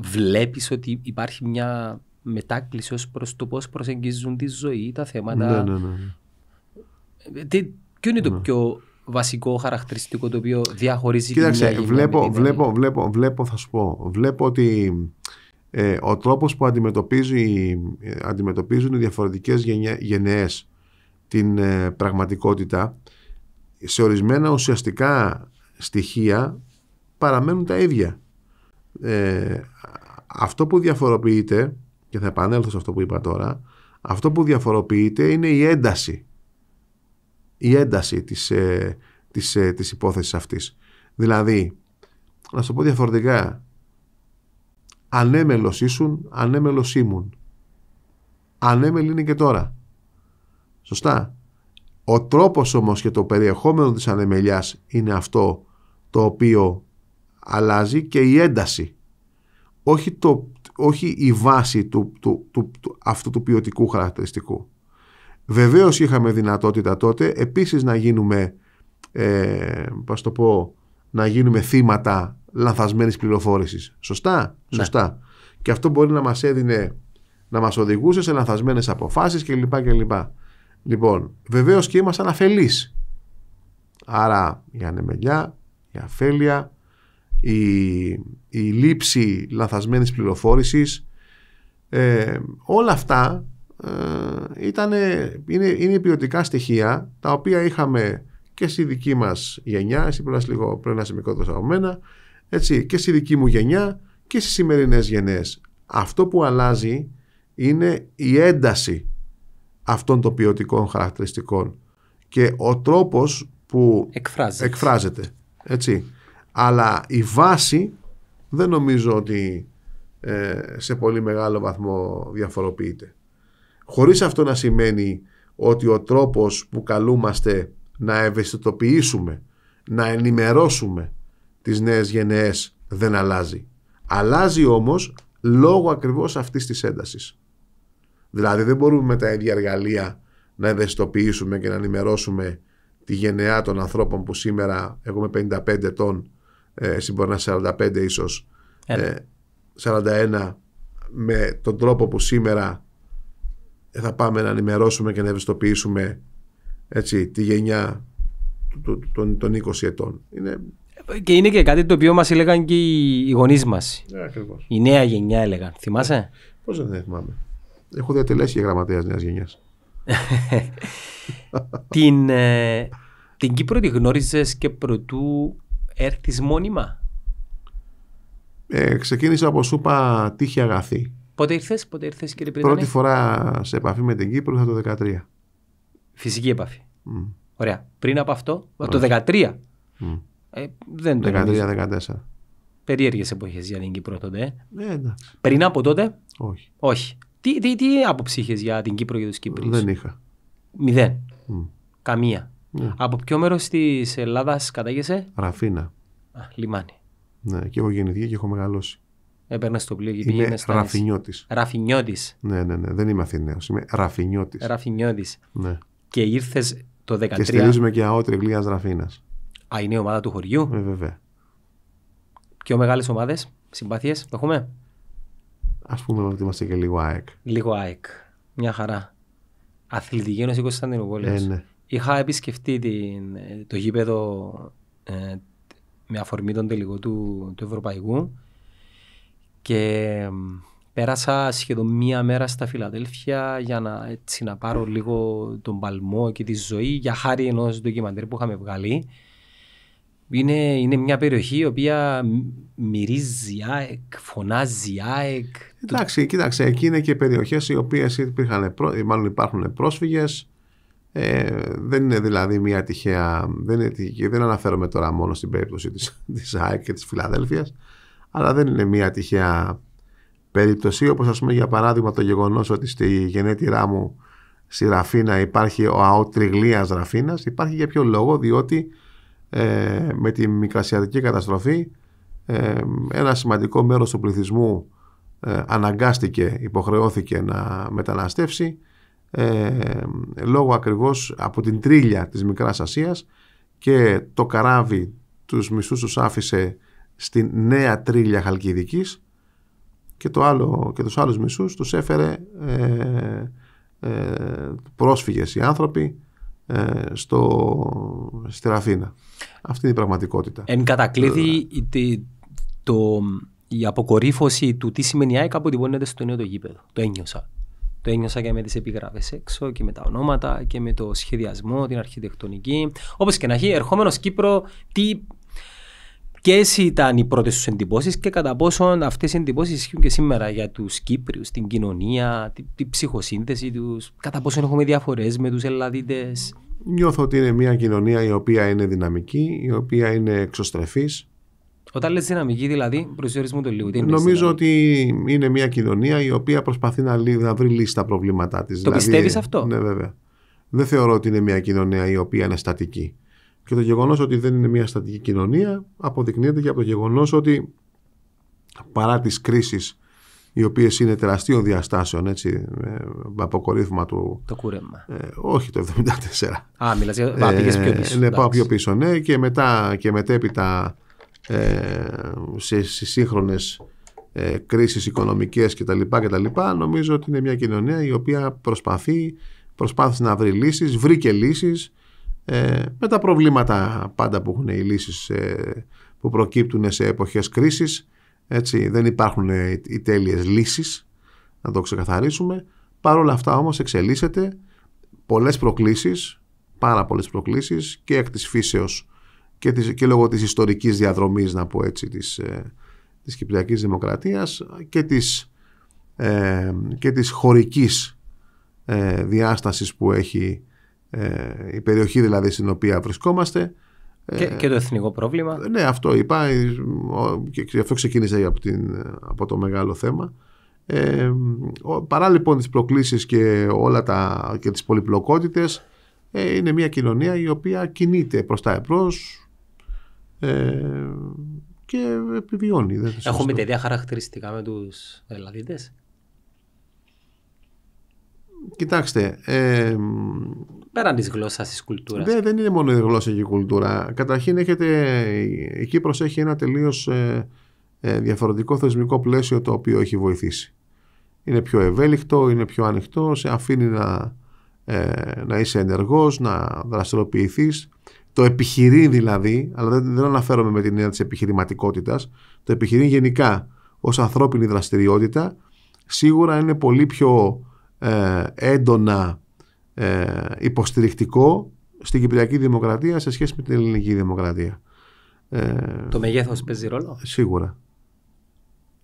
Βλέπει ότι υπάρχει μια μετάκληση ως προς το πώς προσεγγίζουν τη ζωή, τα θέματα. Ναι, ναι, ναι. ναι. Ε, τι, ποιο είναι το ναι. πιο βασικό χαρακτηριστικό το οποίο διαχωρίζει Κοίταξε, βλέπω, βλέπω, βλέπω, βλέπω, θα σου πω. Βλέπω ότι ε, ο τρόπος που ε, αντιμετωπίζουν οι διαφορετικές γενναίες την πραγματικότητα σε ορισμένα ουσιαστικά στοιχεία παραμένουν τα ίδια. Ε, αυτό που διαφοροποιείται, και θα επανέλθω σε αυτό που είπα τώρα, αυτό που διαφοροποιείται είναι η ένταση. Η ένταση της, ε, της, ε, της υπόθεσης αυτής. Δηλαδή, να σου πω διαφορετικά, ανέμελος ήσουν, ανέμελος ήμουν. ανέμελοι είναι και τώρα. Σωστά. Ο τρόπος όμως και το περιεχόμενο της ανεμελιάς είναι αυτό το οποίο αλλάζει και η ένταση. Όχι, το, όχι η βάση του, του, του, του, αυτού του ποιοτικού χαρακτηριστικού. Βεβαίως είχαμε δυνατότητα τότε επίσης να γίνουμε, ε, πώς το πω, να γίνουμε θύματα λανθασμένης πληροφόρησης. Σωστά, ναι. σωστά. Και αυτό μπορεί να μας έδινε, να μας οδηγούσε σε λανθασμένες αποφάσεις κλπ. Λοιπόν, βεβαίως και ήμασταν αφελείς. Άρα για ανεμελιά, για αφέλεια, η, η λήψη λαθασμένης πληροφόρησης ε, όλα αυτά ε, ήτανε, είναι, είναι ποιοτικά στοιχεία τα οποία είχαμε και στη δική μας γενιά εσύ πρέπει λίγο πριν να είσαι από μένα έτσι, και στη δική μου γενιά και στις σημερινές γενιές. αυτό που αλλάζει είναι η ένταση αυτών των ποιοτικών χαρακτηριστικών και ο τρόπος που εκφράζεται. εκφράζεται έτσι. Αλλά η βάση δεν νομίζω ότι ε, σε πολύ μεγάλο βαθμό διαφοροποιείται. Χωρίς αυτό να σημαίνει ότι ο τρόπος που καλούμαστε να ευαισθητοποιήσουμε, να ενημερώσουμε τις νέες γενναίες δεν αλλάζει. Αλλάζει όμως λόγω ακριβώς αυτής της έντασης. Δηλαδή δεν μπορούμε με τα ίδια εργαλεία να ευαισθητοποιήσουμε και να ενημερώσουμε τη γενεά των ανθρώπων που σήμερα έχουμε 55 ετών ε, να είσαι 45 ίσως, ε, 41 ναι. ε, με τον τρόπο που σήμερα ε, θα πάμε να ενημερώσουμε και να ευαισθητοποιήσουμε έτσι, τη γενιά των, των 20 ετών. Είναι... Και είναι και κάτι το οποίο μας έλεγαν και οι γονείς μας ναι, η νέα γενιά έλεγαν. Θυμάσαι. Πώς δεν θυμάμαι. Έχω διατελέσει και γραμματέας νέας γενιάς. την, ε, την Κύπρο τη γνώριζες και προτού έρθεις μόνιμα. Ε, ξεκίνησα από σούπα τύχη αγαθή. Πότε ήρθες, πότε ήρθες κύριε Πρώτη φορά σε επαφή με την Κύπρο ήταν το 2013. Φυσική επαφή. Mm. Ωραία. Πριν από αυτό, Ωραία. το 2013. Mm. Ε, δεν το 13-14. Περίεργες εποχές για την Κύπρο τότε. Ε, ε Πριν από τότε. Όχι. Όχι. Τι, τι, τι άποψη είχες για την Κύπρο και τους Κύπριους. Δεν είχα. Μηδέν. Καμία. Ναι. Από ποιο μέρος της Ελλάδας κατάγεσαι, Ραφίνα. Α, λιμάνι. Ναι, και έχω γεννηθεί και έχω μεγαλώσει. Έπαιρνα στο πλοίο γιατί είναι στα. Ραφινιώτης. Ραφινιώτης. Ναι, ναι, ναι. Δεν είμαι Αθηναίος. Είμαι Ραφινιώτης. Ραφινιώτης. Ναι. Και ήρθες το 2013. Και στηρίζουμε και αότρε Τριβλία Ραφίνας. Α, είναι η ομάδα του χωριού. Ε, βέβαια. Πιο μεγάλες ομάδες, συμπάθειες που έχουμε. Ας πούμε ότι είμαστε και λίγο ΑΕΚ. Λίγο ΑΕΚ. Μια χαρά. Αθλητική Ένωση Κωνσταντινούπολης. Ε, ναι. Είχα επισκεφτεί την, το γήπεδο ε, με αφορμή τον τελικό του, του Ευρωπαϊκού και πέρασα σχεδόν μία μέρα στα Φιλαδέλφια για να, έτσι, να πάρω λίγο τον παλμό και τη ζωή για χάρη ενός ντοκιμαντέρ που είχαμε βγάλει. Είναι, είναι μια περιοχή η οποία μυρίζει ΑΕΚ, φωνάζει ΑΕΚ. Εντάξει, κοίταξε, εκεί είναι και περιοχές οι οποίες μάλλον υπάρχουν πρόσφυγες, ε, δεν είναι δηλαδή μια τυχαία. Δεν, είναι, δεν αναφέρομαι τώρα μόνο στην περίπτωση της, της ΑΕΚ και της Φιλαδέλφιας, αλλά δεν είναι μια τυχαία περίπτωση. Όπως ας πούμε για παράδειγμα το γεγονός ότι στη γενέτειρά μου στη Ραφίνα υπάρχει ο ΑΟ Τριγλίας Ραφίνας. Υπάρχει για ποιο λόγο, διότι ε, με τη μικρασιατική καταστροφή ε, ένα σημαντικό μέρος του πληθυσμού ε, αναγκάστηκε, υποχρεώθηκε να μεταναστεύσει ε, λόγω ακριβώς από την τρίλια της Μικράς Ασίας και το καράβι τους μισθούς τους άφησε στην νέα τρίλια Χαλκιδικής και, το άλλο, και τους άλλους μισούς τους έφερε ε, ε, πρόσφυγες οι άνθρωποι ε, στο, στη Ραφίνα. Αυτή είναι η πραγματικότητα. Εν κατακλείδη το, η αποκορύφωση του τι σημαίνει ΑΕΚ στο νέο το γήπεδο. Το ένιωσα. Το ένιωσα και με τις επιγραφέ έξω και με τα ονόματα και με το σχεδιασμό, την αρχιτεκτονική. Όπως και να έχει, ερχόμενος Κύπρο, τι. Ποιες ήταν οι πρώτες του εντυπώσεις και κατά πόσον αυτές οι εντυπώσεις ισχύουν και σήμερα για τους Κύπριους, την κοινωνία, την, ψυχοσύνθεση τους, κατά πόσον έχουμε διαφορές με τους Ελλαδίτες. Νιώθω ότι είναι μια κοινωνία η οποία είναι δυναμική, η οποία είναι εξωστρεφής, όταν λες δυναμική, δηλαδή, προσδιορίσουμε το λίγο. Νομίζω ότι είναι μια κοινωνία η οποία προσπαθεί να, να βρει λύση στα προβλήματά της. Το δηλαδή, πιστεύεις πιστεύει αυτό. Ναι, βέβαια. Δεν θεωρώ ότι είναι μια κοινωνία η οποία είναι στατική. Και το γεγονός ότι δεν είναι μια στατική κοινωνία αποδεικνύεται και από το γεγονός ότι παρά τις κρίσεις οι οποίες είναι τεραστίων διαστάσεων, έτσι, ε, αποκορύφωμα του. Το κούρεμα. Ε, όχι, το 1974. Α, μιλάς για. Ε, πήγες πιο πίσω. Ναι, πάω πιο πίσω, ναι, και μετά και μετέπειτα ε, σε, σε σύγχρονες ε, κρίσεις οικονομικές κτλ, κτλ. Νομίζω ότι είναι μια κοινωνία η οποία προσπαθεί, προσπάθησε να βρει λύσεις, βρήκε λύσεις ε, με τα προβλήματα πάντα που έχουν οι λύσεις που προκύπτουν σε εποχές κρίσης. Έτσι, δεν υπάρχουν οι τέλειες λύσεις, να το ξεκαθαρίσουμε. Παρ' όλα αυτά όμως εξελίσσεται πολλές προκλήσεις, πάρα πολλές προκλήσεις και εκ της φύσεως και, της, και λόγω της ιστορικής διαδρομής, να πω έτσι, της, ε, της Κυπριακής Δημοκρατίας και της, ε, και της χωρικής ε, διάστασης που έχει ε, η περιοχή δηλαδή στην οποία βρισκόμαστε. Και, και το εθνικό πρόβλημα. Ναι, αυτό είπα και αυτό ξεκίνησε από, το μεγάλο θέμα. Ε, παρά λοιπόν τις προκλήσεις και όλα τα και τις πολυπλοκότητες είναι μια κοινωνία η οποία κινείται προς τα ε, και επιβιώνει. Δεν Έχουμε τέτοια χαρακτηριστικά με τους Ελλαδίτες. Κοιτάξτε. Ε, Πέραν της γλώσσας, της κουλτούρας. δεν είναι μόνο η γλώσσα και η κουλτούρα. Καταρχήν, έχετε, η Κύπρος έχει ένα τελείως ε, ε, διαφορετικό θεσμικό πλαίσιο το οποίο έχει βοηθήσει. Είναι πιο ευέλικτο, είναι πιο ανοιχτό, σε αφήνει να, ε, να είσαι ενεργός, να δραστηριοποιηθείς το επιχειρήν δηλαδή, αλλά δεν, δεν αναφέρομαι με την έννοια της επιχειρηματικότητας, το επιχειρήν γενικά ως ανθρώπινη δραστηριότητα, σίγουρα είναι πολύ πιο ε, έντονα ε, υποστηρικτικό στην Κυπριακή Δημοκρατία σε σχέση με την Ελληνική Δημοκρατία. Ε, το μεγέθος παίζει ρόλο. Σίγουρα.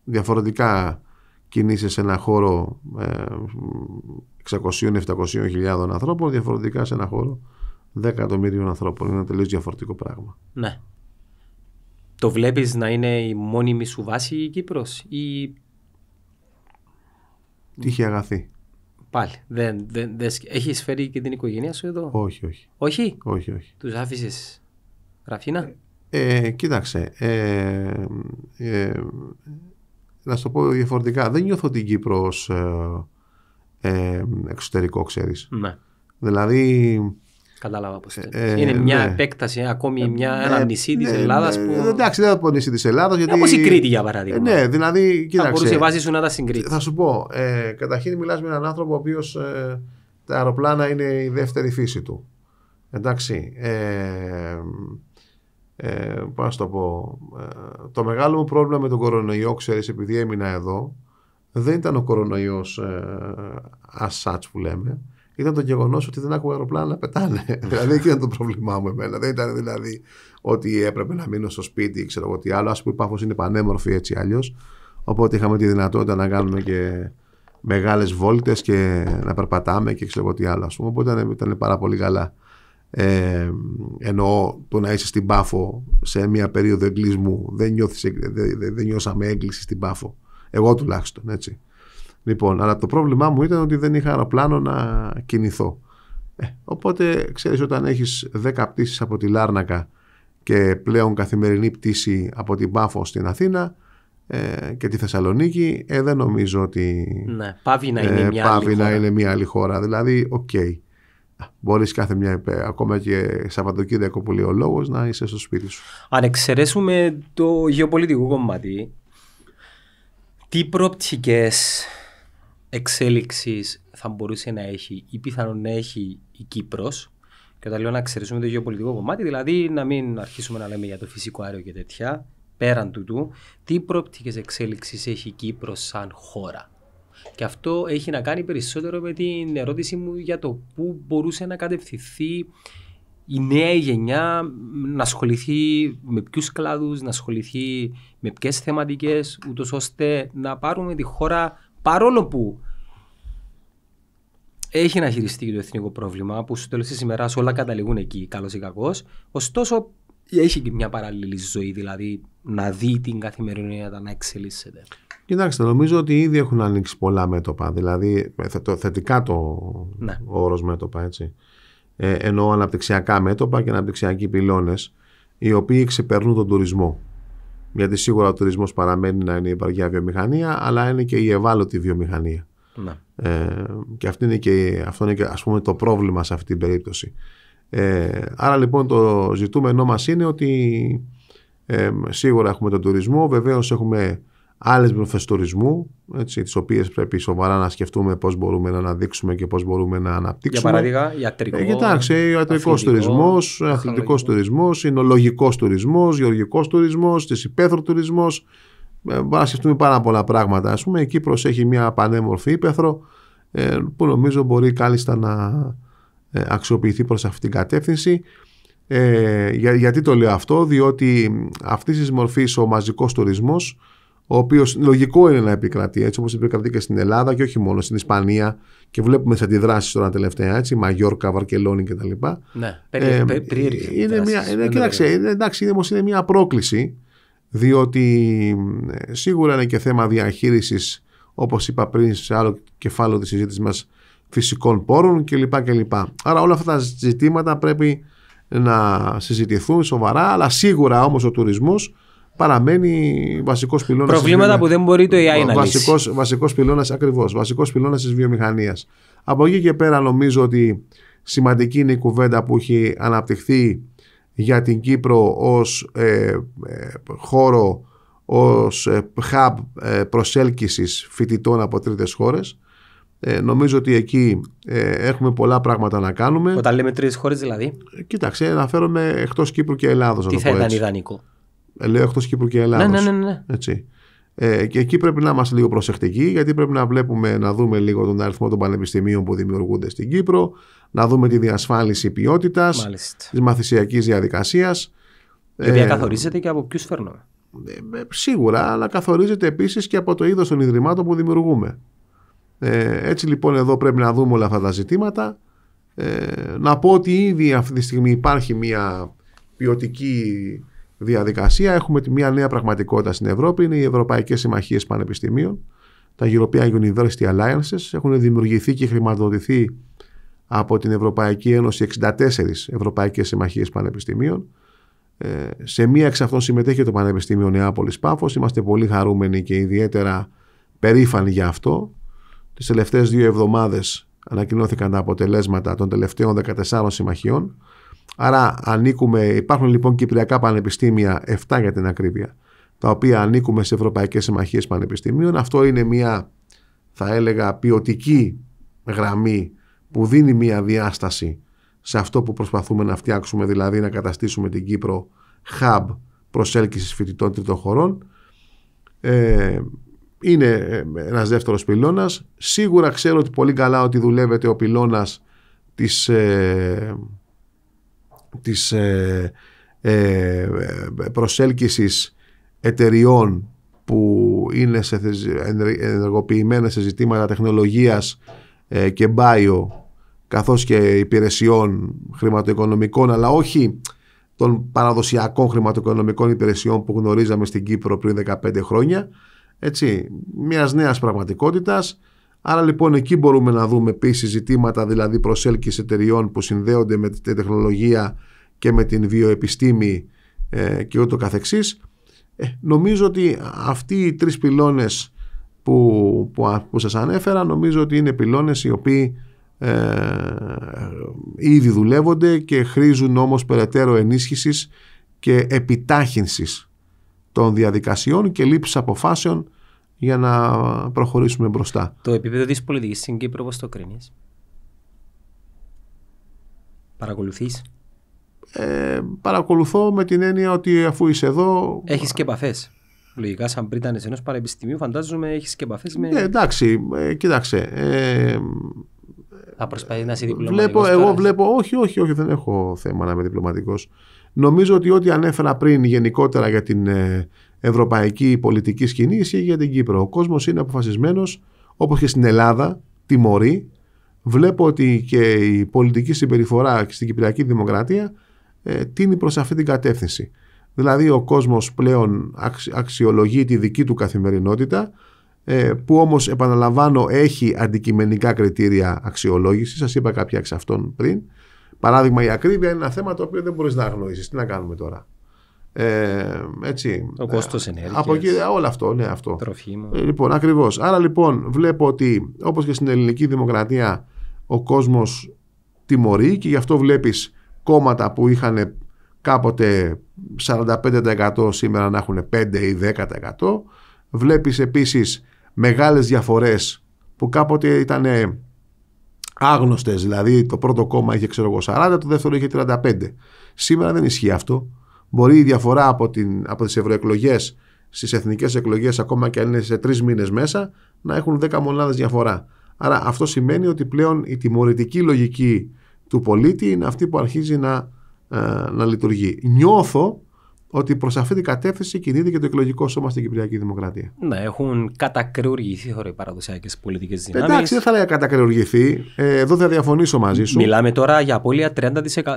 Διαφορετικά κινείσαι σε ένα χώρο 600-700 ε, χιλιάδων ανθρώπων, διαφορετικά σε ένα χώρο 10 εκατομμυρίων ανθρώπων. Είναι ένα τελείως διαφορετικό πράγμα. Ναι. Το βλέπεις να είναι η μόνιμη σου βάση η Κύπρος ή. Τύχη αγαθή. Πάλι. Δεν, Έχεις φέρει και την οικογένεια σου εδώ. Όχι, όχι. Όχι, όχι. όχι. Τους άφησες γραφίνα. Ε, ε, κοίταξε. Ε, ε, να σου το πω διαφορετικά. Δεν νιώθω την Κύπρο ως, ε, ε, εξωτερικό, ξέρεις. Ναι. Δηλαδή, κατάλαβα ε, ε, Είναι μια ναι. επέκταση, ε, ακόμη ε, μια, ε, ένα νησί της ναι, Ελλάδας ναι. που... Εντάξει, δεν θα πω νησί της Ελλάδα. γιατί... Όπως η Κρήτη για παράδειγμα. ναι, δηλαδή, κοίταξε. Θα μπορούσε βάση σου να τα συγκρίνει. Θα σου πω, ε, καταρχήν μιλάς με έναν άνθρωπο ο οποίος τα αεροπλάνα είναι η δεύτερη φύση του. Εντάξει, ε, να το πω, το μεγάλο μου πρόβλημα με τον κορονοϊό, ξέρεις επειδή έμεινα εδώ, δεν ήταν ο κορονοϊός ε, as such που λέμε, ήταν το γεγονός ότι δεν άκουγα αεροπλάνα να πετάνε. δηλαδή, εκεί ήταν το πρόβλημά μου εμένα. Δεν ήταν δηλαδή ότι έπρεπε να μείνω στο σπίτι ή ξέρω εγώ τι άλλο. Ας πούμε, η Πάφο είναι πανέμορφη έτσι αλλιώς. Οπότε είχαμε τη δυνατότητα να κάνουμε και μεγάλες βόλτες και να περπατάμε και ξέρω εγώ τι άλλο. Ας πούμε. Οπότε ήταν, ήταν πάρα πολύ καλά. Ε, εννοώ το να είσαι στην Πάφο σε μια περίοδο εγκλισμού. Δεν, δεν, δεν νιώσαμε έγκληση στην Πάφο. Εγώ τουλάχιστον έτσι. Λοιπόν, αλλά το πρόβλημά μου ήταν ότι δεν είχα αεροπλάνο να κινηθώ. Ε, οπότε, ξέρεις, όταν έχεις 10 πτήσεις από τη Λάρνακα και πλέον καθημερινή πτήση από την Πάφο στην Αθήνα ε, και τη Θεσσαλονίκη, ε, δεν νομίζω ότι... Ναι, πάβει να είναι, ε, μια, άλλη χώρα. Δηλαδή, οκ. Okay. Μπορείς κάθε μια, ε, ακόμα και Σαββατοκύριακο που λέει ο λόγος, να είσαι στο σπίτι σου. Αν εξαιρέσουμε το γεωπολιτικό κομμάτι, τι προοπτικές εξέλιξης θα μπορούσε να έχει ή πιθανόν να έχει η Κύπρος. Και όταν λέω να ξερισούμε το γεωπολιτικό κομμάτι, δηλαδή να μην αρχίσουμε να λέμε για το φυσικό αέριο και τέτοια, πέραν τούτου, τι προοπτικές εξέλιξης έχει η Κύπρος σαν χώρα. Και αυτό έχει να κάνει περισσότερο με την ερώτηση μου για το πού μπορούσε να κατευθυνθεί η νέα γενιά να ασχοληθεί με ποιους κλάδους, να ασχοληθεί με ποιες θεματικές, ούτως ώστε να πάρουμε τη χώρα Παρόλο που έχει να χειριστεί το εθνικό πρόβλημα, που στο τέλος της ημέρας όλα καταλήγουν εκεί, καλός ή κακός. Ωστόσο, έχει και μια παράλληλη ζωή, δηλαδή να δει την καθημερινότητα να εξελίσσεται. Κοιτάξτε, νομίζω ότι ήδη έχουν ανοίξει πολλά μέτωπα. Δηλαδή, ε, θετικά το ναι. όρος μέτωπα, έτσι. Ε, ενώ αναπτυξιακά μέτωπα και αναπτυξιακοί πυλώνες, οι οποίοι ξεπερνούν τον τουρισμό. Γιατί σίγουρα ο τουρισμός παραμένει να είναι η βαριά βιομηχανία, αλλά είναι και η ευάλωτη βιομηχανία. Ναι. Ε, και, αυτή είναι και αυτό είναι και ας πούμε το πρόβλημα σε αυτή την περίπτωση. Ε, άρα λοιπόν το ζητούμενό μας είναι ότι ε, σίγουρα έχουμε τον τουρισμό, βεβαίως έχουμε άλλες μορφές τουρισμού, έτσι, τις οποίες πρέπει σοβαρά να σκεφτούμε πώς μπορούμε να αναδείξουμε και πώς μπορούμε να αναπτύξουμε. Για παράδειγμα, ιατρικό. Ε, κοιτάξτε, ε, ιατρικός τουρισμός, αθλητικός τουρισμός, εινολογικός τουρισμός, γεωργικός τουρισμός, της υπαίθρου τουρισμός. Ε, μπορούμε να σκεφτούμε πάρα πολλά πράγματα. Ας πούμε, η Κύπρος έχει μια πανέμορφη ύπεθρο, ε, που νομίζω μπορεί κάλλιστα να ε, αξιοποιηθεί προς αυτή την κατεύθυνση. Ε, γιατί το λέω αυτό, διότι αυτής της μορφής ο μαζικός τουρισμός ο οποίος λογικό είναι να επικρατεί, έτσι όπως επικρατεί και στην Ελλάδα και όχι μόνο στην Ισπανία. Και βλέπουμε τις αντιδράσεις τώρα τελευταία, έτσι, Μαγιόρκα, Βαρκελόνη κτλ. Ναι, περίεργη. είναι μια, είναι, είναι, εντάξει, όμως είναι μια πρόκληση, διότι ε, σίγουρα είναι και θέμα διαχείρισης, όπως είπα πριν σε άλλο κεφάλαιο της συζήτησης μας, φυσικών πόρων κλπ. Άρα όλα αυτά τα ζητήματα πρέπει να συζητηθούν σοβαρά, αλλά σίγουρα όμως ο τουρισμός παραμένει βασικός πυλώνας. Προβλήματα που δεν μπορεί το AI να λύσει. Βασικός πυλώνας ακριβώς, βασικός βασικός της βιομηχανίας. Από εκεί και πέρα νομίζω ότι σημαντική είναι η κουβέντα που έχει αναπτυχθεί για την Κύπρο ως ε, ε, χώρο, ως ε, hub ε, προσέλκυσης φοιτητών από τρίτες χώρες. Ε, νομίζω ότι εκεί έχουμε πολλά πράγματα να κάνουμε. Όταν λέμε τρει χώρες δηλαδή. Κοίταξε, αναφέρομαι εκτός Κύπρου και Ελλάδος. Τι θα ήταν ιδανικό. Ε, λέω εκτός Κύπρου και Ελλάδα. Ναι, ναι, ναι, ναι. Έτσι. Ε, και εκεί πρέπει να είμαστε λίγο προσεκτικοί, γιατί πρέπει να βλέπουμε, να δούμε λίγο τον αριθμό των πανεπιστημίων που δημιουργούνται στην Κύπρο, να δούμε τη διασφάλιση ποιότητας, της μαθησιακής διαδικασίας. Η οποία ε, και από ποιους φέρνουμε. Ε, ε, σίγουρα, αλλά καθορίζεται επίσης και από το είδος των ιδρυμάτων που δημιουργούμε. Ε, έτσι λοιπόν εδώ πρέπει να δούμε όλα αυτά τα ζητήματα. Ε, να πω ότι ήδη αυτή τη στιγμή υπάρχει μια ποιοτική διαδικασία. Έχουμε μια νέα πραγματικότητα στην Ευρώπη, είναι οι Ευρωπαϊκές Συμμαχίες Πανεπιστημίων, τα European University Alliances, έχουν δημιουργηθεί και χρηματοδοτηθεί από την Ευρωπαϊκή Ένωση 64 Ευρωπαϊκές Συμμαχίες Πανεπιστημίων. Ε, σε μία εξ αυτών συμμετέχει το Πανεπιστήμιο Νεάπολης Πάφος. Είμαστε πολύ χαρούμενοι και ιδιαίτερα περήφανοι για αυτό. Τις τελευταίες δύο εβδομάδες ανακοινώθηκαν τα αποτελέσματα των τελευταίων 14 συμμαχιών. Άρα ανήκουμε, υπάρχουν λοιπόν κυπριακά πανεπιστήμια, 7 για την ακρίβεια, τα οποία ανήκουμε σε Ευρωπαϊκές Συμμαχίες Πανεπιστημίων. Αυτό είναι μια, θα έλεγα, ποιοτική γραμμή που δίνει μια διάσταση σε αυτό που προσπαθούμε να φτιάξουμε, δηλαδή να καταστήσουμε την Κύπρο hub προσέλκυσης φοιτητών τρίτων χωρών. Ε, είναι ε, ένας δεύτερος πυλώνας. Σίγουρα ξέρω ότι πολύ καλά ότι δουλεύεται ο πυλώνας της, ε, της ε, ε, προσέλκυσης εταιριών που είναι σε, ενεργοποιημένες σε ζητήματα τεχνολογίας ε, και bio καθώς και υπηρεσιών χρηματοοικονομικών αλλά όχι των παραδοσιακών χρηματοοικονομικών υπηρεσιών που γνωρίζαμε στην Κύπρο πριν 15 χρόνια έτσι, μιας νέας πραγματικότητας Άρα λοιπόν εκεί μπορούμε να δούμε επίσης ζητήματα δηλαδή προσέλκυση εταιριών που συνδέονται με τη τεχνολογία και με την βιοεπιστήμη ε, και ούτω καθεξής. Ε, νομίζω ότι αυτοί οι τρεις πυλώνες που, που, που σας ανέφερα νομίζω ότι είναι πυλώνες οι οποίοι ε, ήδη δουλεύονται και χρήζουν όμως περαιτέρω ενίσχυσης και επιτάχυνσης των διαδικασιών και λήψης αποφάσεων για να προχωρήσουμε μπροστά. Το επίπεδο της πολιτικής στην Κύπρο πώς το κρίνεις, Παρακολουθείς. Ε, παρακολουθώ με την έννοια ότι αφού είσαι εδώ... Έχεις και επαφές. Λογικά, σαν πριν ήταν ενός πανεπιστημίου, φαντάζομαι έχεις και επαφές με. Ε, εντάξει, ε, κοίταξε. Ε, θα προσπαθεί να είσαι διπλωματικός. Βλέπω, εγώ ε? βλέπω, όχι, όχι, όχι, δεν έχω θέμα να είμαι διπλωματικός. Νομίζω ότι ό,τι ανέφερα πριν γενικότερα για την ε, ευρωπαϊκή πολιτική σκηνή ισχύει για την Κύπρο. Ο κόσμος είναι αποφασισμένος, όπως και στην Ελλάδα, τιμωρεί. Βλέπω ότι και η πολιτική συμπεριφορά στην Κυπριακή Δημοκρατία ε, τίνει προς αυτή την κατεύθυνση. Δηλαδή, ο κόσμος πλέον αξιολογεί τη δική του καθημερινότητα, ε, που όμως, επαναλαμβάνω, έχει αντικειμενικά κριτήρια αξιολόγησης. Σας είπα κάποια εξ αυτών πριν. Παράδειγμα, η ακρίβεια είναι ένα θέμα το οποίο δεν μπορείς να αγνοήσεις. Τι να κάνουμε τώρα. Ε, έτσι, ο κόστος ενέργεια. Από εκεί, όλο αυτό. Ναι, αυτό. Ε, λοιπόν, ακριβώς. Άρα λοιπόν, βλέπω ότι όπως και στην ελληνική δημοκρατία, ο κόσμος τιμωρεί και γι' αυτό βλέπεις κόμματα που είχαν κάποτε 45% σήμερα να έχουν 5 ή 10%. Βλέπεις επίσης μεγάλες διαφορές που κάποτε ήταν άγνωστες, δηλαδή το πρώτο κόμμα είχε ξέρω 40, το δεύτερο είχε 35. Σήμερα δεν ισχύει αυτό. Μπορεί η διαφορά από, την, από τις ευρωεκλογές στις εθνικές εκλογές, ακόμα και αν είναι σε τρεις μήνες μέσα, να έχουν 10 μονάδες διαφορά. Άρα αυτό σημαίνει ότι πλέον η τιμωρητική λογική του πολίτη είναι αυτή που αρχίζει να, ε, να λειτουργεί. Νιώθω ότι προς αυτή την κατεύθυνση κινείται και το εκλογικό σώμα στην Κυπριακή Δημοκρατία. Ναι, έχουν κατακρεουργηθεί τώρα οι παραδοσιακές πολιτικές δυνάμει. Εντάξει, δεν θα λέγα κατακρεουργηθεί. Ε, εδώ θα διαφωνήσω μαζί σου. Μιλάμε τώρα για απώλεια 30%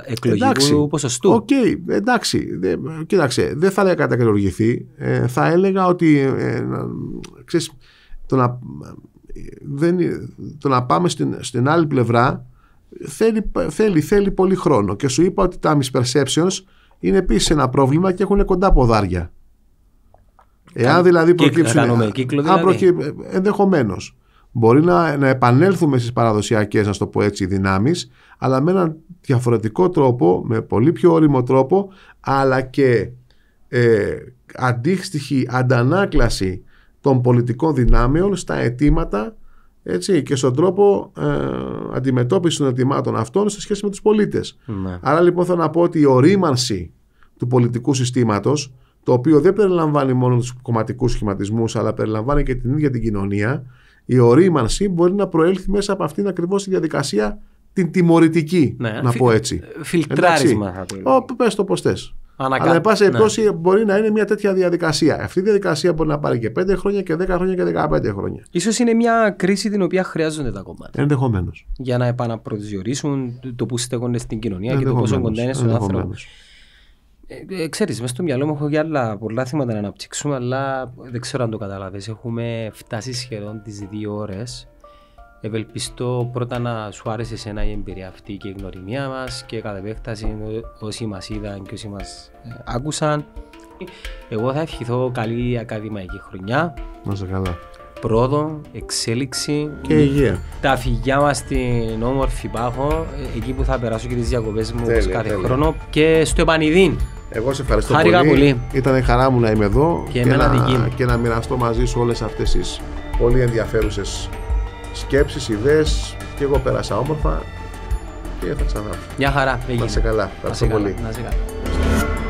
εκλογικού ποσοστού. Οκ, okay, εντάξει. Δε, κοίταξε, δεν θα λέγα κατακρεουργηθεί. Ε, θα έλεγα ότι. Ε, ξέρεις, το να, ε, δεν, το να πάμε στην, στην άλλη πλευρά θέλει, θέλει, θέλει πολύ χρόνο. Και σου είπα ότι τα misperceptions είναι επίσης ένα πρόβλημα και έχουν κοντά ποδάρια. Εάν δηλαδή προκύψουν. Αν κύκλο δηλαδή. Προκύ... Ε, Ενδεχομένως. Μπορεί να, να επανέλθουμε στις παραδοσιακές, να το πω έτσι, δυνάμεις, αλλά με έναν διαφορετικό τρόπο, με πολύ πιο όριμο τρόπο, αλλά και ε, αντίστοιχη αντανάκλαση των πολιτικών δυνάμεων στα αιτήματα έτσι, και στον τρόπο ε, αντιμετώπισης των ετοιμάτων αυτών σε σχέση με τους πολίτες. Ναι. Άρα λοιπόν θα να πω ότι η ορίμανση του πολιτικού συστήματος, το οποίο δεν περιλαμβάνει μόνο τους κομματικούς σχηματισμούς, αλλά περιλαμβάνει και την ίδια την κοινωνία, η ορίμανση μπορεί να προέλθει μέσα από αυτήν ακριβώς τη διαδικασία την τιμωρητική, ναι. να πω έτσι. Ε, φιλτράρισμα. Πες το πώς θες. Ανακα... Αλλά, πάση ναι. περιπτώσει, ναι. μπορεί να είναι μια τέτοια διαδικασία. Αυτή η διαδικασία μπορεί να πάρει και 5 χρόνια και 10 χρόνια και 15 χρόνια. σω είναι μια κρίση την οποία χρειάζονται τα κομμάτια. Ενδεχομένως. Για να επαναπροσδιορίσουν το που στέκονται στην κοινωνία και το πόσο κοντά είναι στον άνθρωπο. Ε, ε, ξέρεις, μέσα στο μυαλό μου έχω και άλλα πολλά θέματα να αναπτύξουμε, αλλά δεν ξέρω αν το καταλάβεις. Έχουμε φτάσει σχεδόν τις δύο ώρες Ευελπιστώ πρώτα να σου άρεσε εσένα η εμπειρία αυτή και η γνωριμία μας και κατά επέκταση όσοι μας είδαν και όσοι μας ε, άκουσαν. Εγώ θα ευχηθώ καλή ακαδημαϊκή χρονιά. Να σε καλά. Πρόοδο, εξέλιξη και υγεία. Τα φυγιά μας στην όμορφη πάχο, ε, εκεί που θα περάσω και τις διακοπές μου τέλει, κάθε τέλει. χρόνο και στο επανειδήν. Εγώ σε ευχαριστώ πολύ. πολύ. Ήταν χαρά μου να είμαι εδώ και, και, να, και να μοιραστώ μαζί σου όλες αυτές τις πολύ ενδιαφέρουσες σκέψεις, ιδέες και εγώ πέρασα όμορφα και θα ξαναγράψω. Μια χαρά. Να σε καλά. Ευχαριστώ πολύ. Να καλά.